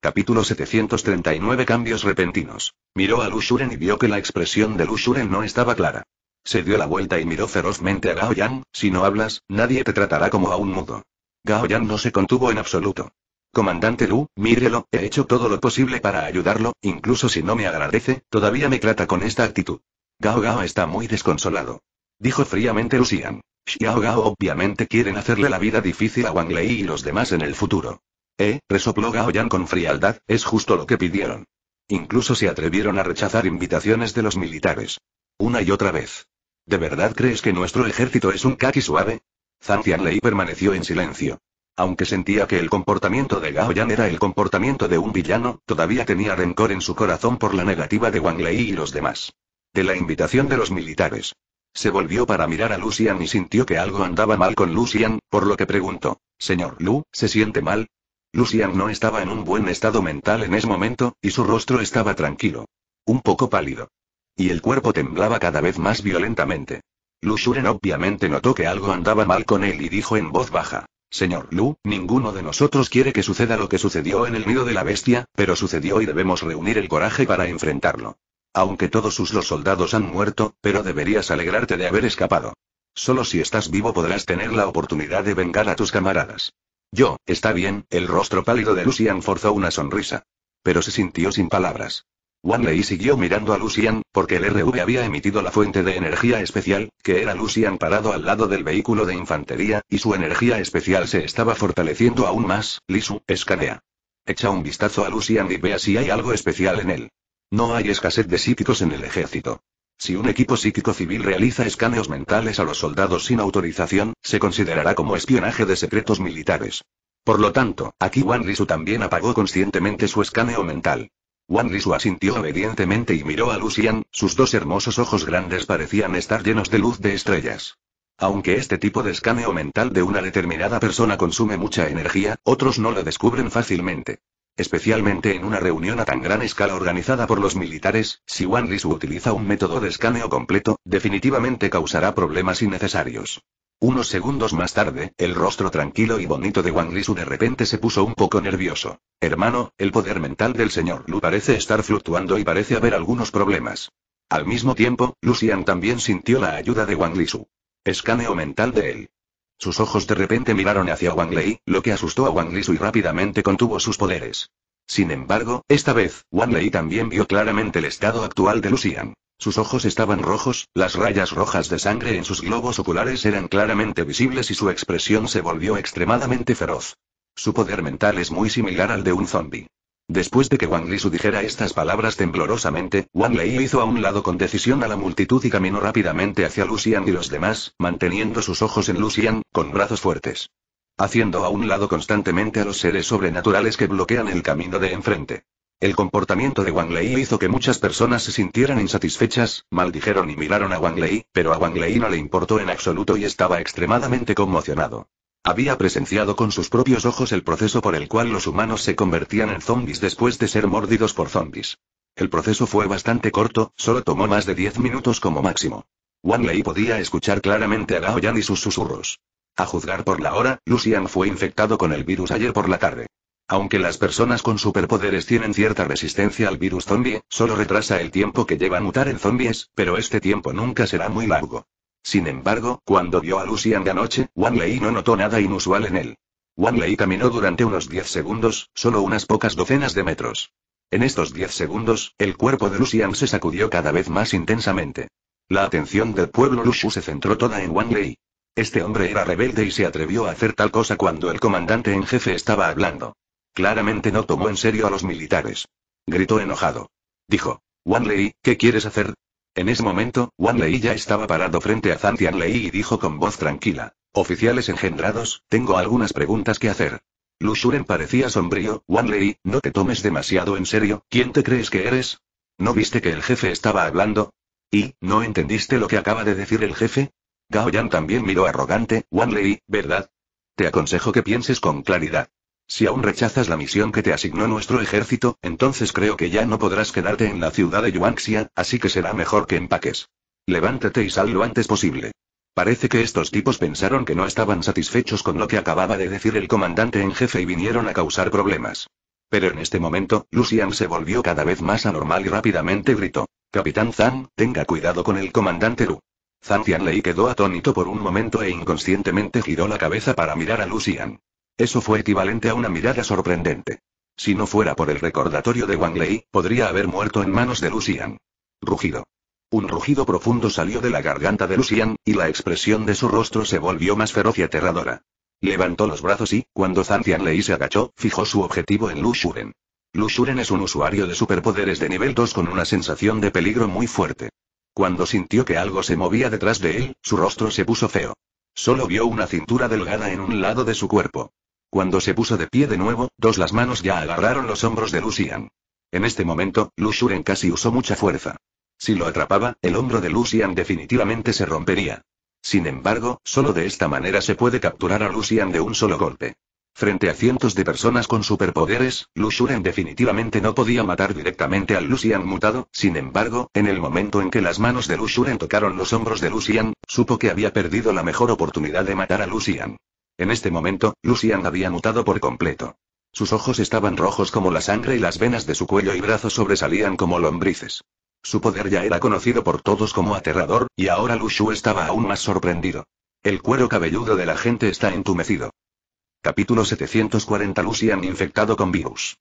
Capítulo 739 Cambios repentinos. Miró a Lushuren y vio que la expresión de Lushuren no estaba clara. Se dio la vuelta y miró ferozmente a Gao Yang, si no hablas, nadie te tratará como a un mudo. Gao Yang no se contuvo en absoluto. Comandante Lu, mírelo, he hecho todo lo posible para ayudarlo, incluso si no me agradece, todavía me trata con esta actitud. Gao Gao está muy desconsolado. Dijo fríamente Lucian. Xiao Gao obviamente quieren hacerle la vida difícil a Wang Lei y los demás en el futuro. Eh, resopló Gao Yang con frialdad, es justo lo que pidieron. Incluso se atrevieron a rechazar invitaciones de los militares. Una y otra vez. ¿De verdad crees que nuestro ejército es un kaki suave? Zantian Lei permaneció en silencio. Aunque sentía que el comportamiento de Gao Yan era el comportamiento de un villano, todavía tenía rencor en su corazón por la negativa de Wang Lei y los demás. De la invitación de los militares. Se volvió para mirar a Lucian y sintió que algo andaba mal con Lucian, por lo que preguntó, Señor Lu, ¿se siente mal? Lucian no estaba en un buen estado mental en ese momento, y su rostro estaba tranquilo. Un poco pálido. Y el cuerpo temblaba cada vez más violentamente. Lu Shuren obviamente notó que algo andaba mal con él y dijo en voz baja. Señor Lu, ninguno de nosotros quiere que suceda lo que sucedió en el nido de la bestia, pero sucedió y debemos reunir el coraje para enfrentarlo. Aunque todos sus los soldados han muerto, pero deberías alegrarte de haber escapado. Solo si estás vivo podrás tener la oportunidad de vengar a tus camaradas. Yo, está bien, el rostro pálido de Lucian forzó una sonrisa. Pero se sintió sin palabras. Wanley siguió mirando a Lucian, porque el RV había emitido la fuente de energía especial, que era Lucian parado al lado del vehículo de infantería, y su energía especial se estaba fortaleciendo aún más. Lisu, escanea. Echa un vistazo a Lucian y vea si hay algo especial en él. No hay escasez de psíquicos en el ejército. Si un equipo psíquico civil realiza escaneos mentales a los soldados sin autorización, se considerará como espionaje de secretos militares. Por lo tanto, aquí Wan Lisu también apagó conscientemente su escaneo mental. Wan su asintió obedientemente y miró a Lucian, sus dos hermosos ojos grandes parecían estar llenos de luz de estrellas. Aunque este tipo de escaneo mental de una determinada persona consume mucha energía, otros no lo descubren fácilmente. Especialmente en una reunión a tan gran escala organizada por los militares, si Li Su utiliza un método de escaneo completo, definitivamente causará problemas innecesarios. Unos segundos más tarde, el rostro tranquilo y bonito de Wang su de repente se puso un poco nervioso. Hermano, el poder mental del señor Lu parece estar fluctuando y parece haber algunos problemas. Al mismo tiempo, Lucian también sintió la ayuda de Wang Lisu. Escaneo mental de él. Sus ojos de repente miraron hacia Wang Lei, lo que asustó a Wang li y rápidamente contuvo sus poderes. Sin embargo, esta vez, Wang Lei también vio claramente el estado actual de Lucian. Sus ojos estaban rojos, las rayas rojas de sangre en sus globos oculares eran claramente visibles y su expresión se volvió extremadamente feroz. Su poder mental es muy similar al de un zombie. Después de que Wang su dijera estas palabras temblorosamente, Wang Lei hizo a un lado con decisión a la multitud y caminó rápidamente hacia Lucian y los demás, manteniendo sus ojos en Lucian, con brazos fuertes. Haciendo a un lado constantemente a los seres sobrenaturales que bloquean el camino de enfrente. El comportamiento de Wang Lei hizo que muchas personas se sintieran insatisfechas, maldijeron y miraron a Wang Lei, pero a Wang Lei no le importó en absoluto y estaba extremadamente conmocionado. Había presenciado con sus propios ojos el proceso por el cual los humanos se convertían en zombies después de ser mordidos por zombies. El proceso fue bastante corto, solo tomó más de 10 minutos como máximo. Wan Lei podía escuchar claramente a Gao Yan y sus susurros. A juzgar por la hora, Lucian fue infectado con el virus ayer por la tarde. Aunque las personas con superpoderes tienen cierta resistencia al virus zombie, solo retrasa el tiempo que lleva a mutar en zombies, pero este tiempo nunca será muy largo. Sin embargo, cuando vio a Lucian anoche, Wang Lei no notó nada inusual en él. Wang Lei caminó durante unos 10 segundos, solo unas pocas docenas de metros. En estos 10 segundos, el cuerpo de Lucian se sacudió cada vez más intensamente. La atención del pueblo Lushu se centró toda en Wang Lei. Este hombre era rebelde y se atrevió a hacer tal cosa cuando el comandante en jefe estaba hablando. Claramente no tomó en serio a los militares. Gritó enojado. Dijo, Wang Lei, ¿qué quieres hacer? En ese momento, Wan Lei ya estaba parado frente a Tian Lei y dijo con voz tranquila. Oficiales engendrados, tengo algunas preguntas que hacer. Shuren parecía sombrío, Wan Lei, no te tomes demasiado en serio, ¿quién te crees que eres? ¿No viste que el jefe estaba hablando? ¿Y, no entendiste lo que acaba de decir el jefe? Gao Yan también miró arrogante, Wan Lei, ¿verdad? Te aconsejo que pienses con claridad. Si aún rechazas la misión que te asignó nuestro ejército, entonces creo que ya no podrás quedarte en la ciudad de Yuanxia, así que será mejor que empaques. Levántate y sal lo antes posible. Parece que estos tipos pensaron que no estaban satisfechos con lo que acababa de decir el comandante en jefe y vinieron a causar problemas. Pero en este momento, Lucian se volvió cada vez más anormal y rápidamente gritó. Capitán Zhang, tenga cuidado con el comandante Lu. Zhang Tianlei quedó atónito por un momento e inconscientemente giró la cabeza para mirar a Lucian. Eso fue equivalente a una mirada sorprendente. Si no fuera por el recordatorio de Wang Lei, podría haber muerto en manos de Lucian. Rugido. Un rugido profundo salió de la garganta de Lucian, y la expresión de su rostro se volvió más feroz y aterradora. Levantó los brazos y, cuando Zancian Lei se agachó, fijó su objetivo en Lu Shuren. Lu Shuren es un usuario de superpoderes de nivel 2 con una sensación de peligro muy fuerte. Cuando sintió que algo se movía detrás de él, su rostro se puso feo. Solo vio una cintura delgada en un lado de su cuerpo. Cuando se puso de pie de nuevo, dos las manos ya agarraron los hombros de Lucian. En este momento, Lushuren casi usó mucha fuerza. Si lo atrapaba, el hombro de Lucian definitivamente se rompería. Sin embargo, solo de esta manera se puede capturar a Lucian de un solo golpe. Frente a cientos de personas con superpoderes, Lushuren definitivamente no podía matar directamente al Lucian mutado, sin embargo, en el momento en que las manos de Lushuren tocaron los hombros de Lucian, supo que había perdido la mejor oportunidad de matar a Lucian. En este momento, Lucian había mutado por completo. Sus ojos estaban rojos como la sangre y las venas de su cuello y brazos sobresalían como lombrices. Su poder ya era conocido por todos como aterrador, y ahora xiu estaba aún más sorprendido. El cuero cabelludo de la gente está entumecido. Capítulo 740 Lucian infectado con virus.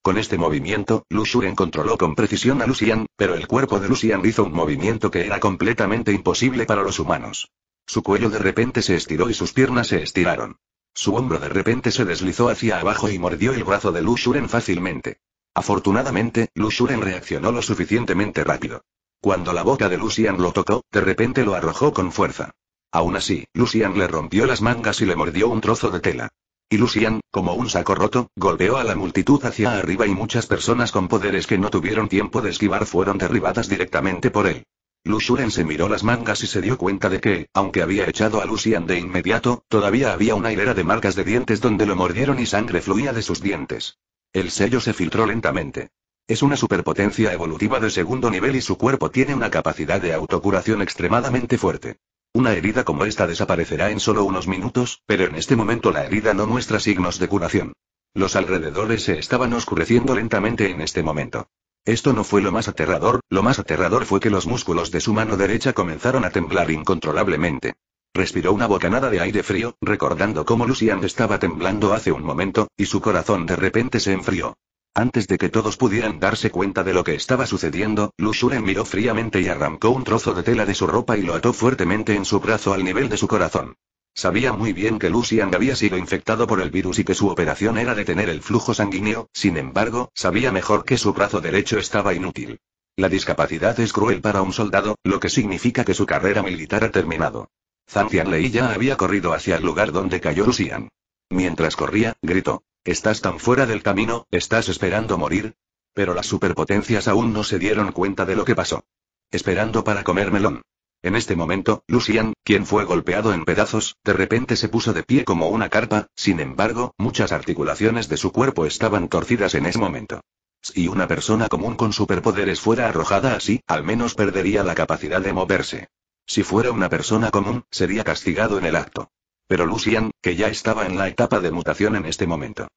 Con este movimiento, Shu controló con precisión a Lucian, pero el cuerpo de Lucian hizo un movimiento que era completamente imposible para los humanos. Su cuello de repente se estiró y sus piernas se estiraron. Su hombro de repente se deslizó hacia abajo y mordió el brazo de Lushuren fácilmente. Afortunadamente, Lushuren reaccionó lo suficientemente rápido. Cuando la boca de Lucian lo tocó, de repente lo arrojó con fuerza. Aún así, Lucian le rompió las mangas y le mordió un trozo de tela. Y Lucian, como un saco roto, golpeó a la multitud hacia arriba y muchas personas con poderes que no tuvieron tiempo de esquivar fueron derribadas directamente por él. Lushuren se miró las mangas y se dio cuenta de que, aunque había echado a Lucian de inmediato, todavía había una hilera de marcas de dientes donde lo mordieron y sangre fluía de sus dientes. El sello se filtró lentamente. Es una superpotencia evolutiva de segundo nivel y su cuerpo tiene una capacidad de autocuración extremadamente fuerte. Una herida como esta desaparecerá en solo unos minutos, pero en este momento la herida no muestra signos de curación. Los alrededores se estaban oscureciendo lentamente en este momento. Esto no fue lo más aterrador, lo más aterrador fue que los músculos de su mano derecha comenzaron a temblar incontrolablemente. Respiró una bocanada de aire frío, recordando cómo Lucian estaba temblando hace un momento, y su corazón de repente se enfrió. Antes de que todos pudieran darse cuenta de lo que estaba sucediendo, Lushuren miró fríamente y arrancó un trozo de tela de su ropa y lo ató fuertemente en su brazo al nivel de su corazón. Sabía muy bien que Lucian había sido infectado por el virus y que su operación era detener el flujo sanguíneo, sin embargo, sabía mejor que su brazo derecho estaba inútil. La discapacidad es cruel para un soldado, lo que significa que su carrera militar ha terminado. Zantian ya había corrido hacia el lugar donde cayó Lucian. Mientras corría, gritó. Estás tan fuera del camino, estás esperando morir. Pero las superpotencias aún no se dieron cuenta de lo que pasó. Esperando para comer melón. En este momento, Lucian, quien fue golpeado en pedazos, de repente se puso de pie como una carpa, sin embargo, muchas articulaciones de su cuerpo estaban torcidas en ese momento. Si una persona común con superpoderes fuera arrojada así, al menos perdería la capacidad de moverse. Si fuera una persona común, sería castigado en el acto. Pero Lucian, que ya estaba en la etapa de mutación en este momento,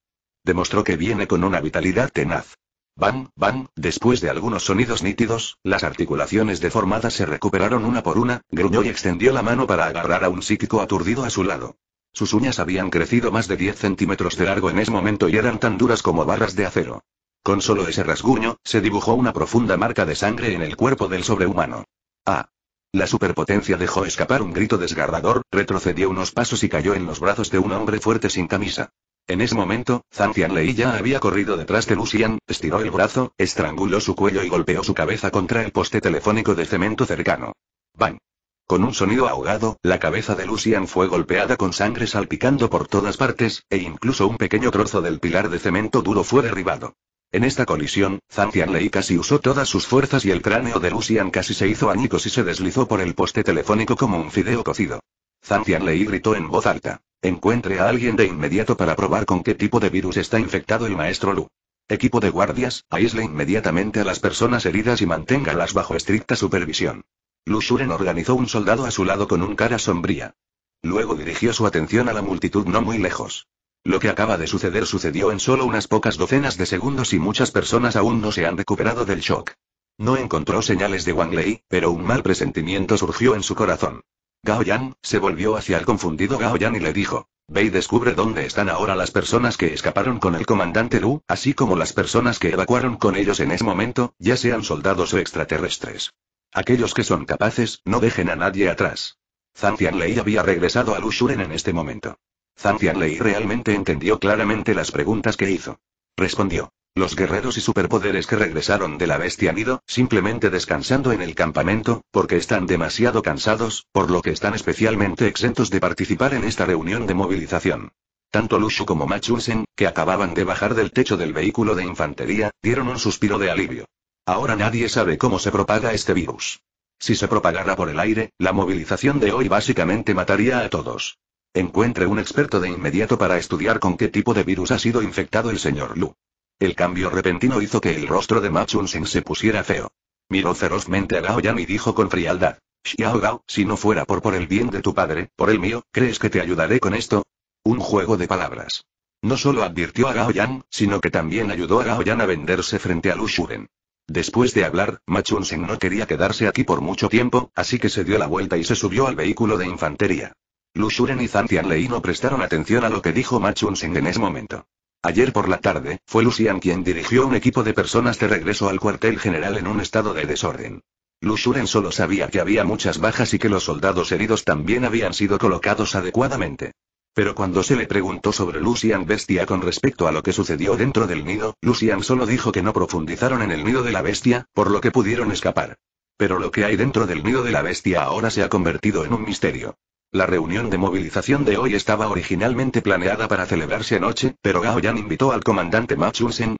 demostró que viene con una vitalidad tenaz. Bam, bam, después de algunos sonidos nítidos, las articulaciones deformadas se recuperaron una por una, gruñó y extendió la mano para agarrar a un psíquico aturdido a su lado. Sus uñas habían crecido más de 10 centímetros de largo en ese momento y eran tan duras como barras de acero. Con solo ese rasguño, se dibujó una profunda marca de sangre en el cuerpo del sobrehumano. Ah. La superpotencia dejó escapar un grito desgarrador, retrocedió unos pasos y cayó en los brazos de un hombre fuerte sin camisa. En ese momento, Zhang Tianlei ya había corrido detrás de Lucian, estiró el brazo, estranguló su cuello y golpeó su cabeza contra el poste telefónico de cemento cercano. ¡Bang! Con un sonido ahogado, la cabeza de Lucian fue golpeada con sangre salpicando por todas partes, e incluso un pequeño trozo del pilar de cemento duro fue derribado. En esta colisión, Zhang Tianlei casi usó todas sus fuerzas y el cráneo de Lucian casi se hizo añicos y se deslizó por el poste telefónico como un fideo cocido. Zhang Tianlei gritó en voz alta. Encuentre a alguien de inmediato para probar con qué tipo de virus está infectado el maestro Lu. Equipo de guardias, aísle inmediatamente a las personas heridas y manténgalas bajo estricta supervisión. Lu Shuren organizó un soldado a su lado con un cara sombría. Luego dirigió su atención a la multitud no muy lejos. Lo que acaba de suceder sucedió en solo unas pocas docenas de segundos y muchas personas aún no se han recuperado del shock. No encontró señales de Wang Lei, pero un mal presentimiento surgió en su corazón. Gao Yan, se volvió hacia el confundido Gao Yan y le dijo. Ve y descubre dónde están ahora las personas que escaparon con el comandante Lu, así como las personas que evacuaron con ellos en ese momento, ya sean soldados o extraterrestres. Aquellos que son capaces, no dejen a nadie atrás. Zhang Tianlei había regresado a Shuren en este momento. Zhang Tianlei realmente entendió claramente las preguntas que hizo. Respondió. Los guerreros y superpoderes que regresaron de la bestia ido, simplemente descansando en el campamento, porque están demasiado cansados, por lo que están especialmente exentos de participar en esta reunión de movilización. Tanto Lushu como Machusen, que acababan de bajar del techo del vehículo de infantería, dieron un suspiro de alivio. Ahora nadie sabe cómo se propaga este virus. Si se propagara por el aire, la movilización de hoy básicamente mataría a todos. Encuentre un experto de inmediato para estudiar con qué tipo de virus ha sido infectado el señor Lu. El cambio repentino hizo que el rostro de Machun-sen se pusiera feo. Miró ferozmente a Gao Yan y dijo con frialdad. Xiao Gao, si no fuera por, por el bien de tu padre, por el mío, ¿crees que te ayudaré con esto? Un juego de palabras. No solo advirtió a Gao Yan, sino que también ayudó a Gao Yan a venderse frente a Lu Shuren. Después de hablar, Machun-sen no quería quedarse aquí por mucho tiempo, así que se dio la vuelta y se subió al vehículo de infantería. Lu Shuren y Zantian Lei no prestaron atención a lo que dijo Machun-sen en ese momento. Ayer por la tarde, fue Lucian quien dirigió un equipo de personas de regreso al cuartel general en un estado de desorden. Lushuren solo sabía que había muchas bajas y que los soldados heridos también habían sido colocados adecuadamente. Pero cuando se le preguntó sobre Lucian Bestia con respecto a lo que sucedió dentro del nido, Lucian solo dijo que no profundizaron en el nido de la bestia, por lo que pudieron escapar. Pero lo que hay dentro del nido de la bestia ahora se ha convertido en un misterio. La reunión de movilización de hoy estaba originalmente planeada para celebrarse anoche, pero Gao Yan invitó al comandante Ma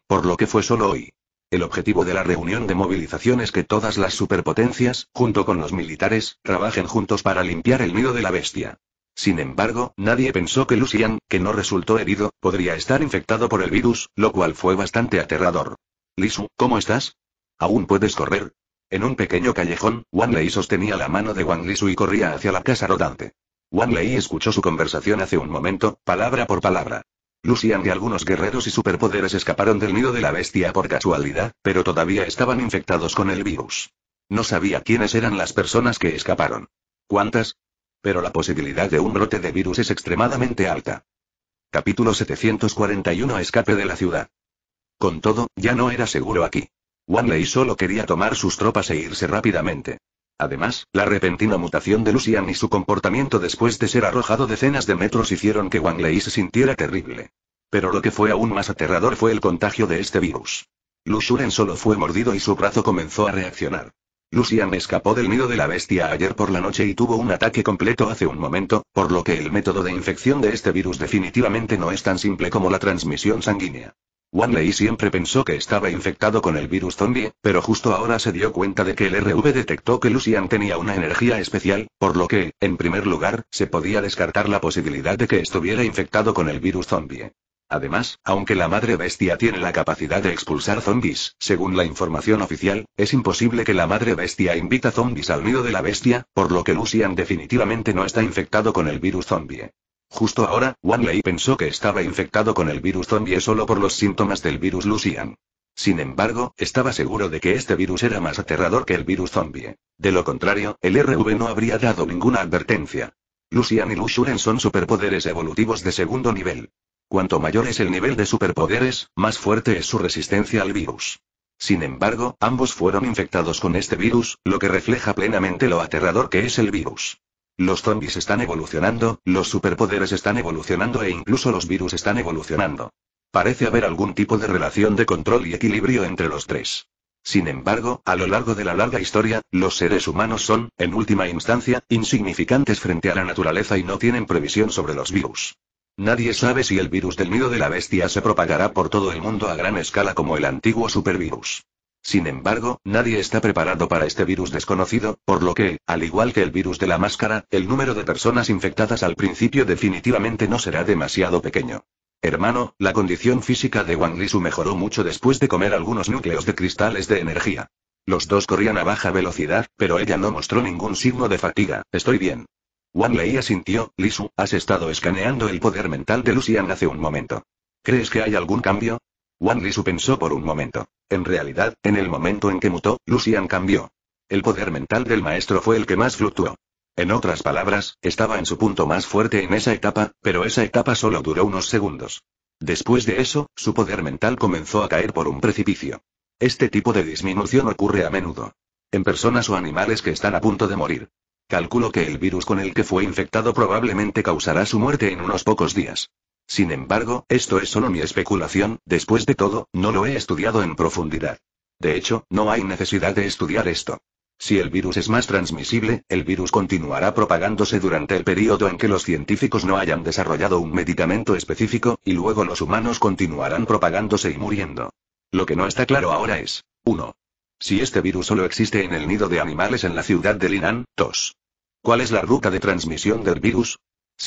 por lo que fue solo hoy. El objetivo de la reunión de movilización es que todas las superpotencias, junto con los militares, trabajen juntos para limpiar el nido de la bestia. Sin embargo, nadie pensó que Lucian, que no resultó herido, podría estar infectado por el virus, lo cual fue bastante aterrador. Lisu, ¿cómo estás? ¿Aún puedes correr? En un pequeño callejón, Wang Lei sostenía la mano de Wang Lisu y corría hacia la casa rodante. Wanley escuchó su conversación hace un momento, palabra por palabra. Lucian y algunos guerreros y superpoderes escaparon del nido de la bestia por casualidad, pero todavía estaban infectados con el virus. No sabía quiénes eran las personas que escaparon. ¿Cuántas? Pero la posibilidad de un brote de virus es extremadamente alta. Capítulo 741 Escape de la ciudad. Con todo, ya no era seguro aquí. Wanley solo quería tomar sus tropas e irse rápidamente. Además, la repentina mutación de Lucian y su comportamiento después de ser arrojado decenas de metros hicieron que Wang Lei se sintiera terrible. Pero lo que fue aún más aterrador fue el contagio de este virus. Lu Shuren solo fue mordido y su brazo comenzó a reaccionar. Lucian escapó del nido de la bestia ayer por la noche y tuvo un ataque completo hace un momento, por lo que el método de infección de este virus definitivamente no es tan simple como la transmisión sanguínea. Wanley siempre pensó que estaba infectado con el virus zombie, pero justo ahora se dio cuenta de que el RV detectó que Lucian tenía una energía especial, por lo que, en primer lugar, se podía descartar la posibilidad de que estuviera infectado con el virus zombie. Además, aunque la madre bestia tiene la capacidad de expulsar zombies, según la información oficial, es imposible que la madre bestia invita zombies al nido de la bestia, por lo que Lucian definitivamente no está infectado con el virus zombie. Justo ahora, Wanley pensó que estaba infectado con el virus zombie solo por los síntomas del virus Lucian. Sin embargo, estaba seguro de que este virus era más aterrador que el virus zombie. De lo contrario, el RV no habría dado ninguna advertencia. Lucian y Lushuren son superpoderes evolutivos de segundo nivel. Cuanto mayor es el nivel de superpoderes, más fuerte es su resistencia al virus. Sin embargo, ambos fueron infectados con este virus, lo que refleja plenamente lo aterrador que es el virus. Los zombies están evolucionando, los superpoderes están evolucionando e incluso los virus están evolucionando. Parece haber algún tipo de relación de control y equilibrio entre los tres. Sin embargo, a lo largo de la larga historia, los seres humanos son, en última instancia, insignificantes frente a la naturaleza y no tienen previsión sobre los virus. Nadie sabe si el virus del miedo de la bestia se propagará por todo el mundo a gran escala como el antiguo supervirus. Sin embargo, nadie está preparado para este virus desconocido, por lo que, al igual que el virus de la máscara, el número de personas infectadas al principio definitivamente no será demasiado pequeño. Hermano, la condición física de Wang Lisu mejoró mucho después de comer algunos núcleos de cristales de energía. Los dos corrían a baja velocidad, pero ella no mostró ningún signo de fatiga, estoy bien. Wang Lei asintió, Lisu, has estado escaneando el poder mental de Lucian hace un momento. ¿Crees que hay algún cambio? Wan su pensó por un momento. En realidad, en el momento en que mutó, Lucian cambió. El poder mental del maestro fue el que más fluctuó. En otras palabras, estaba en su punto más fuerte en esa etapa, pero esa etapa solo duró unos segundos. Después de eso, su poder mental comenzó a caer por un precipicio. Este tipo de disminución ocurre a menudo. En personas o animales que están a punto de morir. Calculo que el virus con el que fue infectado probablemente causará su muerte en unos pocos días. Sin embargo, esto es solo mi especulación, después de todo, no lo he estudiado en profundidad. De hecho, no hay necesidad de estudiar esto. Si el virus es más transmisible, el virus continuará propagándose durante el periodo en que los científicos no hayan desarrollado un medicamento específico, y luego los humanos continuarán propagándose y muriendo. Lo que no está claro ahora es, 1. Si este virus solo existe en el nido de animales en la ciudad de Linan, 2. ¿Cuál es la ruta de transmisión del virus?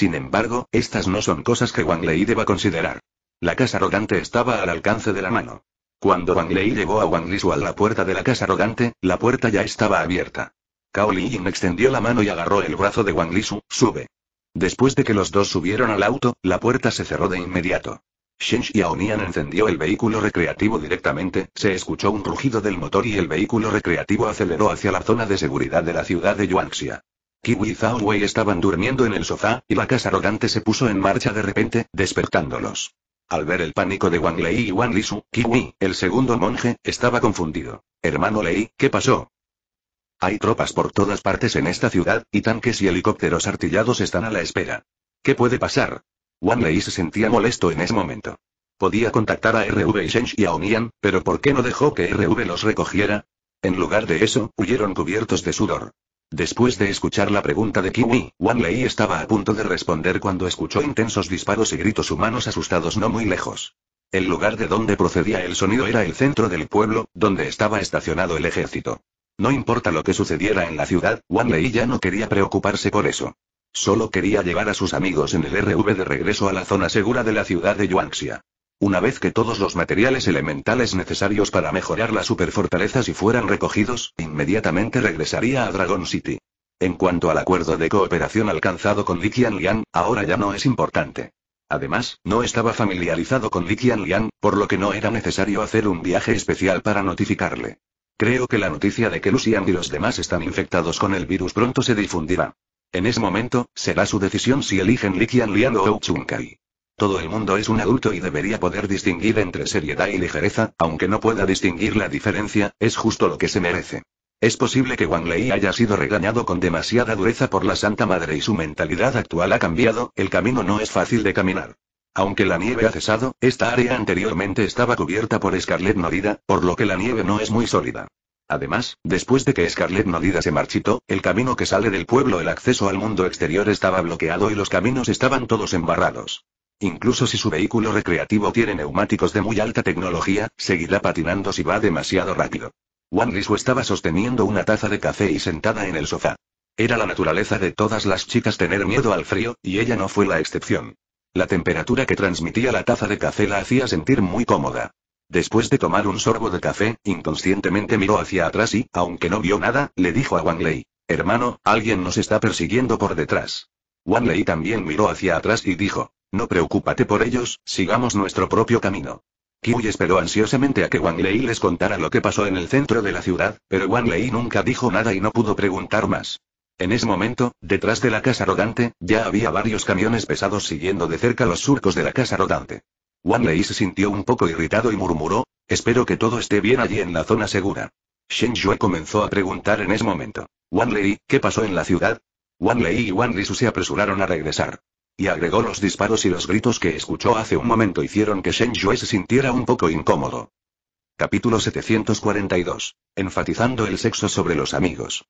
Sin embargo, estas no son cosas que Wang Lei deba considerar. La casa arrogante estaba al alcance de la mano. Cuando Wang Lei llevó a Wang Lisu a la puerta de la casa arrogante, la puerta ya estaba abierta. Cao Liying extendió la mano y agarró el brazo de Wang Lisu, sube. Después de que los dos subieron al auto, la puerta se cerró de inmediato. Shen Xiaonian encendió el vehículo recreativo directamente, se escuchó un rugido del motor y el vehículo recreativo aceleró hacia la zona de seguridad de la ciudad de Yuanxia. Kiwi y Zhao Wei estaban durmiendo en el sofá, y la casa rodante se puso en marcha de repente, despertándolos. Al ver el pánico de Wang Lei y Wang Lisu, Kiwi, el segundo monje, estaba confundido. Hermano Lei, ¿qué pasó? Hay tropas por todas partes en esta ciudad, y tanques y helicópteros artillados están a la espera. ¿Qué puede pasar? Wang Lei se sentía molesto en ese momento. Podía contactar a RV y a Xiaonian, pero ¿por qué no dejó que RV los recogiera? En lugar de eso, huyeron cubiertos de sudor. Después de escuchar la pregunta de Kiwi, Wan Lei estaba a punto de responder cuando escuchó intensos disparos y gritos humanos asustados no muy lejos. El lugar de donde procedía el sonido era el centro del pueblo, donde estaba estacionado el ejército. No importa lo que sucediera en la ciudad, Wan Lei ya no quería preocuparse por eso. Solo quería llevar a sus amigos en el RV de regreso a la zona segura de la ciudad de Yuanxia. Una vez que todos los materiales elementales necesarios para mejorar la superfortaleza si fueran recogidos, inmediatamente regresaría a Dragon City. En cuanto al acuerdo de cooperación alcanzado con Li Lian, ahora ya no es importante. Además, no estaba familiarizado con Li Lian, por lo que no era necesario hacer un viaje especial para notificarle. Creo que la noticia de que Lucian y los demás están infectados con el virus pronto se difundirá. En ese momento, será su decisión si eligen Li Lian o chun kai todo el mundo es un adulto y debería poder distinguir entre seriedad y ligereza, aunque no pueda distinguir la diferencia, es justo lo que se merece. Es posible que Wang Lei haya sido regañado con demasiada dureza por la Santa Madre y su mentalidad actual ha cambiado, el camino no es fácil de caminar. Aunque la nieve ha cesado, esta área anteriormente estaba cubierta por Scarlet Nodida, por lo que la nieve no es muy sólida. Además, después de que Scarlet Nodida se marchitó, el camino que sale del pueblo el acceso al mundo exterior estaba bloqueado y los caminos estaban todos embarrados. Incluso si su vehículo recreativo tiene neumáticos de muy alta tecnología, seguirá patinando si va demasiado rápido. Wang su estaba sosteniendo una taza de café y sentada en el sofá. Era la naturaleza de todas las chicas tener miedo al frío, y ella no fue la excepción. La temperatura que transmitía la taza de café la hacía sentir muy cómoda. Después de tomar un sorbo de café, inconscientemente miró hacia atrás y, aunque no vio nada, le dijo a Wang Lei, Hermano, alguien nos está persiguiendo por detrás. Lei también miró hacia atrás y dijo, no preocúpate por ellos, sigamos nuestro propio camino. hui esperó ansiosamente a que Wang Lei les contara lo que pasó en el centro de la ciudad, pero Wang Lei nunca dijo nada y no pudo preguntar más. En ese momento, detrás de la casa rodante, ya había varios camiones pesados siguiendo de cerca los surcos de la casa rodante. Wang Lei se sintió un poco irritado y murmuró, espero que todo esté bien allí en la zona segura. Shen Yue comenzó a preguntar en ese momento, Wang Lei, ¿qué pasó en la ciudad? Wang Lei y Wang Risu se apresuraron a regresar. Y agregó los disparos y los gritos que escuchó hace un momento hicieron que Shen Yue se sintiera un poco incómodo. Capítulo 742. Enfatizando el sexo sobre los amigos.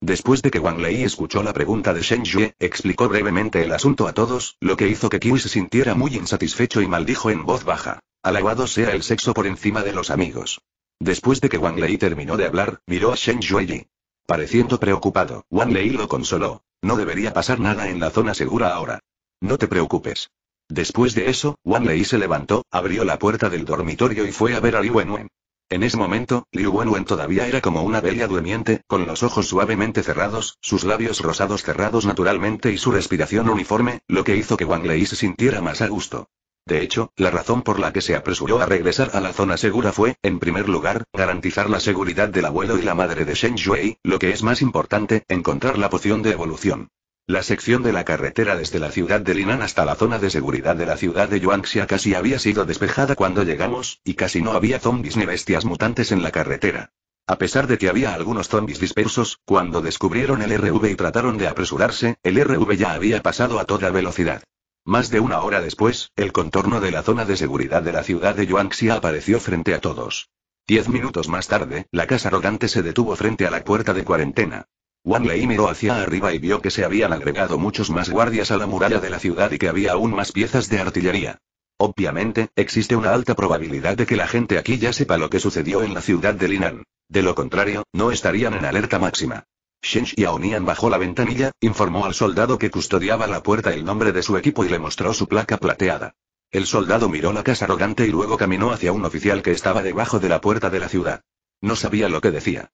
Después de que Wang Lei escuchó la pregunta de Shen Yue, explicó brevemente el asunto a todos, lo que hizo que Qi se sintiera muy insatisfecho y maldijo en voz baja. Alabado sea el sexo por encima de los amigos. Después de que Wang Lei terminó de hablar, miró a Shen Yue y Pareciendo preocupado, Lei lo consoló. No debería pasar nada en la zona segura ahora. No te preocupes. Después de eso, Lei se levantó, abrió la puerta del dormitorio y fue a ver a Liu Wenwen. En ese momento, Liu Wenwen todavía era como una bella durmiente, con los ojos suavemente cerrados, sus labios rosados cerrados naturalmente y su respiración uniforme, lo que hizo que Lei se sintiera más a gusto. De hecho, la razón por la que se apresuró a regresar a la zona segura fue, en primer lugar, garantizar la seguridad del abuelo y la madre de Shen lo que es más importante, encontrar la poción de evolución. La sección de la carretera desde la ciudad de Linan hasta la zona de seguridad de la ciudad de Yuanxia casi había sido despejada cuando llegamos, y casi no había zombies ni bestias mutantes en la carretera. A pesar de que había algunos zombies dispersos, cuando descubrieron el RV y trataron de apresurarse, el RV ya había pasado a toda velocidad. Más de una hora después, el contorno de la zona de seguridad de la ciudad de Yuanxia apareció frente a todos. Diez minutos más tarde, la casa rodante se detuvo frente a la puerta de cuarentena. Wang Lei miró hacia arriba y vio que se habían agregado muchos más guardias a la muralla de la ciudad y que había aún más piezas de artillería. Obviamente, existe una alta probabilidad de que la gente aquí ya sepa lo que sucedió en la ciudad de Linan. De lo contrario, no estarían en alerta máxima. Shen Nian bajó la ventanilla, informó al soldado que custodiaba la puerta el nombre de su equipo y le mostró su placa plateada. El soldado miró la casa arrogante y luego caminó hacia un oficial que estaba debajo de la puerta de la ciudad. No sabía lo que decía.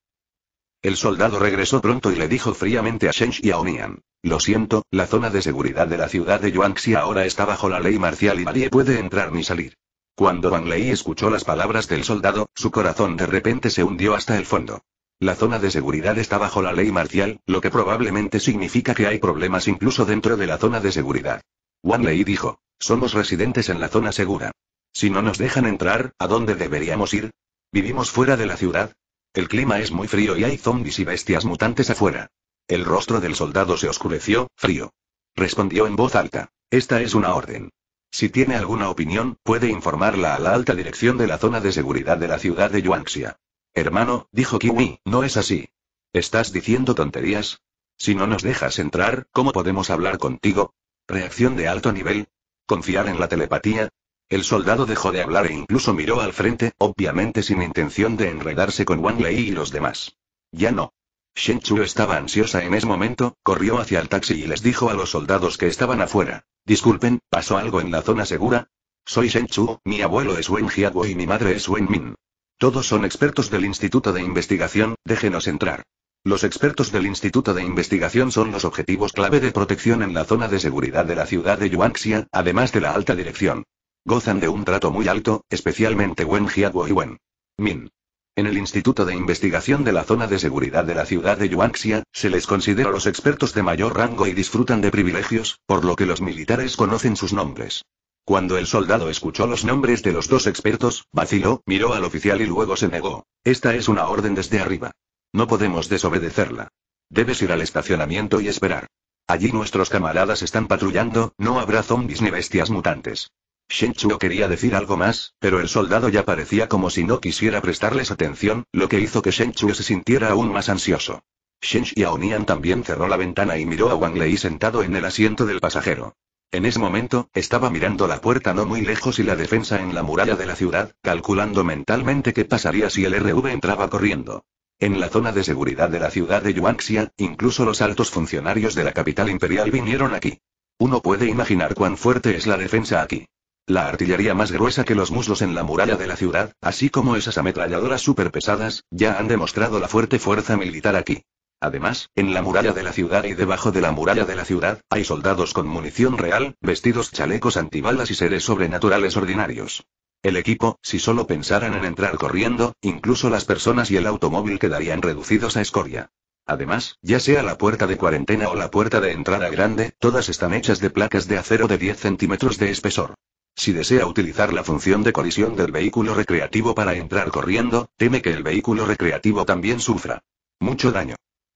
El soldado regresó pronto y le dijo fríamente a Shen Nian: Lo siento, la zona de seguridad de la ciudad de Yuanxi ahora está bajo la ley marcial y nadie puede entrar ni salir. Cuando Wang Lei escuchó las palabras del soldado, su corazón de repente se hundió hasta el fondo. La zona de seguridad está bajo la ley marcial, lo que probablemente significa que hay problemas incluso dentro de la zona de seguridad. Wan Lei dijo, somos residentes en la zona segura. Si no nos dejan entrar, ¿a dónde deberíamos ir? ¿Vivimos fuera de la ciudad? El clima es muy frío y hay zombies y bestias mutantes afuera. El rostro del soldado se oscureció, frío. Respondió en voz alta. Esta es una orden. Si tiene alguna opinión, puede informarla a la alta dirección de la zona de seguridad de la ciudad de Yuanxia. Hermano, dijo Kiwi, no es así. ¿Estás diciendo tonterías? Si no nos dejas entrar, ¿cómo podemos hablar contigo? Reacción de alto nivel. Confiar en la telepatía. El soldado dejó de hablar e incluso miró al frente, obviamente sin intención de enredarse con Wang Lei y los demás. Ya no. Shen Chu estaba ansiosa en ese momento, corrió hacia el taxi y les dijo a los soldados que estaban afuera. Disculpen, ¿pasó algo en la zona segura? Soy Shen Chu, mi abuelo es Wen Jiaguo y mi madre es Wen Min. Todos son expertos del Instituto de Investigación, déjenos entrar. Los expertos del Instituto de Investigación son los objetivos clave de protección en la zona de seguridad de la ciudad de Yuanxia, además de la alta dirección. Gozan de un trato muy alto, especialmente Wen Jiaguo y Wen Min. En el Instituto de Investigación de la Zona de Seguridad de la ciudad de Yuanxia, se les considera los expertos de mayor rango y disfrutan de privilegios, por lo que los militares conocen sus nombres. Cuando el soldado escuchó los nombres de los dos expertos, vaciló, miró al oficial y luego se negó. Esta es una orden desde arriba. No podemos desobedecerla. Debes ir al estacionamiento y esperar. Allí nuestros camaradas están patrullando, no habrá zombies ni bestias mutantes. Shen Chuo quería decir algo más, pero el soldado ya parecía como si no quisiera prestarles atención, lo que hizo que Shen Chuo se sintiera aún más ansioso. Shen Aonian también cerró la ventana y miró a Wang Lei sentado en el asiento del pasajero. En ese momento, estaba mirando la puerta no muy lejos y la defensa en la muralla de la ciudad, calculando mentalmente qué pasaría si el RV entraba corriendo. En la zona de seguridad de la ciudad de Yuanxia, incluso los altos funcionarios de la capital imperial vinieron aquí. Uno puede imaginar cuán fuerte es la defensa aquí. La artillería más gruesa que los muslos en la muralla de la ciudad, así como esas ametralladoras pesadas, ya han demostrado la fuerte fuerza militar aquí. Además, en la muralla de la ciudad y debajo de la muralla de la ciudad, hay soldados con munición real, vestidos chalecos antibalas y seres sobrenaturales ordinarios. El equipo, si solo pensaran en entrar corriendo, incluso las personas y el automóvil quedarían reducidos a escoria. Además, ya sea la puerta de cuarentena o la puerta de entrada grande, todas están hechas de placas de acero de 10 centímetros de espesor. Si desea utilizar la función de colisión del vehículo recreativo para entrar corriendo, teme que el vehículo recreativo también sufra mucho daño.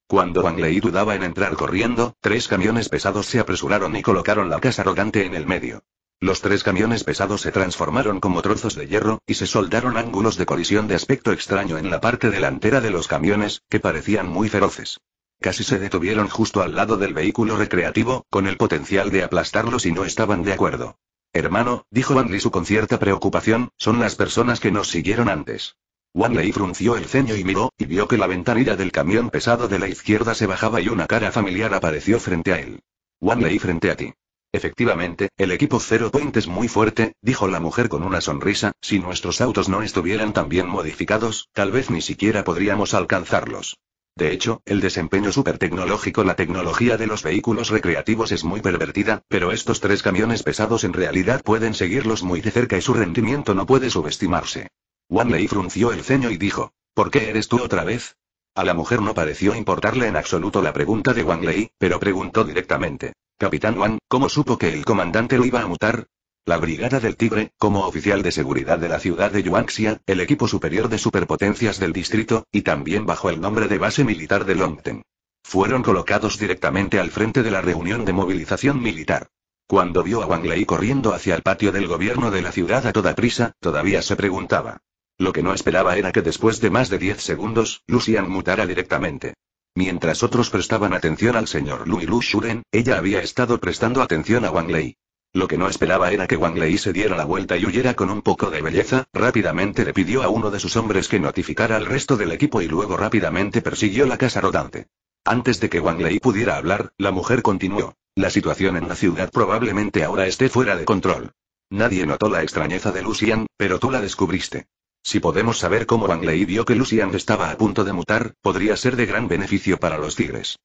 Cuando Wang Lei dudaba en entrar corriendo, tres camiones pesados se apresuraron y colocaron la casa arrogante en el medio. Los tres camiones pesados se transformaron como trozos de hierro, y se soldaron ángulos de colisión de aspecto extraño en la parte delantera de los camiones, que parecían muy feroces. Casi se detuvieron justo al lado del vehículo recreativo, con el potencial de aplastarlo si no estaban de acuerdo. Hermano, dijo Wang Van con cierta preocupación, son las personas que nos siguieron antes. Wanley frunció el ceño y miró, y vio que la ventanilla del camión pesado de la izquierda se bajaba y una cara familiar apareció frente a él. Lei, frente a ti. Efectivamente, el equipo Zero Point es muy fuerte, dijo la mujer con una sonrisa, si nuestros autos no estuvieran tan bien modificados, tal vez ni siquiera podríamos alcanzarlos. De hecho, el desempeño tecnológico la tecnología de los vehículos recreativos es muy pervertida, pero estos tres camiones pesados en realidad pueden seguirlos muy de cerca y su rendimiento no puede subestimarse. Wang Lei frunció el ceño y dijo, ¿por qué eres tú otra vez? A la mujer no pareció importarle en absoluto la pregunta de Wang Lei, pero preguntó directamente. Capitán Wang, ¿cómo supo que el comandante lo iba a mutar? La Brigada del Tigre, como oficial de seguridad de la ciudad de Yuanxia, el equipo superior de superpotencias del distrito, y también bajo el nombre de base militar de Longten. Fueron colocados directamente al frente de la reunión de movilización militar. Cuando vio a Wang Lei corriendo hacia el patio del gobierno de la ciudad a toda prisa, todavía se preguntaba, lo que no esperaba era que después de más de 10 segundos, Lucian mutara directamente. Mientras otros prestaban atención al señor Lu Shuren, ella había estado prestando atención a Wang Lei. Lo que no esperaba era que Wang Lei se diera la vuelta y huyera con un poco de belleza, rápidamente le pidió a uno de sus hombres que notificara al resto del equipo y luego rápidamente persiguió la casa rodante. Antes de que Wang Lei pudiera hablar, la mujer continuó. La situación en la ciudad probablemente ahora esté fuera de control. Nadie notó la extrañeza de Lucian, pero tú la descubriste. Si podemos saber cómo Wang Lei vio que Lucian estaba a punto de mutar, podría ser de gran beneficio para los tigres.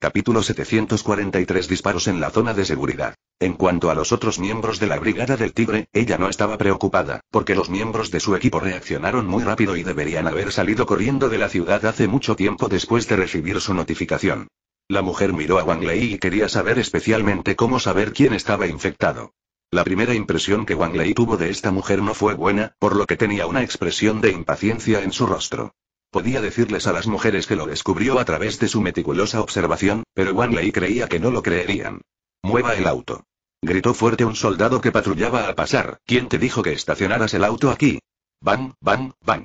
Capítulo 743 Disparos en la zona de seguridad. En cuanto a los otros miembros de la Brigada del Tigre, ella no estaba preocupada, porque los miembros de su equipo reaccionaron muy rápido y deberían haber salido corriendo de la ciudad hace mucho tiempo después de recibir su notificación. La mujer miró a Wang Lei y quería saber especialmente cómo saber quién estaba infectado. La primera impresión que Wang Lei tuvo de esta mujer no fue buena, por lo que tenía una expresión de impaciencia en su rostro. Podía decirles a las mujeres que lo descubrió a través de su meticulosa observación, pero Wang Lei creía que no lo creerían. Mueva el auto. Gritó fuerte un soldado que patrullaba al pasar, ¿quién te dijo que estacionaras el auto aquí? Bang, bang, bang.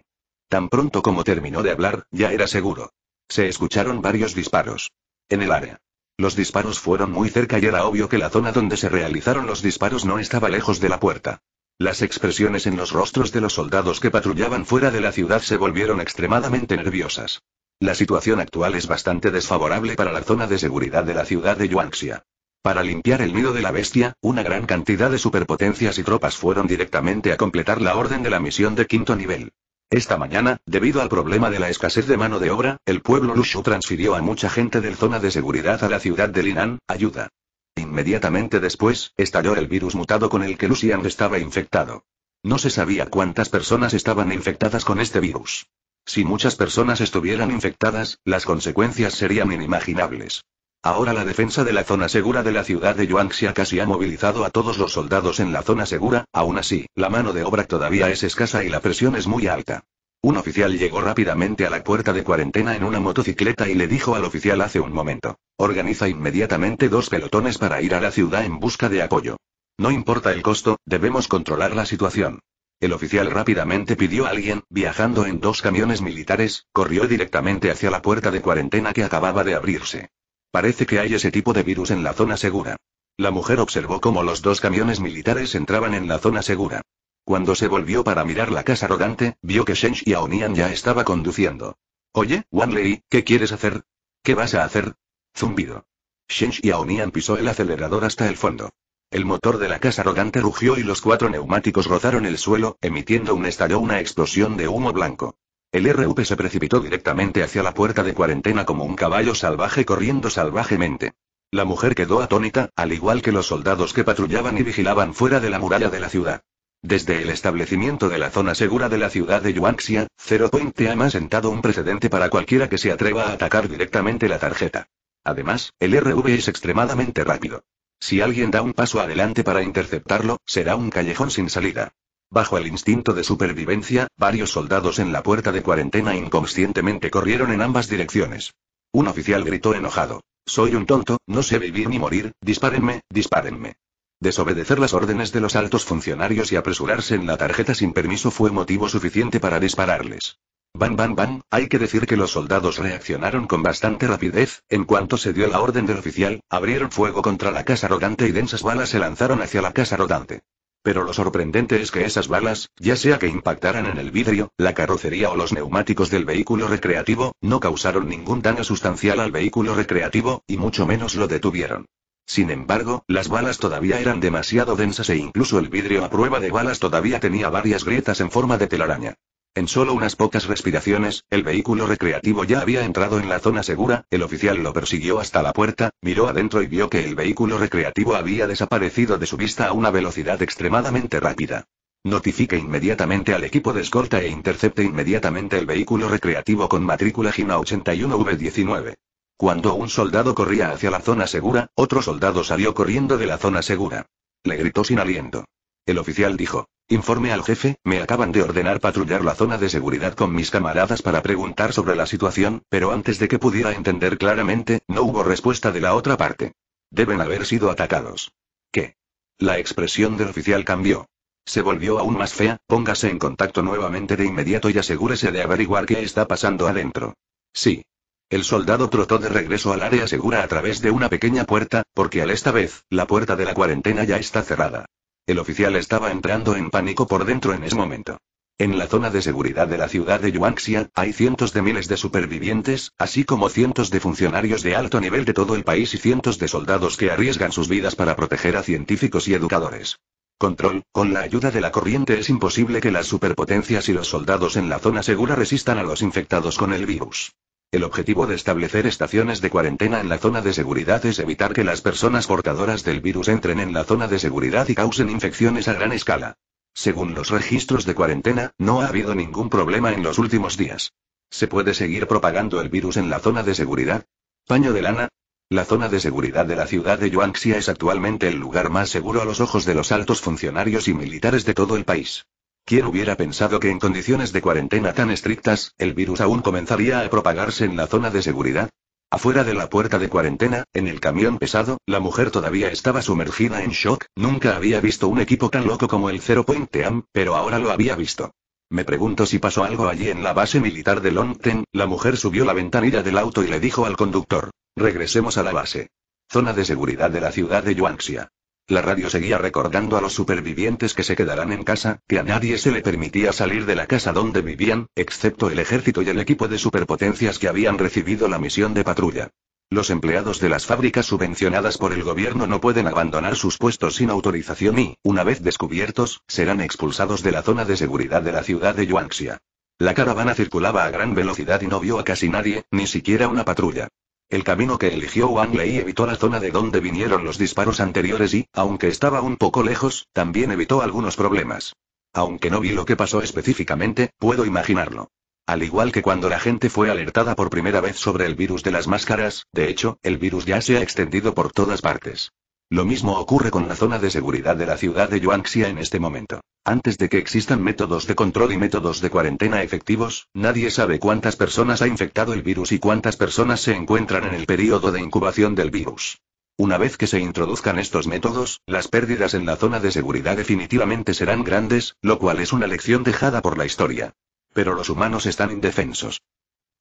Tan pronto como terminó de hablar, ya era seguro. Se escucharon varios disparos. En el área. Los disparos fueron muy cerca y era obvio que la zona donde se realizaron los disparos no estaba lejos de la puerta. Las expresiones en los rostros de los soldados que patrullaban fuera de la ciudad se volvieron extremadamente nerviosas. La situación actual es bastante desfavorable para la zona de seguridad de la ciudad de Yuanxia. Para limpiar el nido de la bestia, una gran cantidad de superpotencias y tropas fueron directamente a completar la orden de la misión de quinto nivel. Esta mañana, debido al problema de la escasez de mano de obra, el pueblo Lushu transfirió a mucha gente del zona de seguridad a la ciudad de Linan, ayuda. Inmediatamente después, estalló el virus mutado con el que Lucian estaba infectado. No se sabía cuántas personas estaban infectadas con este virus. Si muchas personas estuvieran infectadas, las consecuencias serían inimaginables. Ahora la defensa de la zona segura de la ciudad de Yuanxia casi ha movilizado a todos los soldados en la zona segura, aún así, la mano de obra todavía es escasa y la presión es muy alta. Un oficial llegó rápidamente a la puerta de cuarentena en una motocicleta y le dijo al oficial hace un momento, organiza inmediatamente dos pelotones para ir a la ciudad en busca de apoyo. No importa el costo, debemos controlar la situación. El oficial rápidamente pidió a alguien, viajando en dos camiones militares, corrió directamente hacia la puerta de cuarentena que acababa de abrirse. Parece que hay ese tipo de virus en la zona segura. La mujer observó cómo los dos camiones militares entraban en la zona segura. Cuando se volvió para mirar la casa rodante, vio que Shen y Aonian ya estaba conduciendo. Oye, Wanley, ¿qué quieres hacer? ¿Qué vas a hacer? Zumbido. Shen y Aonian pisó el acelerador hasta el fondo. El motor de la casa arrogante rugió y los cuatro neumáticos rozaron el suelo, emitiendo un estallido, una explosión de humo blanco. El RUP se precipitó directamente hacia la puerta de cuarentena como un caballo salvaje corriendo salvajemente. La mujer quedó atónita, al igual que los soldados que patrullaban y vigilaban fuera de la muralla de la ciudad. Desde el establecimiento de la zona segura de la ciudad de Yuanxia, Zero Point ha sentado un precedente para cualquiera que se atreva a atacar directamente la tarjeta. Además, el RV es extremadamente rápido. Si alguien da un paso adelante para interceptarlo, será un callejón sin salida. Bajo el instinto de supervivencia, varios soldados en la puerta de cuarentena inconscientemente corrieron en ambas direcciones. Un oficial gritó enojado. Soy un tonto, no sé vivir ni morir, dispárenme, dispárenme. Desobedecer las órdenes de los altos funcionarios y apresurarse en la tarjeta sin permiso fue motivo suficiente para dispararles. Van, van, van, hay que decir que los soldados reaccionaron con bastante rapidez, en cuanto se dio la orden del oficial, abrieron fuego contra la casa rodante y densas balas se lanzaron hacia la casa rodante. Pero lo sorprendente es que esas balas, ya sea que impactaran en el vidrio, la carrocería o los neumáticos del vehículo recreativo, no causaron ningún daño sustancial al vehículo recreativo, y mucho menos lo detuvieron. Sin embargo, las balas todavía eran demasiado densas e incluso el vidrio a prueba de balas todavía tenía varias grietas en forma de telaraña. En solo unas pocas respiraciones, el vehículo recreativo ya había entrado en la zona segura, el oficial lo persiguió hasta la puerta, miró adentro y vio que el vehículo recreativo había desaparecido de su vista a una velocidad extremadamente rápida. Notifique inmediatamente al equipo de escolta e intercepte inmediatamente el vehículo recreativo con matrícula GINA 81V19. Cuando un soldado corría hacia la zona segura, otro soldado salió corriendo de la zona segura. Le gritó sin aliento. El oficial dijo. Informe al jefe, me acaban de ordenar patrullar la zona de seguridad con mis camaradas para preguntar sobre la situación, pero antes de que pudiera entender claramente, no hubo respuesta de la otra parte. Deben haber sido atacados. ¿Qué? La expresión del oficial cambió. Se volvió aún más fea, póngase en contacto nuevamente de inmediato y asegúrese de averiguar qué está pasando adentro. Sí. El soldado trotó de regreso al área segura a través de una pequeña puerta, porque al esta vez, la puerta de la cuarentena ya está cerrada. El oficial estaba entrando en pánico por dentro en ese momento. En la zona de seguridad de la ciudad de Yuanxia, hay cientos de miles de supervivientes, así como cientos de funcionarios de alto nivel de todo el país y cientos de soldados que arriesgan sus vidas para proteger a científicos y educadores. Control, con la ayuda de la corriente es imposible que las superpotencias y los soldados en la zona segura resistan a los infectados con el virus. El objetivo de establecer estaciones de cuarentena en la zona de seguridad es evitar que las personas portadoras del virus entren en la zona de seguridad y causen infecciones a gran escala. Según los registros de cuarentena, no ha habido ningún problema en los últimos días. ¿Se puede seguir propagando el virus en la zona de seguridad? Paño de lana. La zona de seguridad de la ciudad de Yuanxia es actualmente el lugar más seguro a los ojos de los altos funcionarios y militares de todo el país. ¿Quién hubiera pensado que en condiciones de cuarentena tan estrictas, el virus aún comenzaría a propagarse en la zona de seguridad? Afuera de la puerta de cuarentena, en el camión pesado, la mujer todavía estaba sumergida en shock, nunca había visto un equipo tan loco como el Zero Point Team, pero ahora lo había visto. Me pregunto si pasó algo allí en la base militar de Longten, la mujer subió la ventanilla del auto y le dijo al conductor, regresemos a la base. Zona de seguridad de la ciudad de Yuanxia. La radio seguía recordando a los supervivientes que se quedarán en casa, que a nadie se le permitía salir de la casa donde vivían, excepto el ejército y el equipo de superpotencias que habían recibido la misión de patrulla. Los empleados de las fábricas subvencionadas por el gobierno no pueden abandonar sus puestos sin autorización y, una vez descubiertos, serán expulsados de la zona de seguridad de la ciudad de Yuanxia. La caravana circulaba a gran velocidad y no vio a casi nadie, ni siquiera una patrulla. El camino que eligió Wang Lei evitó la zona de donde vinieron los disparos anteriores y, aunque estaba un poco lejos, también evitó algunos problemas. Aunque no vi lo que pasó específicamente, puedo imaginarlo. Al igual que cuando la gente fue alertada por primera vez sobre el virus de las máscaras, de hecho, el virus ya se ha extendido por todas partes. Lo mismo ocurre con la zona de seguridad de la ciudad de Yuanxia en este momento. Antes de que existan métodos de control y métodos de cuarentena efectivos, nadie sabe cuántas personas ha infectado el virus y cuántas personas se encuentran en el período de incubación del virus. Una vez que se introduzcan estos métodos, las pérdidas en la zona de seguridad definitivamente serán grandes, lo cual es una lección dejada por la historia. Pero los humanos están indefensos.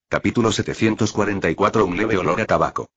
Capítulo 744 Un leve olor a tabaco.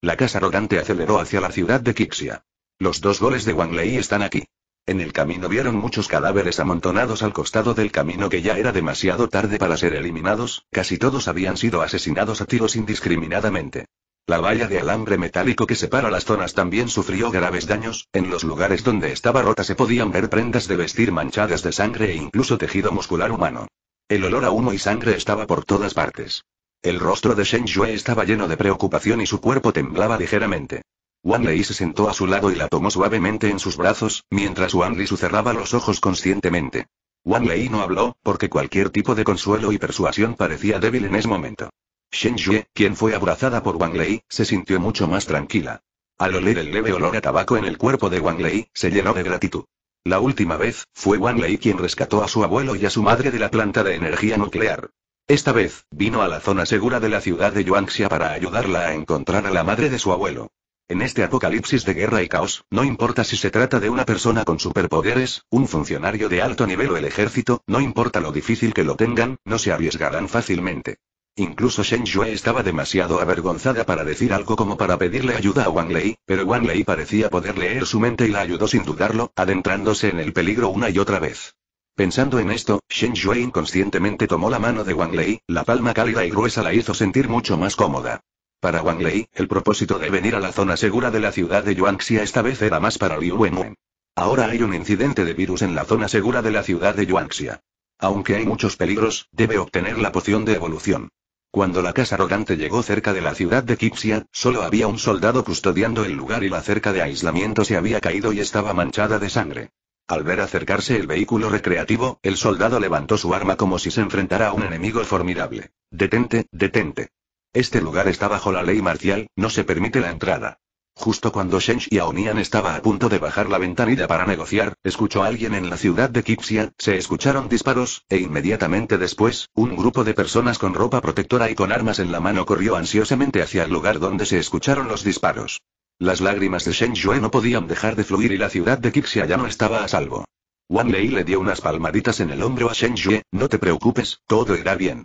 La casa rodante aceleró hacia la ciudad de Kixia. Los dos goles de Wang Lei están aquí. En el camino vieron muchos cadáveres amontonados al costado del camino que ya era demasiado tarde para ser eliminados, casi todos habían sido asesinados a tiros indiscriminadamente. La valla de alambre metálico que separa las zonas también sufrió graves daños, en los lugares donde estaba rota se podían ver prendas de vestir manchadas de sangre e incluso tejido muscular humano. El olor a humo y sangre estaba por todas partes. El rostro de Shen Yue estaba lleno de preocupación y su cuerpo temblaba ligeramente. Wang Lei se sentó a su lado y la tomó suavemente en sus brazos, mientras Wan Li cerraba los ojos conscientemente. Wang Lei no habló, porque cualquier tipo de consuelo y persuasión parecía débil en ese momento. Shen Yue, quien fue abrazada por Wang Lei, se sintió mucho más tranquila. Al oler el leve olor a tabaco en el cuerpo de Wang Lei, se llenó de gratitud. La última vez, fue Wang Lei quien rescató a su abuelo y a su madre de la planta de energía nuclear. Esta vez, vino a la zona segura de la ciudad de Yuanxia para ayudarla a encontrar a la madre de su abuelo. En este apocalipsis de guerra y caos, no importa si se trata de una persona con superpoderes, un funcionario de alto nivel o el ejército, no importa lo difícil que lo tengan, no se arriesgarán fácilmente. Incluso Shen Yue estaba demasiado avergonzada para decir algo como para pedirle ayuda a Wang Lei, pero Wang Lei parecía poder leer su mente y la ayudó sin dudarlo, adentrándose en el peligro una y otra vez. Pensando en esto, Shen Yue inconscientemente tomó la mano de Wang Lei, la palma cálida y gruesa la hizo sentir mucho más cómoda. Para Wang Lei, el propósito de venir a la zona segura de la ciudad de Yuanxia esta vez era más para Liu Wenwen. Ahora hay un incidente de virus en la zona segura de la ciudad de Yuanxia. Aunque hay muchos peligros, debe obtener la poción de evolución. Cuando la casa arrogante llegó cerca de la ciudad de Kipsia, solo había un soldado custodiando el lugar y la cerca de aislamiento se había caído y estaba manchada de sangre. Al ver acercarse el vehículo recreativo, el soldado levantó su arma como si se enfrentara a un enemigo formidable. Detente, detente. Este lugar está bajo la ley marcial, no se permite la entrada. Justo cuando Shen Aonian estaba a punto de bajar la ventanilla para negociar, escuchó a alguien en la ciudad de Kipsia, se escucharon disparos, e inmediatamente después, un grupo de personas con ropa protectora y con armas en la mano corrió ansiosamente hacia el lugar donde se escucharon los disparos. Las lágrimas de Shen Yue no podían dejar de fluir y la ciudad de Kipsia ya no estaba a salvo. Wan Lei le dio unas palmaditas en el hombro a Shen Yue, no te preocupes, todo irá bien.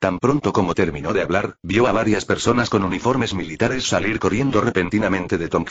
Tan pronto como terminó de hablar, vio a varias personas con uniformes militares salir corriendo repentinamente de Tong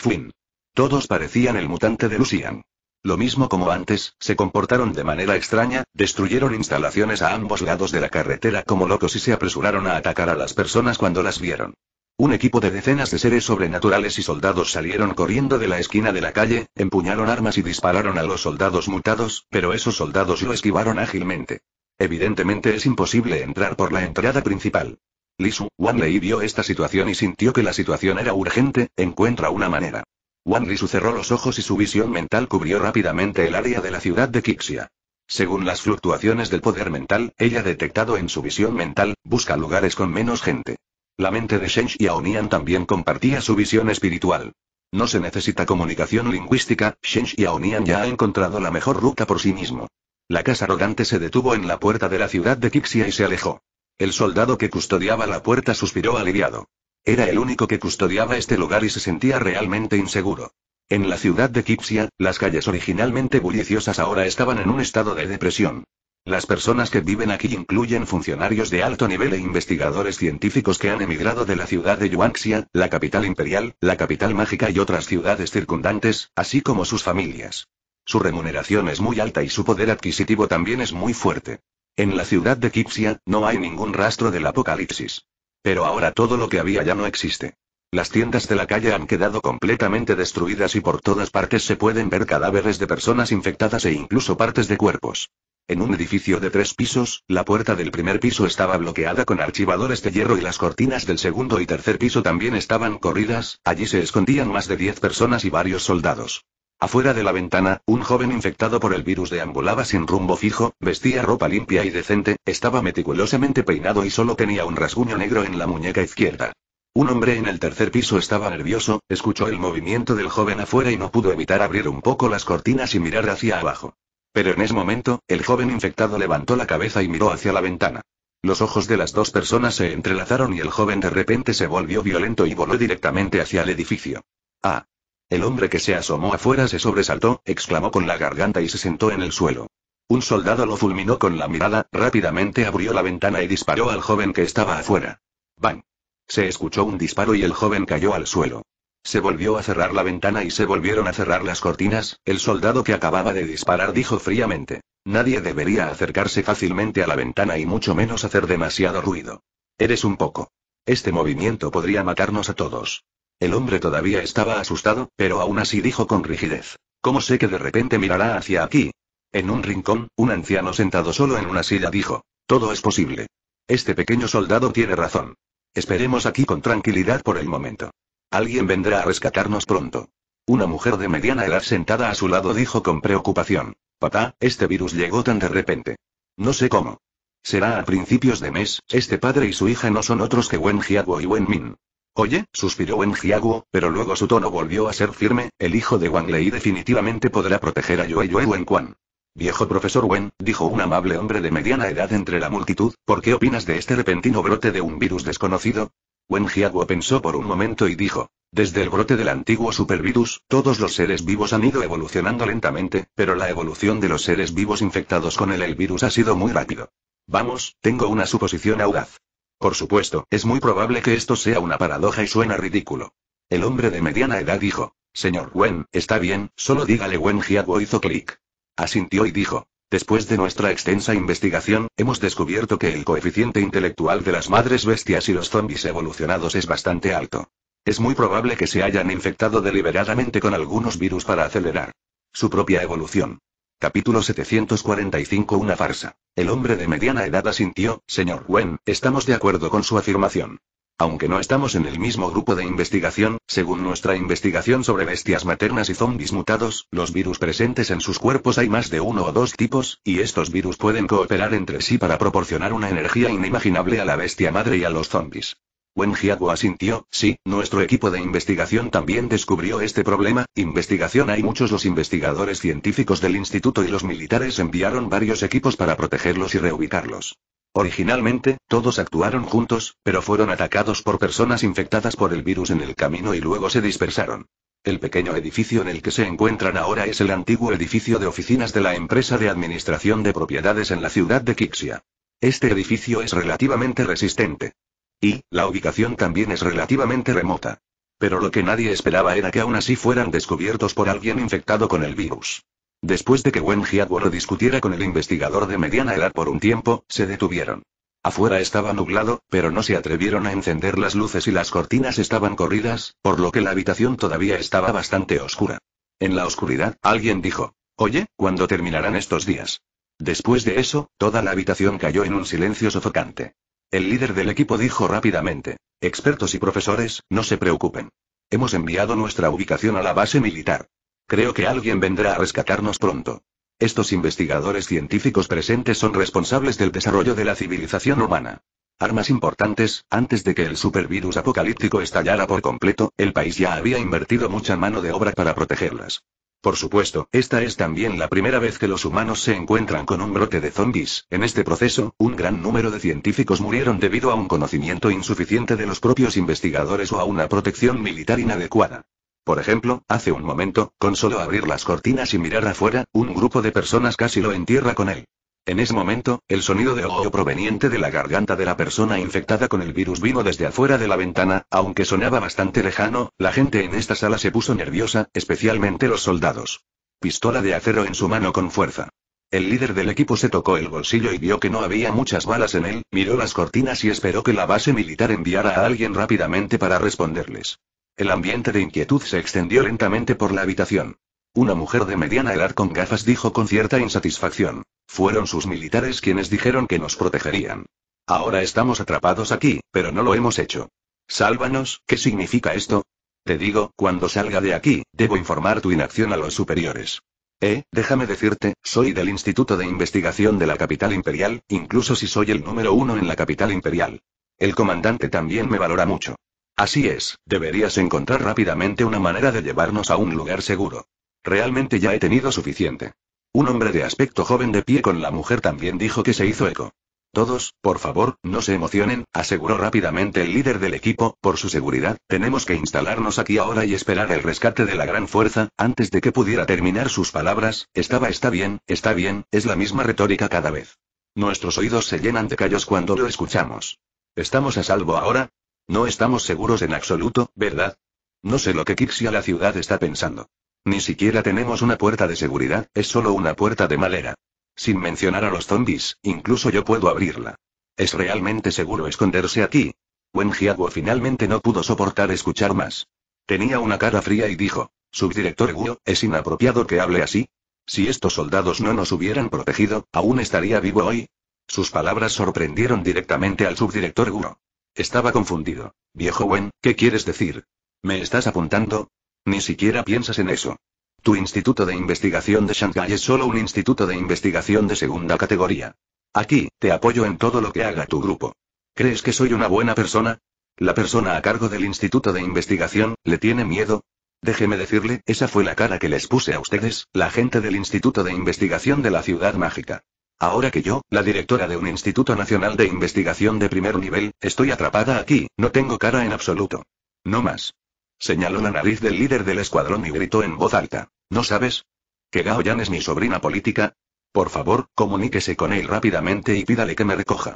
Todos parecían el mutante de Lucian. Lo mismo como antes, se comportaron de manera extraña, destruyeron instalaciones a ambos lados de la carretera como locos y se apresuraron a atacar a las personas cuando las vieron. Un equipo de decenas de seres sobrenaturales y soldados salieron corriendo de la esquina de la calle, empuñaron armas y dispararon a los soldados mutados, pero esos soldados lo esquivaron ágilmente. Evidentemente es imposible entrar por la entrada principal. Lisu, Lei vio esta situación y sintió que la situación era urgente, encuentra una manera. Wan Lisu cerró los ojos y su visión mental cubrió rápidamente el área de la ciudad de Kixia. Según las fluctuaciones del poder mental, ella detectado en su visión mental, busca lugares con menos gente. La mente de Shen Nian también compartía su visión espiritual. No se necesita comunicación lingüística, Shen Aonian ya ha encontrado la mejor ruta por sí mismo. La casa arrogante se detuvo en la puerta de la ciudad de Kixia y se alejó. El soldado que custodiaba la puerta suspiró aliviado. Era el único que custodiaba este lugar y se sentía realmente inseguro. En la ciudad de Kipsia, las calles originalmente bulliciosas ahora estaban en un estado de depresión. Las personas que viven aquí incluyen funcionarios de alto nivel e investigadores científicos que han emigrado de la ciudad de Yuanxia, la capital imperial, la capital mágica y otras ciudades circundantes, así como sus familias. Su remuneración es muy alta y su poder adquisitivo también es muy fuerte. En la ciudad de Kipsia, no hay ningún rastro del apocalipsis. Pero ahora todo lo que había ya no existe. Las tiendas de la calle han quedado completamente destruidas y por todas partes se pueden ver cadáveres de personas infectadas e incluso partes de cuerpos. En un edificio de tres pisos, la puerta del primer piso estaba bloqueada con archivadores de hierro y las cortinas del segundo y tercer piso también estaban corridas, allí se escondían más de diez personas y varios soldados. Afuera de la ventana, un joven infectado por el virus deambulaba sin rumbo fijo, vestía ropa limpia y decente, estaba meticulosamente peinado y solo tenía un rasguño negro en la muñeca izquierda. Un hombre en el tercer piso estaba nervioso, escuchó el movimiento del joven afuera y no pudo evitar abrir un poco las cortinas y mirar hacia abajo. Pero en ese momento, el joven infectado levantó la cabeza y miró hacia la ventana. Los ojos de las dos personas se entrelazaron y el joven de repente se volvió violento y voló directamente hacia el edificio. Ah, el hombre que se asomó afuera se sobresaltó, exclamó con la garganta y se sentó en el suelo. Un soldado lo fulminó con la mirada, rápidamente abrió la ventana y disparó al joven que estaba afuera. ¡Bang! Se escuchó un disparo y el joven cayó al suelo. Se volvió a cerrar la ventana y se volvieron a cerrar las cortinas, el soldado que acababa de disparar dijo fríamente. Nadie debería acercarse fácilmente a la ventana y mucho menos hacer demasiado ruido. Eres un poco. Este movimiento podría matarnos a todos. El hombre todavía estaba asustado, pero aún así dijo con rigidez. ¿Cómo sé que de repente mirará hacia aquí? En un rincón, un anciano sentado solo en una silla dijo. Todo es posible. Este pequeño soldado tiene razón. Esperemos aquí con tranquilidad por el momento. Alguien vendrá a rescatarnos pronto. Una mujer de mediana edad sentada a su lado dijo con preocupación. Papá, este virus llegó tan de repente. No sé cómo. Será a principios de mes, este padre y su hija no son otros que Wen Jiabo y Wen Min. Oye, suspiró Wen Jiaguo, pero luego su tono volvió a ser firme, el hijo de Wang Lei definitivamente podrá proteger a Yue Yue Wen Quan. Viejo profesor Wen, dijo un amable hombre de mediana edad entre la multitud, ¿por qué opinas de este repentino brote de un virus desconocido? Wen Jiaguo pensó por un momento y dijo, desde el brote del antiguo supervirus, todos los seres vivos han ido evolucionando lentamente, pero la evolución de los seres vivos infectados con el, el virus ha sido muy rápido. Vamos, tengo una suposición audaz. Por supuesto, es muy probable que esto sea una paradoja y suena ridículo. El hombre de mediana edad dijo, Señor Wen, está bien, solo dígale Wen Jiago hizo clic. Asintió y dijo, Después de nuestra extensa investigación, hemos descubierto que el coeficiente intelectual de las madres bestias y los zombis evolucionados es bastante alto. Es muy probable que se hayan infectado deliberadamente con algunos virus para acelerar su propia evolución. Capítulo 745 Una farsa. El hombre de mediana edad asintió, señor Wen, estamos de acuerdo con su afirmación. Aunque no estamos en el mismo grupo de investigación, según nuestra investigación sobre bestias maternas y zombis mutados, los virus presentes en sus cuerpos hay más de uno o dos tipos, y estos virus pueden cooperar entre sí para proporcionar una energía inimaginable a la bestia madre y a los zombis. Wen asintió, sí, nuestro equipo de investigación también descubrió este problema, investigación hay muchos los investigadores científicos del instituto y los militares enviaron varios equipos para protegerlos y reubicarlos. Originalmente, todos actuaron juntos, pero fueron atacados por personas infectadas por el virus en el camino y luego se dispersaron. El pequeño edificio en el que se encuentran ahora es el antiguo edificio de oficinas de la empresa de administración de propiedades en la ciudad de Kixia. Este edificio es relativamente resistente. Y, la ubicación también es relativamente remota. Pero lo que nadie esperaba era que aún así fueran descubiertos por alguien infectado con el virus. Después de que Wen lo discutiera con el investigador de mediana edad por un tiempo, se detuvieron. Afuera estaba nublado, pero no se atrevieron a encender las luces y las cortinas estaban corridas, por lo que la habitación todavía estaba bastante oscura. En la oscuridad, alguien dijo, Oye, ¿cuándo terminarán estos días? Después de eso, toda la habitación cayó en un silencio sofocante. El líder del equipo dijo rápidamente. Expertos y profesores, no se preocupen. Hemos enviado nuestra ubicación a la base militar. Creo que alguien vendrá a rescatarnos pronto. Estos investigadores científicos presentes son responsables del desarrollo de la civilización humana armas importantes, antes de que el supervirus apocalíptico estallara por completo, el país ya había invertido mucha mano de obra para protegerlas. Por supuesto, esta es también la primera vez que los humanos se encuentran con un brote de zombies. En este proceso, un gran número de científicos murieron debido a un conocimiento insuficiente de los propios investigadores o a una protección militar inadecuada. Por ejemplo, hace un momento, con solo abrir las cortinas y mirar afuera, un grupo de personas casi lo entierra con él. En ese momento, el sonido de ojo proveniente de la garganta de la persona infectada con el virus vino desde afuera de la ventana, aunque sonaba bastante lejano, la gente en esta sala se puso nerviosa, especialmente los soldados. Pistola de acero en su mano con fuerza. El líder del equipo se tocó el bolsillo y vio que no había muchas balas en él, miró las cortinas y esperó que la base militar enviara a alguien rápidamente para responderles. El ambiente de inquietud se extendió lentamente por la habitación. Una mujer de mediana edad con gafas dijo con cierta insatisfacción. Fueron sus militares quienes dijeron que nos protegerían. Ahora estamos atrapados aquí, pero no lo hemos hecho. Sálvanos, ¿qué significa esto? Te digo, cuando salga de aquí, debo informar tu inacción a los superiores. Eh, déjame decirte, soy del Instituto de Investigación de la Capital Imperial, incluso si soy el número uno en la Capital Imperial. El comandante también me valora mucho. Así es, deberías encontrar rápidamente una manera de llevarnos a un lugar seguro. Realmente ya he tenido suficiente. Un hombre de aspecto joven de pie con la mujer también dijo que se hizo eco. Todos, por favor, no se emocionen, aseguró rápidamente el líder del equipo, por su seguridad, tenemos que instalarnos aquí ahora y esperar el rescate de la gran fuerza, antes de que pudiera terminar sus palabras, estaba está bien, está bien, es la misma retórica cada vez. Nuestros oídos se llenan de callos cuando lo escuchamos. ¿Estamos a salvo ahora? No estamos seguros en absoluto, ¿verdad? No sé lo que Kixia la ciudad está pensando. Ni siquiera tenemos una puerta de seguridad, es solo una puerta de madera. Sin mencionar a los zombies, incluso yo puedo abrirla. ¿Es realmente seguro esconderse aquí? Wen Jiaguo finalmente no pudo soportar escuchar más. Tenía una cara fría y dijo, Subdirector Guo, es inapropiado que hable así. Si estos soldados no nos hubieran protegido, aún estaría vivo hoy. Sus palabras sorprendieron directamente al subdirector Guo. Estaba confundido. Viejo Wen, ¿qué quieres decir? ¿Me estás apuntando? Ni siquiera piensas en eso. Tu instituto de investigación de Shanghai es solo un instituto de investigación de segunda categoría. Aquí, te apoyo en todo lo que haga tu grupo. ¿Crees que soy una buena persona? La persona a cargo del instituto de investigación, ¿le tiene miedo? Déjeme decirle, esa fue la cara que les puse a ustedes, la gente del Instituto de Investigación de la Ciudad Mágica. Ahora que yo, la directora de un Instituto Nacional de Investigación de primer nivel, estoy atrapada aquí, no tengo cara en absoluto. No más señaló la nariz del líder del escuadrón y gritó en voz alta. ¿No sabes? Que Gao Yan es mi sobrina política. Por favor, comuníquese con él rápidamente y pídale que me recoja.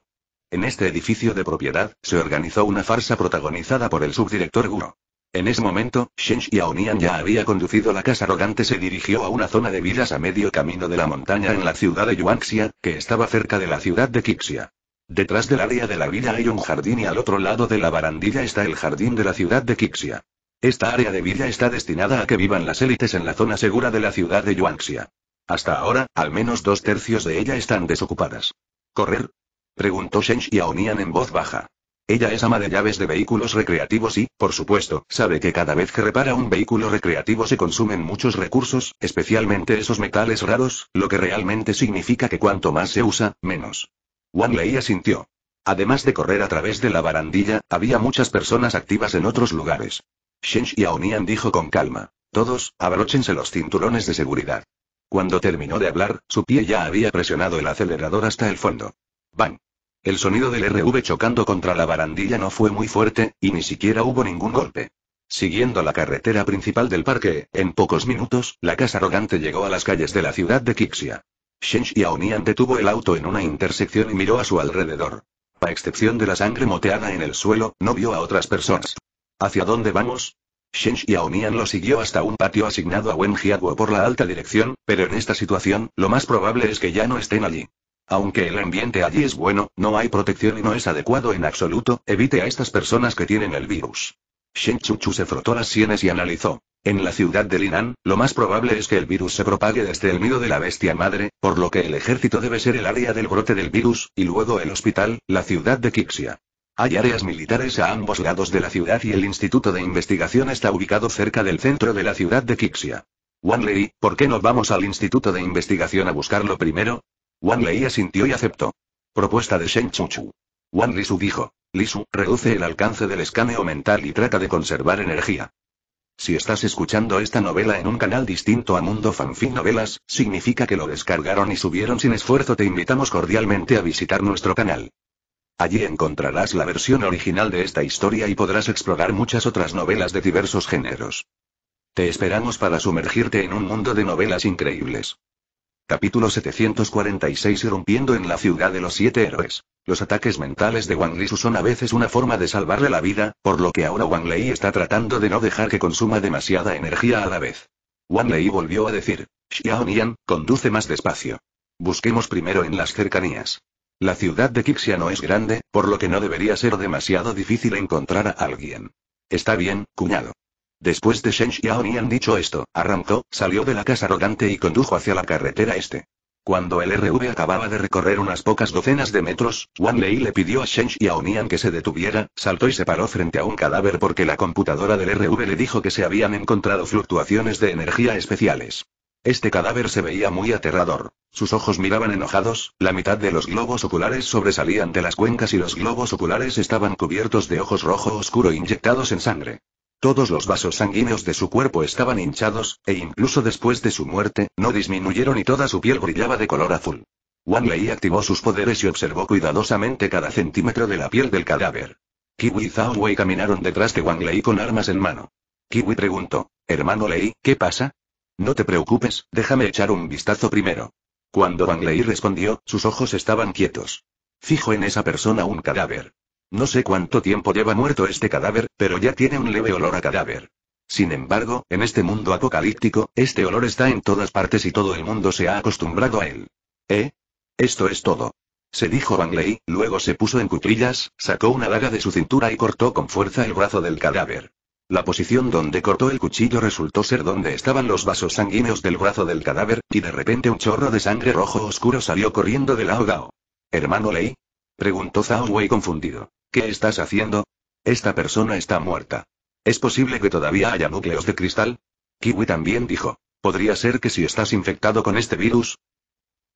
En este edificio de propiedad, se organizó una farsa protagonizada por el subdirector Guro. En ese momento, Shen Xiaonian ya había conducido la casa arrogante se dirigió a una zona de villas a medio camino de la montaña en la ciudad de Yuanxia, que estaba cerca de la ciudad de Qixia. Detrás del área de la villa hay un jardín y al otro lado de la barandilla está el jardín de la ciudad de Qixia. Esta área de vida está destinada a que vivan las élites en la zona segura de la ciudad de Yuanxia. Hasta ahora, al menos dos tercios de ella están desocupadas. ¿Correr? Preguntó y Aonian en voz baja. Ella es ama de llaves de vehículos recreativos y, por supuesto, sabe que cada vez que repara un vehículo recreativo se consumen muchos recursos, especialmente esos metales raros, lo que realmente significa que cuanto más se usa, menos. Wang Lei asintió. Además de correr a través de la barandilla, había muchas personas activas en otros lugares. Shen Xiaonian dijo con calma. Todos, abróchense los cinturones de seguridad. Cuando terminó de hablar, su pie ya había presionado el acelerador hasta el fondo. ¡Bang! El sonido del RV chocando contra la barandilla no fue muy fuerte, y ni siquiera hubo ningún golpe. Siguiendo la carretera principal del parque, en pocos minutos, la casa arrogante llegó a las calles de la ciudad de Kixia. Shen Xiaonian detuvo el auto en una intersección y miró a su alrededor. A excepción de la sangre moteada en el suelo, no vio a otras personas. ¿Hacia dónde vamos? Shen Xiaomian lo siguió hasta un patio asignado a Wen Jiaguo por la alta dirección, pero en esta situación, lo más probable es que ya no estén allí. Aunque el ambiente allí es bueno, no hay protección y no es adecuado en absoluto, evite a estas personas que tienen el virus. Shen Chuchu se frotó las sienes y analizó. En la ciudad de Linan, lo más probable es que el virus se propague desde el nido de la bestia madre, por lo que el ejército debe ser el área del brote del virus, y luego el hospital, la ciudad de Kixia. Hay áreas militares a ambos lados de la ciudad y el Instituto de Investigación está ubicado cerca del centro de la ciudad de Kixia. Wanley, ¿por qué no vamos al Instituto de Investigación a buscarlo primero? Wanley asintió y aceptó. Propuesta de Shen Chuchu. Wan Lisu dijo. Lisu, reduce el alcance del escaneo mental y trata de conservar energía. Si estás escuchando esta novela en un canal distinto a Mundo Fanfic Novelas, significa que lo descargaron y subieron sin esfuerzo. Te invitamos cordialmente a visitar nuestro canal. Allí encontrarás la versión original de esta historia y podrás explorar muchas otras novelas de diversos géneros. Te esperamos para sumergirte en un mundo de novelas increíbles. Capítulo 746 Irrumpiendo en la ciudad de los siete héroes. Los ataques mentales de Wang Li su son a veces una forma de salvarle la vida, por lo que ahora Wang Lei está tratando de no dejar que consuma demasiada energía a la vez. Wang Lei volvió a decir, Xiao Nian, conduce más despacio. Busquemos primero en las cercanías. La ciudad de Kixia no es grande, por lo que no debería ser demasiado difícil encontrar a alguien. Está bien, cuñado. Después de Shen Xiao dicho esto, arrancó, salió de la casa arrogante y condujo hacia la carretera este. Cuando el RV acababa de recorrer unas pocas docenas de metros, Wan Lei le pidió a Shen Nian que se detuviera, saltó y se paró frente a un cadáver porque la computadora del RV le dijo que se habían encontrado fluctuaciones de energía especiales. Este cadáver se veía muy aterrador. Sus ojos miraban enojados, la mitad de los globos oculares sobresalían de las cuencas y los globos oculares estaban cubiertos de ojos rojo oscuro inyectados en sangre. Todos los vasos sanguíneos de su cuerpo estaban hinchados, e incluso después de su muerte, no disminuyeron y toda su piel brillaba de color azul. Wang Lei activó sus poderes y observó cuidadosamente cada centímetro de la piel del cadáver. Kiwi y Zhao Wei caminaron detrás de Wang Lei con armas en mano. Kiwi preguntó, Hermano Lei, ¿qué pasa? No te preocupes, déjame echar un vistazo primero. Cuando Bangley respondió, sus ojos estaban quietos. Fijo en esa persona un cadáver. No sé cuánto tiempo lleva muerto este cadáver, pero ya tiene un leve olor a cadáver. Sin embargo, en este mundo apocalíptico, este olor está en todas partes y todo el mundo se ha acostumbrado a él. ¿Eh? Esto es todo. Se dijo Bangley, luego se puso en cuclillas, sacó una daga de su cintura y cortó con fuerza el brazo del cadáver. La posición donde cortó el cuchillo resultó ser donde estaban los vasos sanguíneos del brazo del cadáver, y de repente un chorro de sangre rojo oscuro salió corriendo del ahogado. ¿Hermano Lei? preguntó Zhao Wei confundido. ¿Qué estás haciendo? Esta persona está muerta. ¿Es posible que todavía haya núcleos de cristal? Kiwi también dijo. ¿Podría ser que si estás infectado con este virus?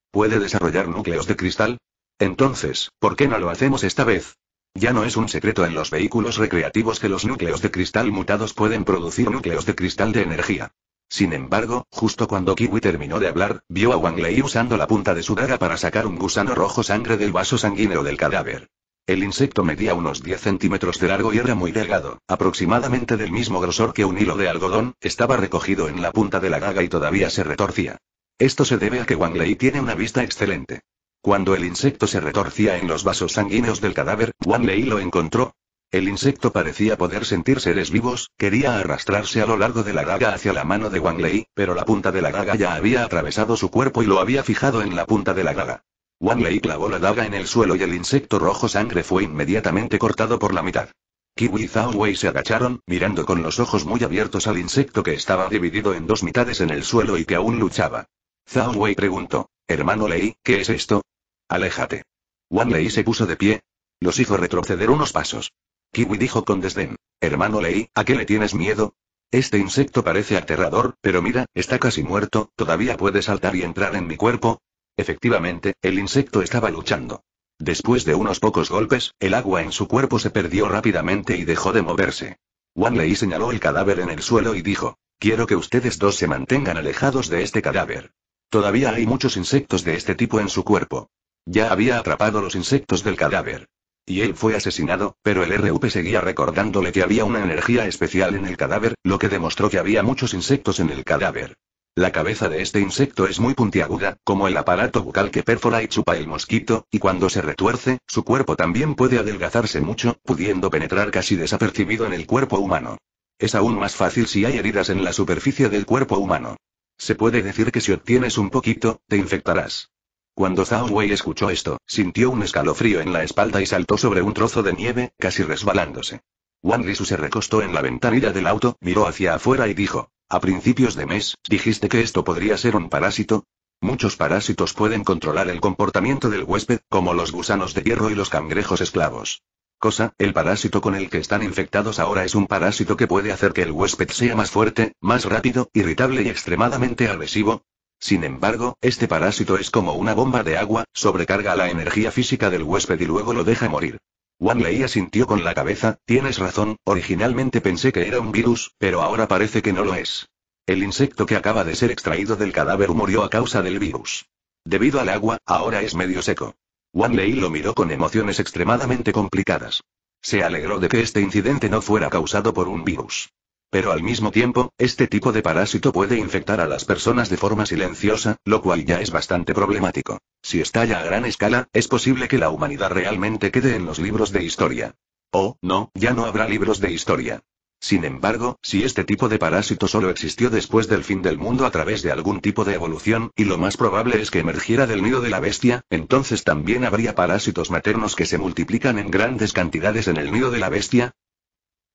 ¿Puede desarrollar núcleos de cristal? Entonces, ¿por qué no lo hacemos esta vez? Ya no es un secreto en los vehículos recreativos que los núcleos de cristal mutados pueden producir núcleos de cristal de energía. Sin embargo, justo cuando Kiwi terminó de hablar, vio a Wang Lei usando la punta de su daga para sacar un gusano rojo sangre del vaso sanguíneo del cadáver. El insecto medía unos 10 centímetros de largo y era muy delgado, aproximadamente del mismo grosor que un hilo de algodón, estaba recogido en la punta de la daga y todavía se retorcía. Esto se debe a que Wang Lei tiene una vista excelente. Cuando el insecto se retorcía en los vasos sanguíneos del cadáver, Wang Lei lo encontró. El insecto parecía poder sentir seres vivos, quería arrastrarse a lo largo de la daga hacia la mano de Wang Lei, pero la punta de la daga ya había atravesado su cuerpo y lo había fijado en la punta de la daga. Wang Lei clavó la daga en el suelo y el insecto rojo sangre fue inmediatamente cortado por la mitad. Kiwi y Zhao Wei se agacharon, mirando con los ojos muy abiertos al insecto que estaba dividido en dos mitades en el suelo y que aún luchaba. Zhao Wei preguntó. Hermano Lei, ¿qué es esto? Aléjate. Wan Lei se puso de pie. Los hizo retroceder unos pasos. Kiwi dijo con desdén. Hermano Lei, ¿a qué le tienes miedo? Este insecto parece aterrador, pero mira, está casi muerto, todavía puede saltar y entrar en mi cuerpo. Efectivamente, el insecto estaba luchando. Después de unos pocos golpes, el agua en su cuerpo se perdió rápidamente y dejó de moverse. Wan Lei señaló el cadáver en el suelo y dijo, quiero que ustedes dos se mantengan alejados de este cadáver. Todavía hay muchos insectos de este tipo en su cuerpo. Ya había atrapado los insectos del cadáver. Y él fue asesinado, pero el RUP seguía recordándole que había una energía especial en el cadáver, lo que demostró que había muchos insectos en el cadáver. La cabeza de este insecto es muy puntiaguda, como el aparato bucal que perfora y chupa el mosquito, y cuando se retuerce, su cuerpo también puede adelgazarse mucho, pudiendo penetrar casi desapercibido en el cuerpo humano. Es aún más fácil si hay heridas en la superficie del cuerpo humano. Se puede decir que si obtienes un poquito, te infectarás. Cuando Zhao Wei escuchó esto, sintió un escalofrío en la espalda y saltó sobre un trozo de nieve, casi resbalándose. Wang Risu se recostó en la ventanilla del auto, miró hacia afuera y dijo, a principios de mes, dijiste que esto podría ser un parásito. Muchos parásitos pueden controlar el comportamiento del huésped, como los gusanos de hierro y los cangrejos esclavos cosa, el parásito con el que están infectados ahora es un parásito que puede hacer que el huésped sea más fuerte, más rápido, irritable y extremadamente agresivo. Sin embargo, este parásito es como una bomba de agua, sobrecarga la energía física del huésped y luego lo deja morir. Wang Lei asintió con la cabeza, tienes razón, originalmente pensé que era un virus, pero ahora parece que no lo es. El insecto que acaba de ser extraído del cadáver murió a causa del virus. Debido al agua, ahora es medio seco. Wan lo miró con emociones extremadamente complicadas. Se alegró de que este incidente no fuera causado por un virus. Pero al mismo tiempo, este tipo de parásito puede infectar a las personas de forma silenciosa, lo cual ya es bastante problemático. Si estalla a gran escala, es posible que la humanidad realmente quede en los libros de historia. Oh, no, ya no habrá libros de historia. Sin embargo, si este tipo de parásito solo existió después del fin del mundo a través de algún tipo de evolución, y lo más probable es que emergiera del nido de la bestia, entonces también habría parásitos maternos que se multiplican en grandes cantidades en el nido de la bestia.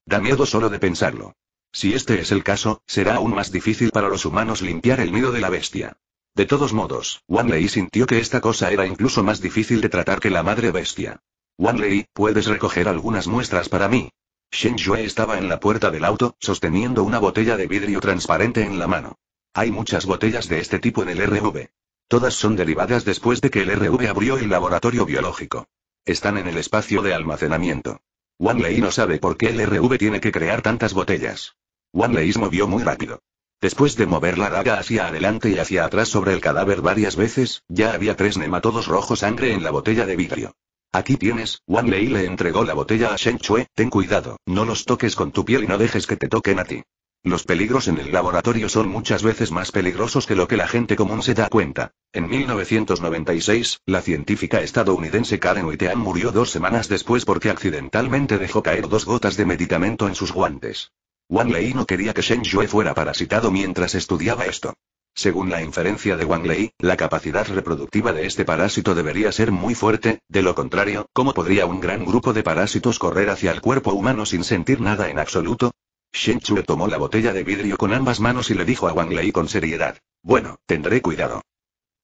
Da miedo solo de pensarlo. Si este es el caso, será aún más difícil para los humanos limpiar el nido de la bestia. De todos modos, Wanley sintió que esta cosa era incluso más difícil de tratar que la madre bestia. Wanley, ¿puedes recoger algunas muestras para mí? Shen Yue estaba en la puerta del auto, sosteniendo una botella de vidrio transparente en la mano. Hay muchas botellas de este tipo en el RV. Todas son derivadas después de que el RV abrió el laboratorio biológico. Están en el espacio de almacenamiento. Wan Lei no sabe por qué el RV tiene que crear tantas botellas. Wan Lei se movió muy rápido. Después de mover la daga hacia adelante y hacia atrás sobre el cadáver varias veces, ya había tres nematodos rojo sangre en la botella de vidrio. Aquí tienes, Wang Lei le entregó la botella a Shen Chue, ten cuidado, no los toques con tu piel y no dejes que te toquen a ti. Los peligros en el laboratorio son muchas veces más peligrosos que lo que la gente común se da cuenta. En 1996, la científica estadounidense Karen Wittean murió dos semanas después porque accidentalmente dejó caer dos gotas de medicamento en sus guantes. Wang Lei no quería que Shen Yue fuera parasitado mientras estudiaba esto. Según la inferencia de Wang Lei, la capacidad reproductiva de este parásito debería ser muy fuerte, de lo contrario, ¿cómo podría un gran grupo de parásitos correr hacia el cuerpo humano sin sentir nada en absoluto? Shen Chue tomó la botella de vidrio con ambas manos y le dijo a Wang Lei con seriedad. Bueno, tendré cuidado.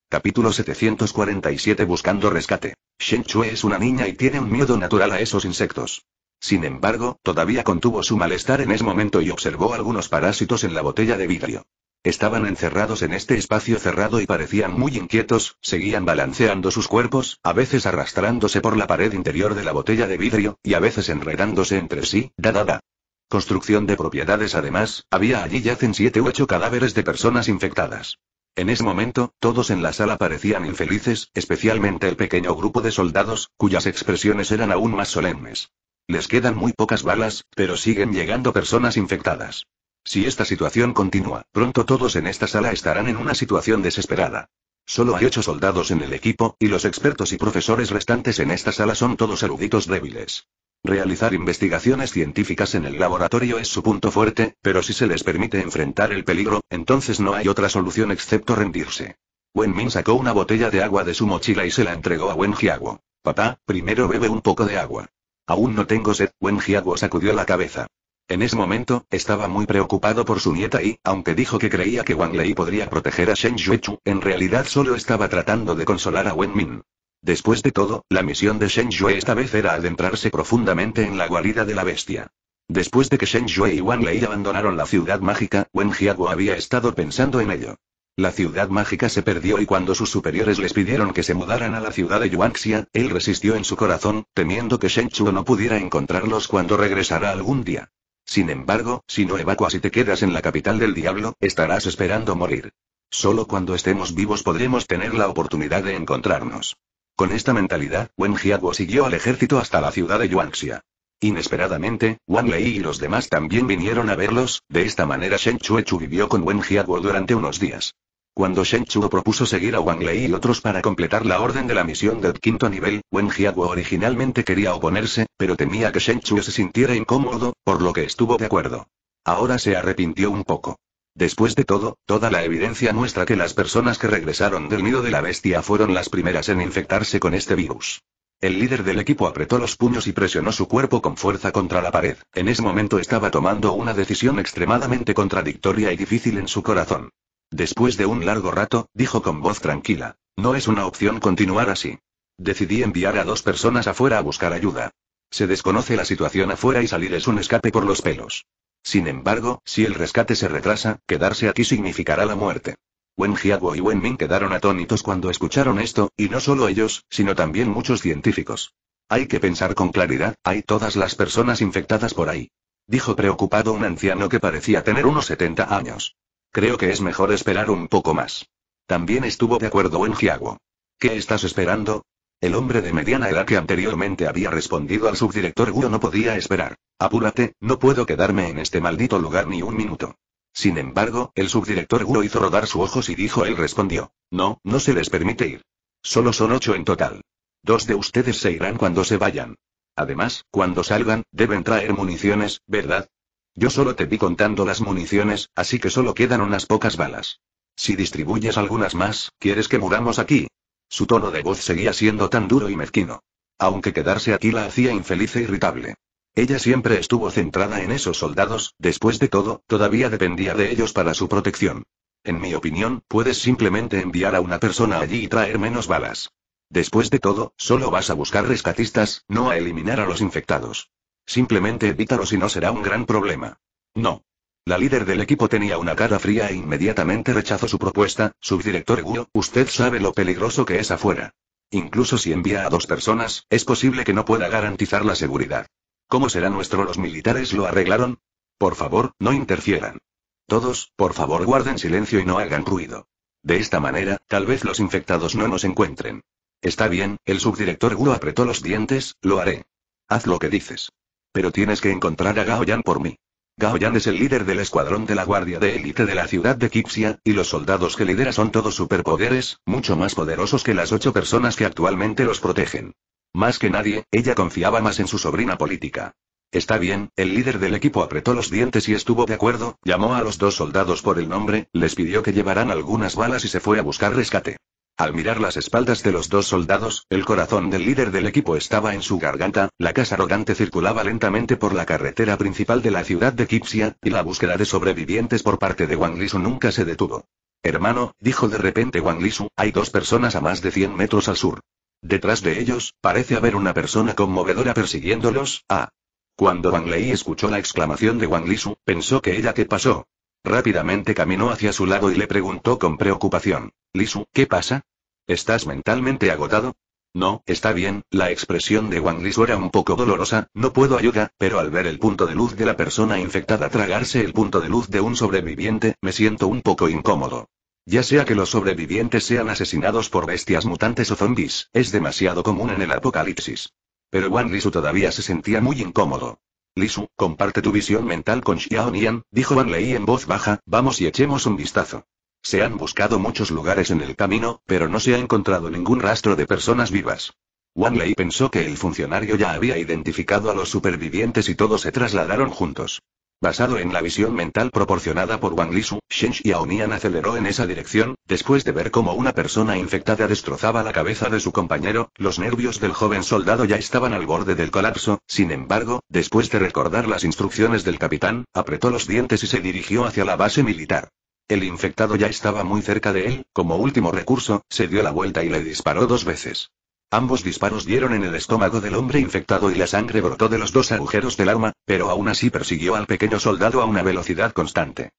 Capítulo 747 Buscando rescate. Shen Chue es una niña y tiene un miedo natural a esos insectos. Sin embargo, todavía contuvo su malestar en ese momento y observó algunos parásitos en la botella de vidrio. Estaban encerrados en este espacio cerrado y parecían muy inquietos, seguían balanceando sus cuerpos, a veces arrastrándose por la pared interior de la botella de vidrio, y a veces enredándose entre sí, da da da. Construcción de propiedades además, había allí yacen siete u ocho cadáveres de personas infectadas. En ese momento, todos en la sala parecían infelices, especialmente el pequeño grupo de soldados, cuyas expresiones eran aún más solemnes. Les quedan muy pocas balas, pero siguen llegando personas infectadas. Si esta situación continúa, pronto todos en esta sala estarán en una situación desesperada. Solo hay ocho soldados en el equipo, y los expertos y profesores restantes en esta sala son todos eruditos débiles. Realizar investigaciones científicas en el laboratorio es su punto fuerte, pero si se les permite enfrentar el peligro, entonces no hay otra solución excepto rendirse. Wen Min sacó una botella de agua de su mochila y se la entregó a Wen Jiago. Papá, primero bebe un poco de agua. Aún no tengo sed, Wen Jiago sacudió la cabeza. En ese momento, estaba muy preocupado por su nieta y, aunque dijo que creía que Wang Lei podría proteger a Shen Yuechu, en realidad solo estaba tratando de consolar a Wen Min. Después de todo, la misión de Shen Yue esta vez era adentrarse profundamente en la guarida de la bestia. Después de que Shen Yue y Wang Lei abandonaron la ciudad mágica, Wen Jiago había estado pensando en ello. La ciudad mágica se perdió y cuando sus superiores les pidieron que se mudaran a la ciudad de Yuanxia, él resistió en su corazón, temiendo que Shen Chuo no pudiera encontrarlos cuando regresara algún día. Sin embargo, si no evacuas y te quedas en la capital del diablo, estarás esperando morir. Solo cuando estemos vivos podremos tener la oportunidad de encontrarnos. Con esta mentalidad, Wen Jiaguo siguió al ejército hasta la ciudad de Yuanxia. Inesperadamente, Wan Lei y los demás también vinieron a verlos, de esta manera Shen Chuechu vivió con Wen Jiaguo durante unos días. Cuando Shen Chuo propuso seguir a Wang Lei y otros para completar la orden de la misión del quinto nivel, Wen Jiaguo originalmente quería oponerse, pero temía que Shen Chuo se sintiera incómodo, por lo que estuvo de acuerdo. Ahora se arrepintió un poco. Después de todo, toda la evidencia muestra que las personas que regresaron del nido de la bestia fueron las primeras en infectarse con este virus. El líder del equipo apretó los puños y presionó su cuerpo con fuerza contra la pared. En ese momento estaba tomando una decisión extremadamente contradictoria y difícil en su corazón. Después de un largo rato, dijo con voz tranquila. No es una opción continuar así. Decidí enviar a dos personas afuera a buscar ayuda. Se desconoce la situación afuera y salir es un escape por los pelos. Sin embargo, si el rescate se retrasa, quedarse aquí significará la muerte. Wen Jiaguo y Wen Min quedaron atónitos cuando escucharon esto, y no solo ellos, sino también muchos científicos. Hay que pensar con claridad, hay todas las personas infectadas por ahí. Dijo preocupado un anciano que parecía tener unos 70 años. Creo que es mejor esperar un poco más. También estuvo de acuerdo en Giago. ¿Qué estás esperando? El hombre de mediana edad que anteriormente había respondido al subdirector Guo no podía esperar. Apúrate, no puedo quedarme en este maldito lugar ni un minuto. Sin embargo, el subdirector Guo hizo rodar sus ojos y dijo él respondió. No, no se les permite ir. Solo son ocho en total. Dos de ustedes se irán cuando se vayan. Además, cuando salgan, deben traer municiones, ¿verdad? Yo solo te vi contando las municiones, así que solo quedan unas pocas balas. Si distribuyes algunas más, ¿quieres que muramos aquí? Su tono de voz seguía siendo tan duro y mezquino. Aunque quedarse aquí la hacía infeliz e irritable. Ella siempre estuvo centrada en esos soldados, después de todo, todavía dependía de ellos para su protección. En mi opinión, puedes simplemente enviar a una persona allí y traer menos balas. Después de todo, solo vas a buscar rescatistas, no a eliminar a los infectados. Simplemente evítalo si no será un gran problema. No. La líder del equipo tenía una cara fría e inmediatamente rechazó su propuesta, subdirector Guro, usted sabe lo peligroso que es afuera. Incluso si envía a dos personas, es posible que no pueda garantizar la seguridad. ¿Cómo será nuestro? Los militares lo arreglaron. Por favor, no interfieran. Todos, por favor, guarden silencio y no hagan ruido. De esta manera, tal vez los infectados no nos encuentren. Está bien, el subdirector Guo apretó los dientes, lo haré. Haz lo que dices. Pero tienes que encontrar a Gaoyan por mí. Gaoyan es el líder del escuadrón de la Guardia de Élite de la ciudad de Kipsia, y los soldados que lidera son todos superpoderes, mucho más poderosos que las ocho personas que actualmente los protegen. Más que nadie, ella confiaba más en su sobrina política. Está bien, el líder del equipo apretó los dientes y estuvo de acuerdo, llamó a los dos soldados por el nombre, les pidió que llevaran algunas balas y se fue a buscar rescate. Al mirar las espaldas de los dos soldados, el corazón del líder del equipo estaba en su garganta, la casa arrogante circulaba lentamente por la carretera principal de la ciudad de Kipsia, y la búsqueda de sobrevivientes por parte de Wang Lisu nunca se detuvo. Hermano, dijo de repente Wang Lisu, hay dos personas a más de 100 metros al sur. Detrás de ellos, parece haber una persona conmovedora persiguiéndolos, ah. Cuando Wang Lei escuchó la exclamación de Wang Lisu, pensó que ella qué pasó. Rápidamente caminó hacia su lado y le preguntó con preocupación. Lisu, ¿qué pasa? ¿Estás mentalmente agotado? No, está bien, la expresión de Wang Lisu era un poco dolorosa, no puedo ayudar, pero al ver el punto de luz de la persona infectada tragarse el punto de luz de un sobreviviente, me siento un poco incómodo. Ya sea que los sobrevivientes sean asesinados por bestias mutantes o zombies, es demasiado común en el apocalipsis. Pero Wang Lisu todavía se sentía muy incómodo. Lisu, comparte tu visión mental con Xiao Nian, dijo Wan Lei en voz baja, vamos y echemos un vistazo. Se han buscado muchos lugares en el camino, pero no se ha encontrado ningún rastro de personas vivas. Wan Lei pensó que el funcionario ya había identificado a los supervivientes y todos se trasladaron juntos. Basado en la visión mental proporcionada por Wang Lisu, Shen Xiaonian aceleró en esa dirección, después de ver cómo una persona infectada destrozaba la cabeza de su compañero, los nervios del joven soldado ya estaban al borde del colapso, sin embargo, después de recordar las instrucciones del capitán, apretó los dientes y se dirigió hacia la base militar. El infectado ya estaba muy cerca de él, como último recurso, se dio la vuelta y le disparó dos veces. Ambos disparos dieron en el estómago del hombre infectado y la sangre brotó de los dos agujeros del arma, pero aún así persiguió al pequeño soldado a una velocidad constante.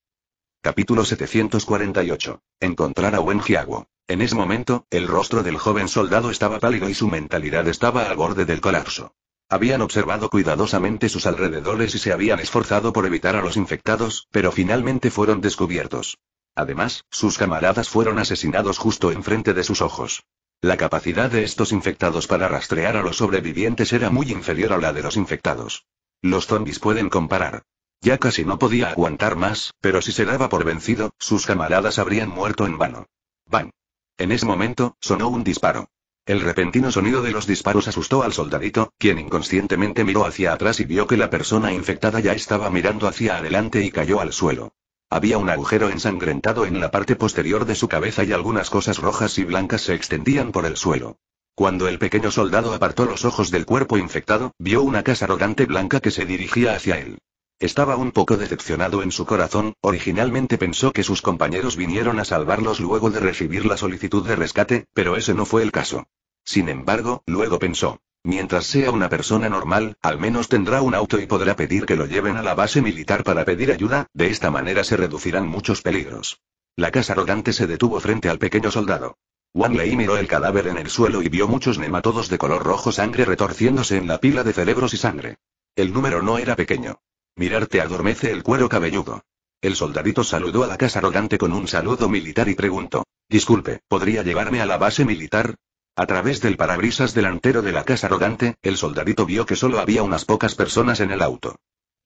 Capítulo 748. Encontrar a Wenjiago. En ese momento, el rostro del joven soldado estaba pálido y su mentalidad estaba al borde del colapso. Habían observado cuidadosamente sus alrededores y se habían esforzado por evitar a los infectados, pero finalmente fueron descubiertos. Además, sus camaradas fueron asesinados justo enfrente de sus ojos. La capacidad de estos infectados para rastrear a los sobrevivientes era muy inferior a la de los infectados. Los zombies pueden comparar. Ya casi no podía aguantar más, pero si se daba por vencido, sus camaradas habrían muerto en vano. van En ese momento, sonó un disparo. El repentino sonido de los disparos asustó al soldadito, quien inconscientemente miró hacia atrás y vio que la persona infectada ya estaba mirando hacia adelante y cayó al suelo. Había un agujero ensangrentado en la parte posterior de su cabeza y algunas cosas rojas y blancas se extendían por el suelo. Cuando el pequeño soldado apartó los ojos del cuerpo infectado, vio una casa arrogante blanca que se dirigía hacia él. Estaba un poco decepcionado en su corazón, originalmente pensó que sus compañeros vinieron a salvarlos luego de recibir la solicitud de rescate, pero ese no fue el caso. Sin embargo, luego pensó, Mientras sea una persona normal, al menos tendrá un auto y podrá pedir que lo lleven a la base militar para pedir ayuda, de esta manera se reducirán muchos peligros. La casa rodante se detuvo frente al pequeño soldado. Wang Lei miró el cadáver en el suelo y vio muchos nematodos de color rojo sangre retorciéndose en la pila de cerebros y sangre. El número no era pequeño. Mirarte adormece el cuero cabelludo. El soldadito saludó a la casa rodante con un saludo militar y preguntó. Disculpe, ¿podría llevarme a la base militar? A través del parabrisas delantero de la casa rodante, el soldadito vio que solo había unas pocas personas en el auto.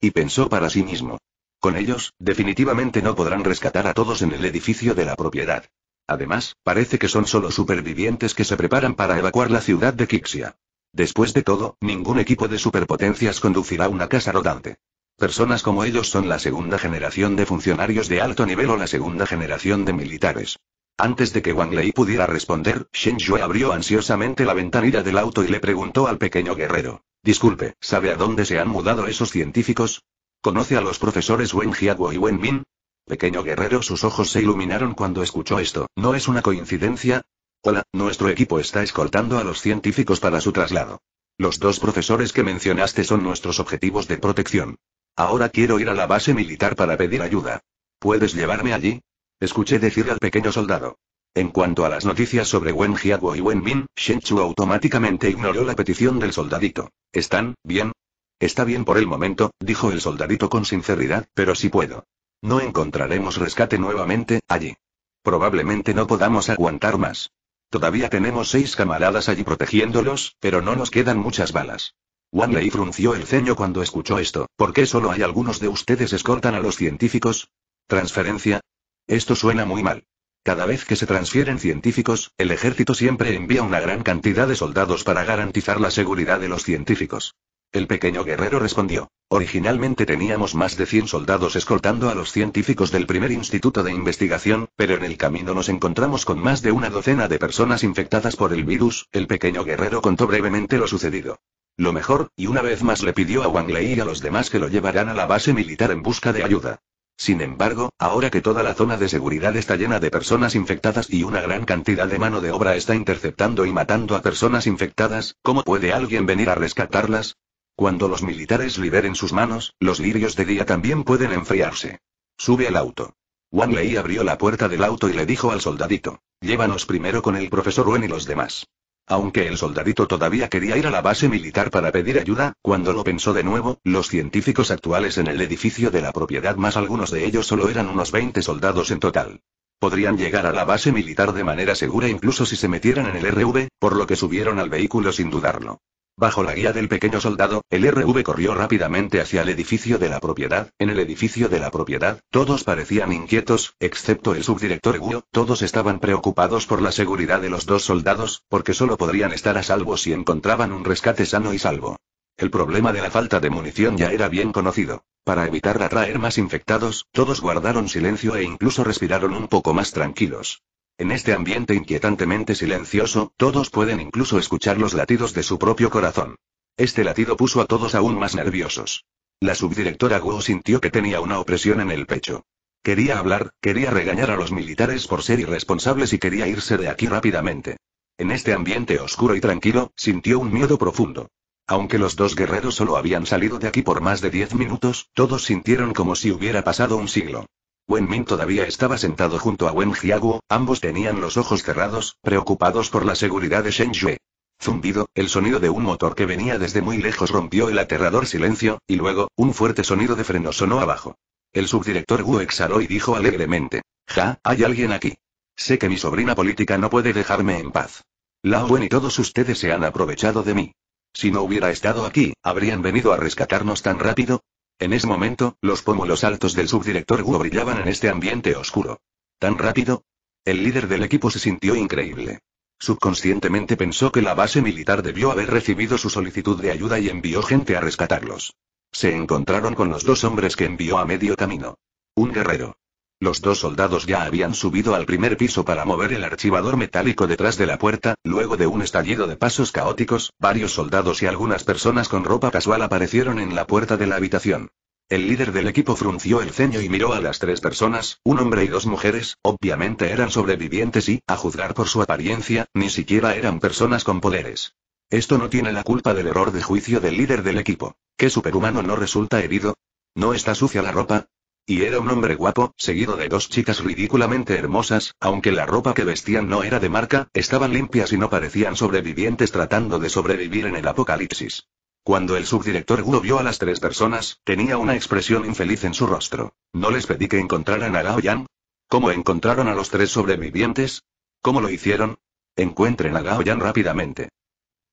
Y pensó para sí mismo. Con ellos, definitivamente no podrán rescatar a todos en el edificio de la propiedad. Además, parece que son solo supervivientes que se preparan para evacuar la ciudad de Kixia. Después de todo, ningún equipo de superpotencias conducirá una casa rodante. Personas como ellos son la segunda generación de funcionarios de alto nivel o la segunda generación de militares. Antes de que Wang Lei pudiera responder, Shen Yue abrió ansiosamente la ventanilla del auto y le preguntó al pequeño guerrero. Disculpe, ¿sabe a dónde se han mudado esos científicos? ¿Conoce a los profesores Wen Jiaguo y Wen Min? Pequeño guerrero, sus ojos se iluminaron cuando escuchó esto. ¿No es una coincidencia? Hola, nuestro equipo está escoltando a los científicos para su traslado. Los dos profesores que mencionaste son nuestros objetivos de protección. Ahora quiero ir a la base militar para pedir ayuda. ¿Puedes llevarme allí? Escuché decir al pequeño soldado. En cuanto a las noticias sobre Wen Jiaguo y Wen Min, Shen Chu automáticamente ignoró la petición del soldadito. ¿Están bien? Está bien por el momento, dijo el soldadito con sinceridad, pero si puedo. No encontraremos rescate nuevamente, allí. Probablemente no podamos aguantar más. Todavía tenemos seis camaradas allí protegiéndolos, pero no nos quedan muchas balas. Wan Lei frunció el ceño cuando escuchó esto. ¿Por qué solo hay algunos de ustedes escoltan a los científicos? ¿Transferencia? Esto suena muy mal. Cada vez que se transfieren científicos, el ejército siempre envía una gran cantidad de soldados para garantizar la seguridad de los científicos. El pequeño guerrero respondió. Originalmente teníamos más de 100 soldados escoltando a los científicos del primer instituto de investigación, pero en el camino nos encontramos con más de una docena de personas infectadas por el virus, el pequeño guerrero contó brevemente lo sucedido. Lo mejor, y una vez más le pidió a Wang Lei y a los demás que lo llevaran a la base militar en busca de ayuda. Sin embargo, ahora que toda la zona de seguridad está llena de personas infectadas y una gran cantidad de mano de obra está interceptando y matando a personas infectadas, ¿cómo puede alguien venir a rescatarlas? Cuando los militares liberen sus manos, los lirios de día también pueden enfriarse. Sube al auto. Wan Lei abrió la puerta del auto y le dijo al soldadito. Llévanos primero con el profesor Wen y los demás. Aunque el soldadito todavía quería ir a la base militar para pedir ayuda, cuando lo pensó de nuevo, los científicos actuales en el edificio de la propiedad más algunos de ellos solo eran unos 20 soldados en total. Podrían llegar a la base militar de manera segura incluso si se metieran en el RV, por lo que subieron al vehículo sin dudarlo. Bajo la guía del pequeño soldado, el RV corrió rápidamente hacia el edificio de la propiedad. En el edificio de la propiedad, todos parecían inquietos, excepto el subdirector Guo, todos estaban preocupados por la seguridad de los dos soldados, porque solo podrían estar a salvo si encontraban un rescate sano y salvo. El problema de la falta de munición ya era bien conocido. Para evitar atraer más infectados, todos guardaron silencio e incluso respiraron un poco más tranquilos. En este ambiente inquietantemente silencioso, todos pueden incluso escuchar los latidos de su propio corazón. Este latido puso a todos aún más nerviosos. La subdirectora Wu sintió que tenía una opresión en el pecho. Quería hablar, quería regañar a los militares por ser irresponsables y quería irse de aquí rápidamente. En este ambiente oscuro y tranquilo, sintió un miedo profundo. Aunque los dos guerreros solo habían salido de aquí por más de diez minutos, todos sintieron como si hubiera pasado un siglo. Wen Min todavía estaba sentado junto a Wen Jiaguo, ambos tenían los ojos cerrados, preocupados por la seguridad de Shen Yue. Zumbido, el sonido de un motor que venía desde muy lejos rompió el aterrador silencio, y luego, un fuerte sonido de freno sonó abajo. El subdirector Wu exhaló y dijo alegremente. Ja, hay alguien aquí. Sé que mi sobrina política no puede dejarme en paz. Lao Wen y todos ustedes se han aprovechado de mí. Si no hubiera estado aquí, ¿habrían venido a rescatarnos tan rápido? En ese momento, los pómulos altos del subdirector Wu brillaban en este ambiente oscuro. ¿Tan rápido? El líder del equipo se sintió increíble. Subconscientemente pensó que la base militar debió haber recibido su solicitud de ayuda y envió gente a rescatarlos. Se encontraron con los dos hombres que envió a medio camino. Un guerrero. Los dos soldados ya habían subido al primer piso para mover el archivador metálico detrás de la puerta, luego de un estallido de pasos caóticos, varios soldados y algunas personas con ropa casual aparecieron en la puerta de la habitación. El líder del equipo frunció el ceño y miró a las tres personas, un hombre y dos mujeres, obviamente eran sobrevivientes y, a juzgar por su apariencia, ni siquiera eran personas con poderes. Esto no tiene la culpa del error de juicio del líder del equipo. ¿Qué superhumano no resulta herido? ¿No está sucia la ropa? Y era un hombre guapo, seguido de dos chicas ridículamente hermosas, aunque la ropa que vestían no era de marca, estaban limpias y no parecían sobrevivientes tratando de sobrevivir en el apocalipsis. Cuando el subdirector Wu vio a las tres personas, tenía una expresión infeliz en su rostro. ¿No les pedí que encontraran a Gao Yang? ¿Cómo encontraron a los tres sobrevivientes? ¿Cómo lo hicieron? Encuentren a Gao Yan rápidamente.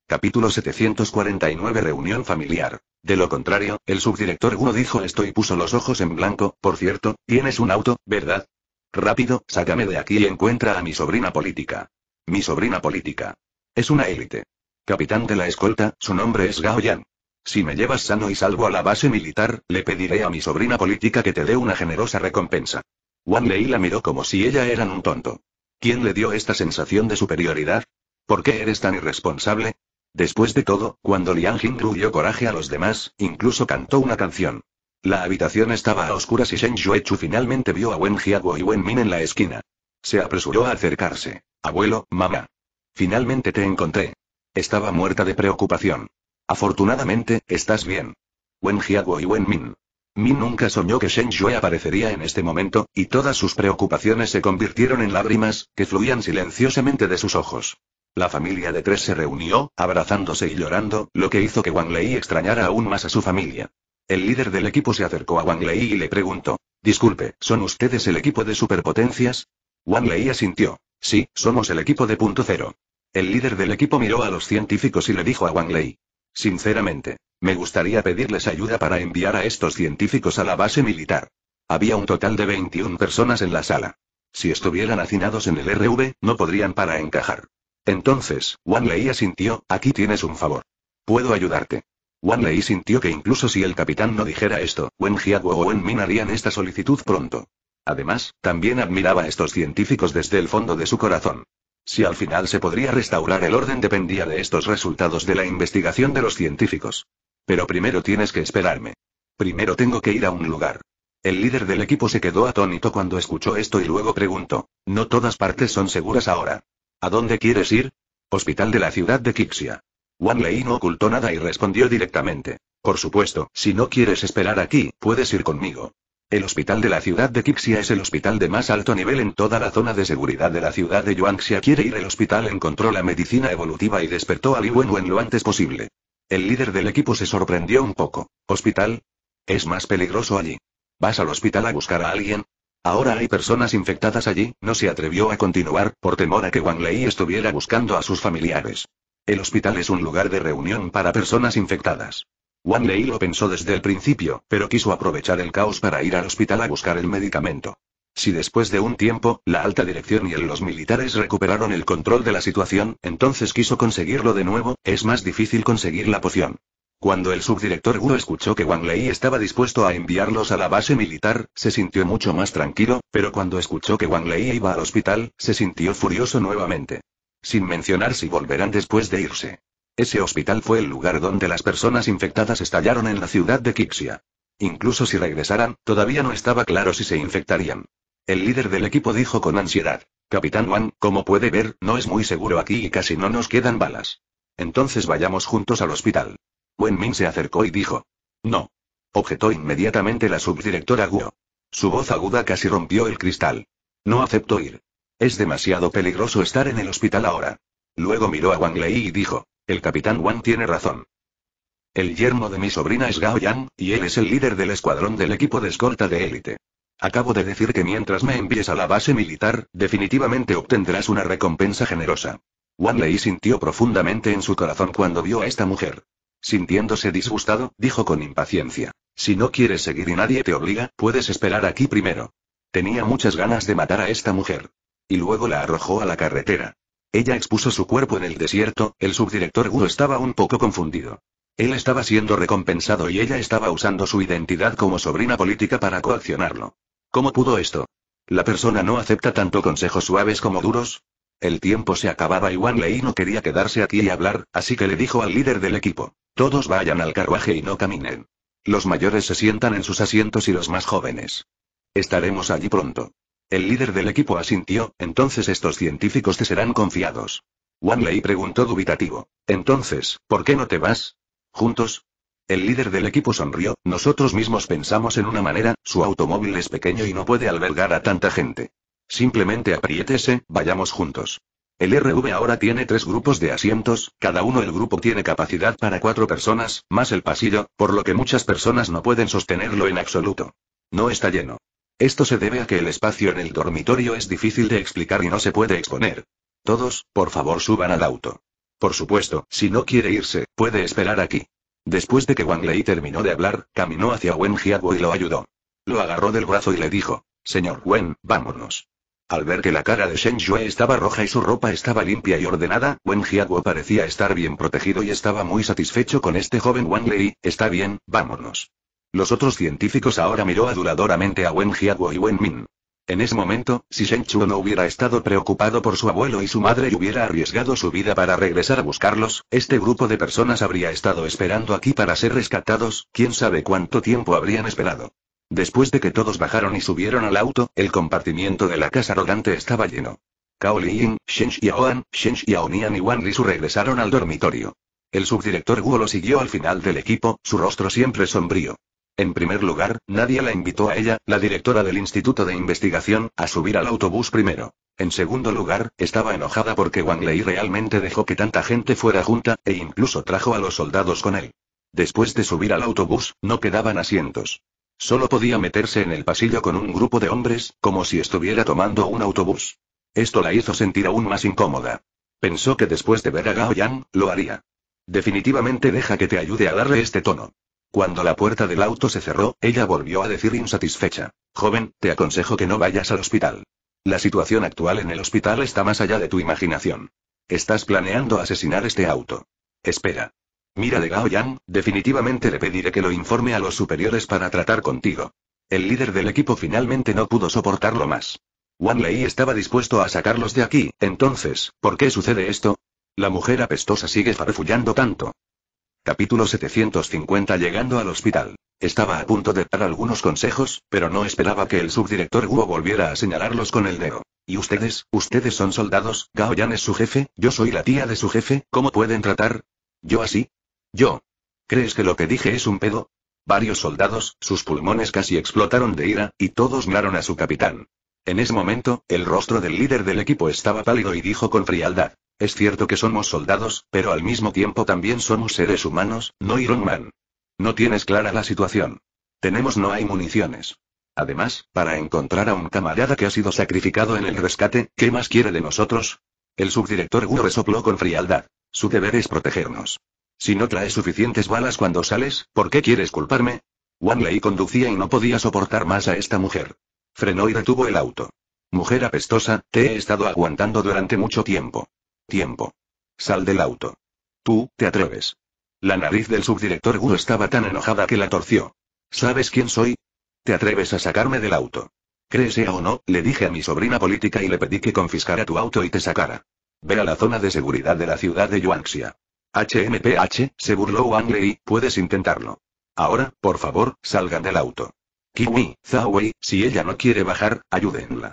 Capítulo 749 Reunión familiar. De lo contrario, el subdirector uno dijo esto y puso los ojos en blanco, por cierto, tienes un auto, ¿verdad? Rápido, sácame de aquí y encuentra a mi sobrina política. Mi sobrina política. Es una élite. Capitán de la escolta, su nombre es Gao Yan. Si me llevas sano y salvo a la base militar, le pediré a mi sobrina política que te dé una generosa recompensa. Wan Lei la miró como si ella era un tonto. ¿Quién le dio esta sensación de superioridad? ¿Por qué eres tan irresponsable? Después de todo, cuando Liang Jingru dio coraje a los demás, incluso cantó una canción. La habitación estaba a oscuras y Shen Chu finalmente vio a Wen Jiaguo y Wen Min en la esquina. Se apresuró a acercarse. Abuelo, mamá. Finalmente te encontré. Estaba muerta de preocupación. Afortunadamente, estás bien. Wen Jiaguo y Wen Min. Min nunca soñó que Shen Yue aparecería en este momento, y todas sus preocupaciones se convirtieron en lágrimas, que fluían silenciosamente de sus ojos. La familia de tres se reunió, abrazándose y llorando, lo que hizo que Wang Lei extrañara aún más a su familia. El líder del equipo se acercó a Wang Lei y le preguntó, Disculpe, ¿son ustedes el equipo de superpotencias? Wang Lei asintió. Sí, somos el equipo de punto cero. El líder del equipo miró a los científicos y le dijo a Wang Lei. Sinceramente, me gustaría pedirles ayuda para enviar a estos científicos a la base militar. Había un total de 21 personas en la sala. Si estuvieran hacinados en el RV, no podrían para encajar. Entonces, Wanley asintió, aquí tienes un favor. Puedo ayudarte. Wanley sintió que incluso si el capitán no dijera esto, Wen Jiaguo o Wen Min harían esta solicitud pronto. Además, también admiraba a estos científicos desde el fondo de su corazón. Si al final se podría restaurar el orden dependía de estos resultados de la investigación de los científicos. Pero primero tienes que esperarme. Primero tengo que ir a un lugar. El líder del equipo se quedó atónito cuando escuchó esto y luego preguntó, no todas partes son seguras ahora. ¿A dónde quieres ir? Hospital de la ciudad de Kixia. Wang Lei no ocultó nada y respondió directamente. Por supuesto, si no quieres esperar aquí, puedes ir conmigo. El hospital de la ciudad de Kixia es el hospital de más alto nivel en toda la zona de seguridad de la ciudad de Yuanxia. Quiere ir al hospital, encontró la medicina evolutiva y despertó a Li Wenwen lo antes posible. El líder del equipo se sorprendió un poco. ¿Hospital? Es más peligroso allí. ¿Vas al hospital a buscar a alguien? Ahora hay personas infectadas allí, no se atrevió a continuar, por temor a que Wang Lei estuviera buscando a sus familiares. El hospital es un lugar de reunión para personas infectadas. Wang Lei lo pensó desde el principio, pero quiso aprovechar el caos para ir al hospital a buscar el medicamento. Si después de un tiempo, la alta dirección y los militares recuperaron el control de la situación, entonces quiso conseguirlo de nuevo, es más difícil conseguir la poción. Cuando el subdirector Wu escuchó que Wang Lei estaba dispuesto a enviarlos a la base militar, se sintió mucho más tranquilo, pero cuando escuchó que Wang Lei iba al hospital, se sintió furioso nuevamente. Sin mencionar si volverán después de irse. Ese hospital fue el lugar donde las personas infectadas estallaron en la ciudad de Kixia. Incluso si regresaran, todavía no estaba claro si se infectarían. El líder del equipo dijo con ansiedad. Capitán Wang, como puede ver, no es muy seguro aquí y casi no nos quedan balas. Entonces vayamos juntos al hospital. Wen Min se acercó y dijo. No. Objetó inmediatamente la subdirectora Guo. Su voz aguda casi rompió el cristal. No acepto ir. Es demasiado peligroso estar en el hospital ahora. Luego miró a Wang Lei y dijo, el capitán Wang tiene razón. El yermo de mi sobrina es Gao Yang, y él es el líder del escuadrón del equipo de escolta de élite. Acabo de decir que mientras me envíes a la base militar, definitivamente obtendrás una recompensa generosa. Wang Lei sintió profundamente en su corazón cuando vio a esta mujer. Sintiéndose disgustado, dijo con impaciencia. Si no quieres seguir y nadie te obliga, puedes esperar aquí primero. Tenía muchas ganas de matar a esta mujer. Y luego la arrojó a la carretera. Ella expuso su cuerpo en el desierto, el subdirector Wu estaba un poco confundido. Él estaba siendo recompensado y ella estaba usando su identidad como sobrina política para coaccionarlo. ¿Cómo pudo esto? La persona no acepta tanto consejos suaves como duros. El tiempo se acababa y Wang Lei no quería quedarse aquí y hablar, así que le dijo al líder del equipo. Todos vayan al carruaje y no caminen. Los mayores se sientan en sus asientos y los más jóvenes. Estaremos allí pronto. El líder del equipo asintió, entonces estos científicos te serán confiados. Wanley preguntó dubitativo. Entonces, ¿por qué no te vas? ¿Juntos? El líder del equipo sonrió, nosotros mismos pensamos en una manera, su automóvil es pequeño y no puede albergar a tanta gente. Simplemente apriétese, vayamos juntos. El RV ahora tiene tres grupos de asientos, cada uno el grupo tiene capacidad para cuatro personas, más el pasillo, por lo que muchas personas no pueden sostenerlo en absoluto. No está lleno. Esto se debe a que el espacio en el dormitorio es difícil de explicar y no se puede exponer. Todos, por favor, suban al auto. Por supuesto, si no quiere irse, puede esperar aquí. Después de que Wang Lei terminó de hablar, caminó hacia Wen Jiabo y lo ayudó. Lo agarró del brazo y le dijo, Señor Wen, vámonos. Al ver que la cara de Shen Yue estaba roja y su ropa estaba limpia y ordenada, Wen Jiaguo parecía estar bien protegido y estaba muy satisfecho con este joven Wang Lei, está bien, vámonos. Los otros científicos ahora miró aduladoramente a Wen Jiaguo y Wen Min. En ese momento, si Shen Chuo no hubiera estado preocupado por su abuelo y su madre y hubiera arriesgado su vida para regresar a buscarlos, este grupo de personas habría estado esperando aquí para ser rescatados, quién sabe cuánto tiempo habrían esperado. Después de que todos bajaron y subieron al auto, el compartimiento de la casa rodante estaba lleno. Cao Ying, Shen Xiaoan, Shen Xiaonian y Wang Lisu regresaron al dormitorio. El subdirector Guo lo siguió al final del equipo, su rostro siempre sombrío. En primer lugar, nadie la invitó a ella, la directora del Instituto de Investigación, a subir al autobús primero. En segundo lugar, estaba enojada porque Wang Lei realmente dejó que tanta gente fuera junta, e incluso trajo a los soldados con él. Después de subir al autobús, no quedaban asientos. Solo podía meterse en el pasillo con un grupo de hombres, como si estuviera tomando un autobús. Esto la hizo sentir aún más incómoda. Pensó que después de ver a Gao Yang, lo haría. Definitivamente deja que te ayude a darle este tono. Cuando la puerta del auto se cerró, ella volvió a decir insatisfecha. Joven, te aconsejo que no vayas al hospital. La situación actual en el hospital está más allá de tu imaginación. Estás planeando asesinar este auto. Espera. Mira de Gao Yang, definitivamente le pediré que lo informe a los superiores para tratar contigo. El líder del equipo finalmente no pudo soportarlo más. Wan Lei estaba dispuesto a sacarlos de aquí, entonces, ¿por qué sucede esto? La mujer apestosa sigue farfullando tanto. Capítulo 750 Llegando al hospital. Estaba a punto de dar algunos consejos, pero no esperaba que el subdirector Guo volviera a señalarlos con el dedo. ¿Y ustedes? ¿Ustedes son soldados? Gao Yan es su jefe, yo soy la tía de su jefe, ¿cómo pueden tratar? ¿Yo así? Yo. ¿Crees que lo que dije es un pedo? Varios soldados, sus pulmones casi explotaron de ira, y todos miraron a su capitán. En ese momento, el rostro del líder del equipo estaba pálido y dijo con frialdad. Es cierto que somos soldados, pero al mismo tiempo también somos seres humanos, no Iron Man. No tienes clara la situación. Tenemos no hay municiones. Además, para encontrar a un camarada que ha sido sacrificado en el rescate, ¿qué más quiere de nosotros? El subdirector Wu resopló con frialdad. Su deber es protegernos. Si no traes suficientes balas cuando sales, ¿por qué quieres culparme? Lei conducía y no podía soportar más a esta mujer. Frenó y detuvo el auto. Mujer apestosa, te he estado aguantando durante mucho tiempo. Tiempo. Sal del auto. Tú, te atreves. La nariz del subdirector Wu estaba tan enojada que la torció. ¿Sabes quién soy? ¿Te atreves a sacarme del auto? Créese o no, le dije a mi sobrina política y le pedí que confiscara tu auto y te sacara. Ve a la zona de seguridad de la ciudad de Yuanxia. HMPH, se burló Wang Lei, puedes intentarlo. Ahora, por favor, salgan del auto. Kiwi, Zhaowei, si ella no quiere bajar, ayúdenla.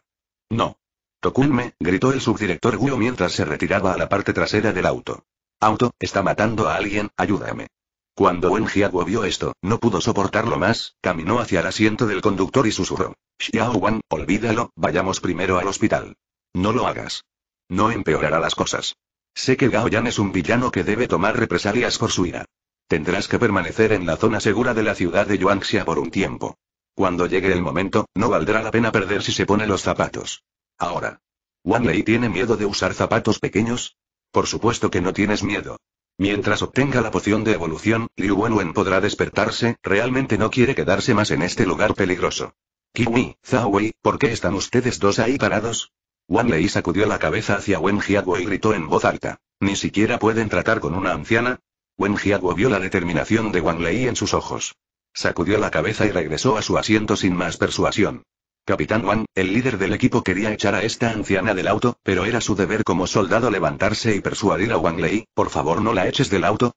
No. Tokunme, gritó el subdirector Guo mientras se retiraba a la parte trasera del auto. Auto, está matando a alguien, ayúdame. Cuando Wen Jiaguo vio esto, no pudo soportarlo más, caminó hacia el asiento del conductor y susurró. Xiao Wang, olvídalo, vayamos primero al hospital. No lo hagas. No empeorará las cosas. Sé que Gaoyan es un villano que debe tomar represalias por su ira. Tendrás que permanecer en la zona segura de la ciudad de Yuanxia por un tiempo. Cuando llegue el momento, no valdrá la pena perder si se pone los zapatos. Ahora. ¿Wan Lei tiene miedo de usar zapatos pequeños? Por supuesto que no tienes miedo. Mientras obtenga la poción de evolución, Liu Wenwen podrá despertarse, realmente no quiere quedarse más en este lugar peligroso. Kiwi, Wei, ¿por qué están ustedes dos ahí parados? Wang Lei sacudió la cabeza hacia Wen Jiaguo y gritó en voz alta. Ni siquiera pueden tratar con una anciana. Wen Jiaguo vio la determinación de Wang Lei en sus ojos. Sacudió la cabeza y regresó a su asiento sin más persuasión. Capitán Wang, el líder del equipo quería echar a esta anciana del auto, pero era su deber como soldado levantarse y persuadir a Wang Lei, por favor no la eches del auto.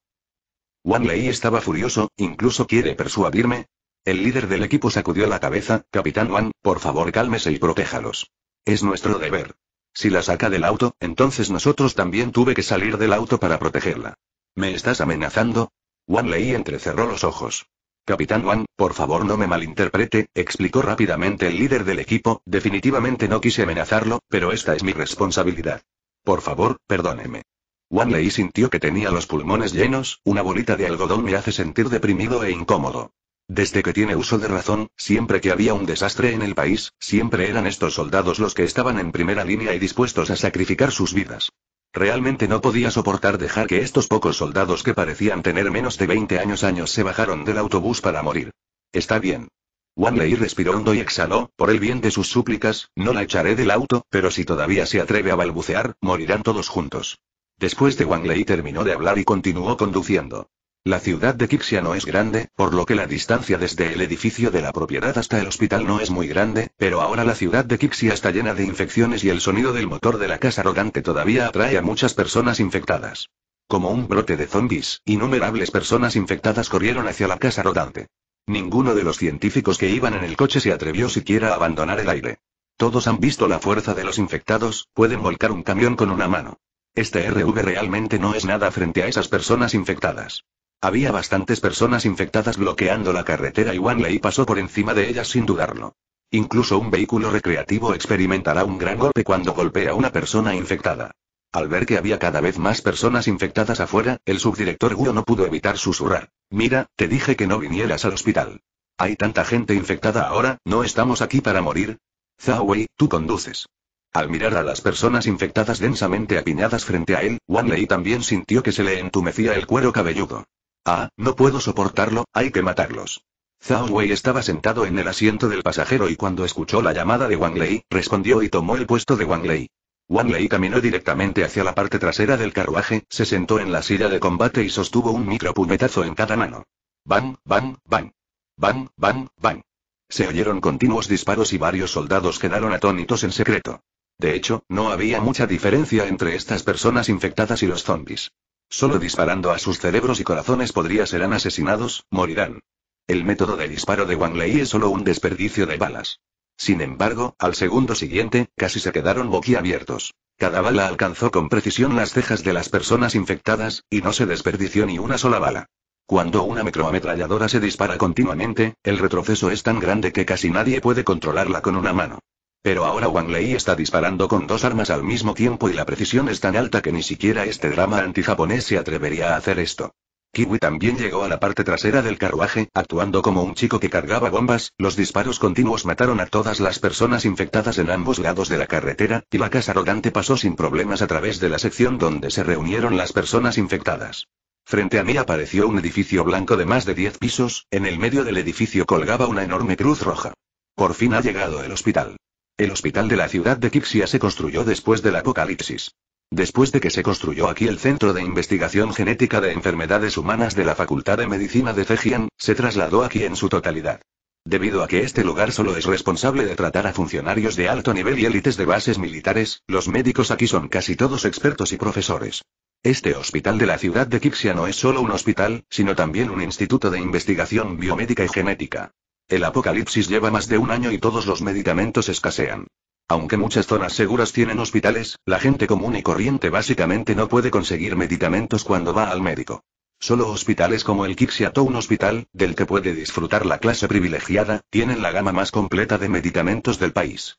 Wang Lei estaba furioso, incluso quiere persuadirme. El líder del equipo sacudió la cabeza, Capitán Wang, por favor cálmese y protéjalos. Es nuestro deber. Si la saca del auto, entonces nosotros también tuve que salir del auto para protegerla. ¿Me estás amenazando? Wan Lei entrecerró los ojos. Capitán Wan, por favor no me malinterprete, explicó rápidamente el líder del equipo, definitivamente no quise amenazarlo, pero esta es mi responsabilidad. Por favor, perdóneme. Wan Lei sintió que tenía los pulmones llenos, una bolita de algodón me hace sentir deprimido e incómodo. Desde que tiene uso de razón, siempre que había un desastre en el país, siempre eran estos soldados los que estaban en primera línea y dispuestos a sacrificar sus vidas. Realmente no podía soportar dejar que estos pocos soldados que parecían tener menos de 20 años años se bajaron del autobús para morir. Está bien. Wang Lei respiró hondo y exhaló, por el bien de sus súplicas, no la echaré del auto, pero si todavía se atreve a balbucear, morirán todos juntos. Después de Wang Lei terminó de hablar y continuó conduciendo. La ciudad de Kixia no es grande, por lo que la distancia desde el edificio de la propiedad hasta el hospital no es muy grande, pero ahora la ciudad de Kixia está llena de infecciones y el sonido del motor de la casa rodante todavía atrae a muchas personas infectadas. Como un brote de zombies, innumerables personas infectadas corrieron hacia la casa rodante. Ninguno de los científicos que iban en el coche se atrevió siquiera a abandonar el aire. Todos han visto la fuerza de los infectados, pueden volcar un camión con una mano. Este RV realmente no es nada frente a esas personas infectadas. Había bastantes personas infectadas bloqueando la carretera y Wanley pasó por encima de ellas sin dudarlo. Incluso un vehículo recreativo experimentará un gran golpe cuando golpea a una persona infectada. Al ver que había cada vez más personas infectadas afuera, el subdirector Guo no pudo evitar susurrar. Mira, te dije que no vinieras al hospital. Hay tanta gente infectada ahora, ¿no estamos aquí para morir? Zhao tú conduces. Al mirar a las personas infectadas densamente apiñadas frente a él, Wan Lei también sintió que se le entumecía el cuero cabelludo. Ah, no puedo soportarlo, hay que matarlos. Zhao Wei estaba sentado en el asiento del pasajero y cuando escuchó la llamada de Wang Lei, respondió y tomó el puesto de Wang Lei. Wang Lei caminó directamente hacia la parte trasera del carruaje, se sentó en la silla de combate y sostuvo un puñetazo en cada mano. Bang, bang, bang. Bang, bang, bang. Se oyeron continuos disparos y varios soldados quedaron atónitos en secreto. De hecho, no había mucha diferencia entre estas personas infectadas y los zombies. Solo disparando a sus cerebros y corazones podría serán asesinados, morirán. El método de disparo de Wang Lei es solo un desperdicio de balas. Sin embargo, al segundo siguiente, casi se quedaron boquiabiertos. Cada bala alcanzó con precisión las cejas de las personas infectadas, y no se desperdició ni una sola bala. Cuando una microametralladora se dispara continuamente, el retroceso es tan grande que casi nadie puede controlarla con una mano. Pero ahora Wang Lei está disparando con dos armas al mismo tiempo y la precisión es tan alta que ni siquiera este drama anti-japonés se atrevería a hacer esto. Kiwi también llegó a la parte trasera del carruaje, actuando como un chico que cargaba bombas, los disparos continuos mataron a todas las personas infectadas en ambos lados de la carretera, y la casa rodante pasó sin problemas a través de la sección donde se reunieron las personas infectadas. Frente a mí apareció un edificio blanco de más de 10 pisos, en el medio del edificio colgaba una enorme cruz roja. Por fin ha llegado el hospital. El hospital de la ciudad de Kixia se construyó después del apocalipsis. Después de que se construyó aquí el Centro de Investigación Genética de Enfermedades Humanas de la Facultad de Medicina de Fejian, se trasladó aquí en su totalidad. Debido a que este lugar solo es responsable de tratar a funcionarios de alto nivel y élites de bases militares, los médicos aquí son casi todos expertos y profesores. Este hospital de la ciudad de Kixia no es solo un hospital, sino también un instituto de investigación biomédica y genética. El apocalipsis lleva más de un año y todos los medicamentos escasean. Aunque muchas zonas seguras tienen hospitales, la gente común y corriente básicamente no puede conseguir medicamentos cuando va al médico. Solo hospitales como el Kixiatown Hospital, del que puede disfrutar la clase privilegiada, tienen la gama más completa de medicamentos del país.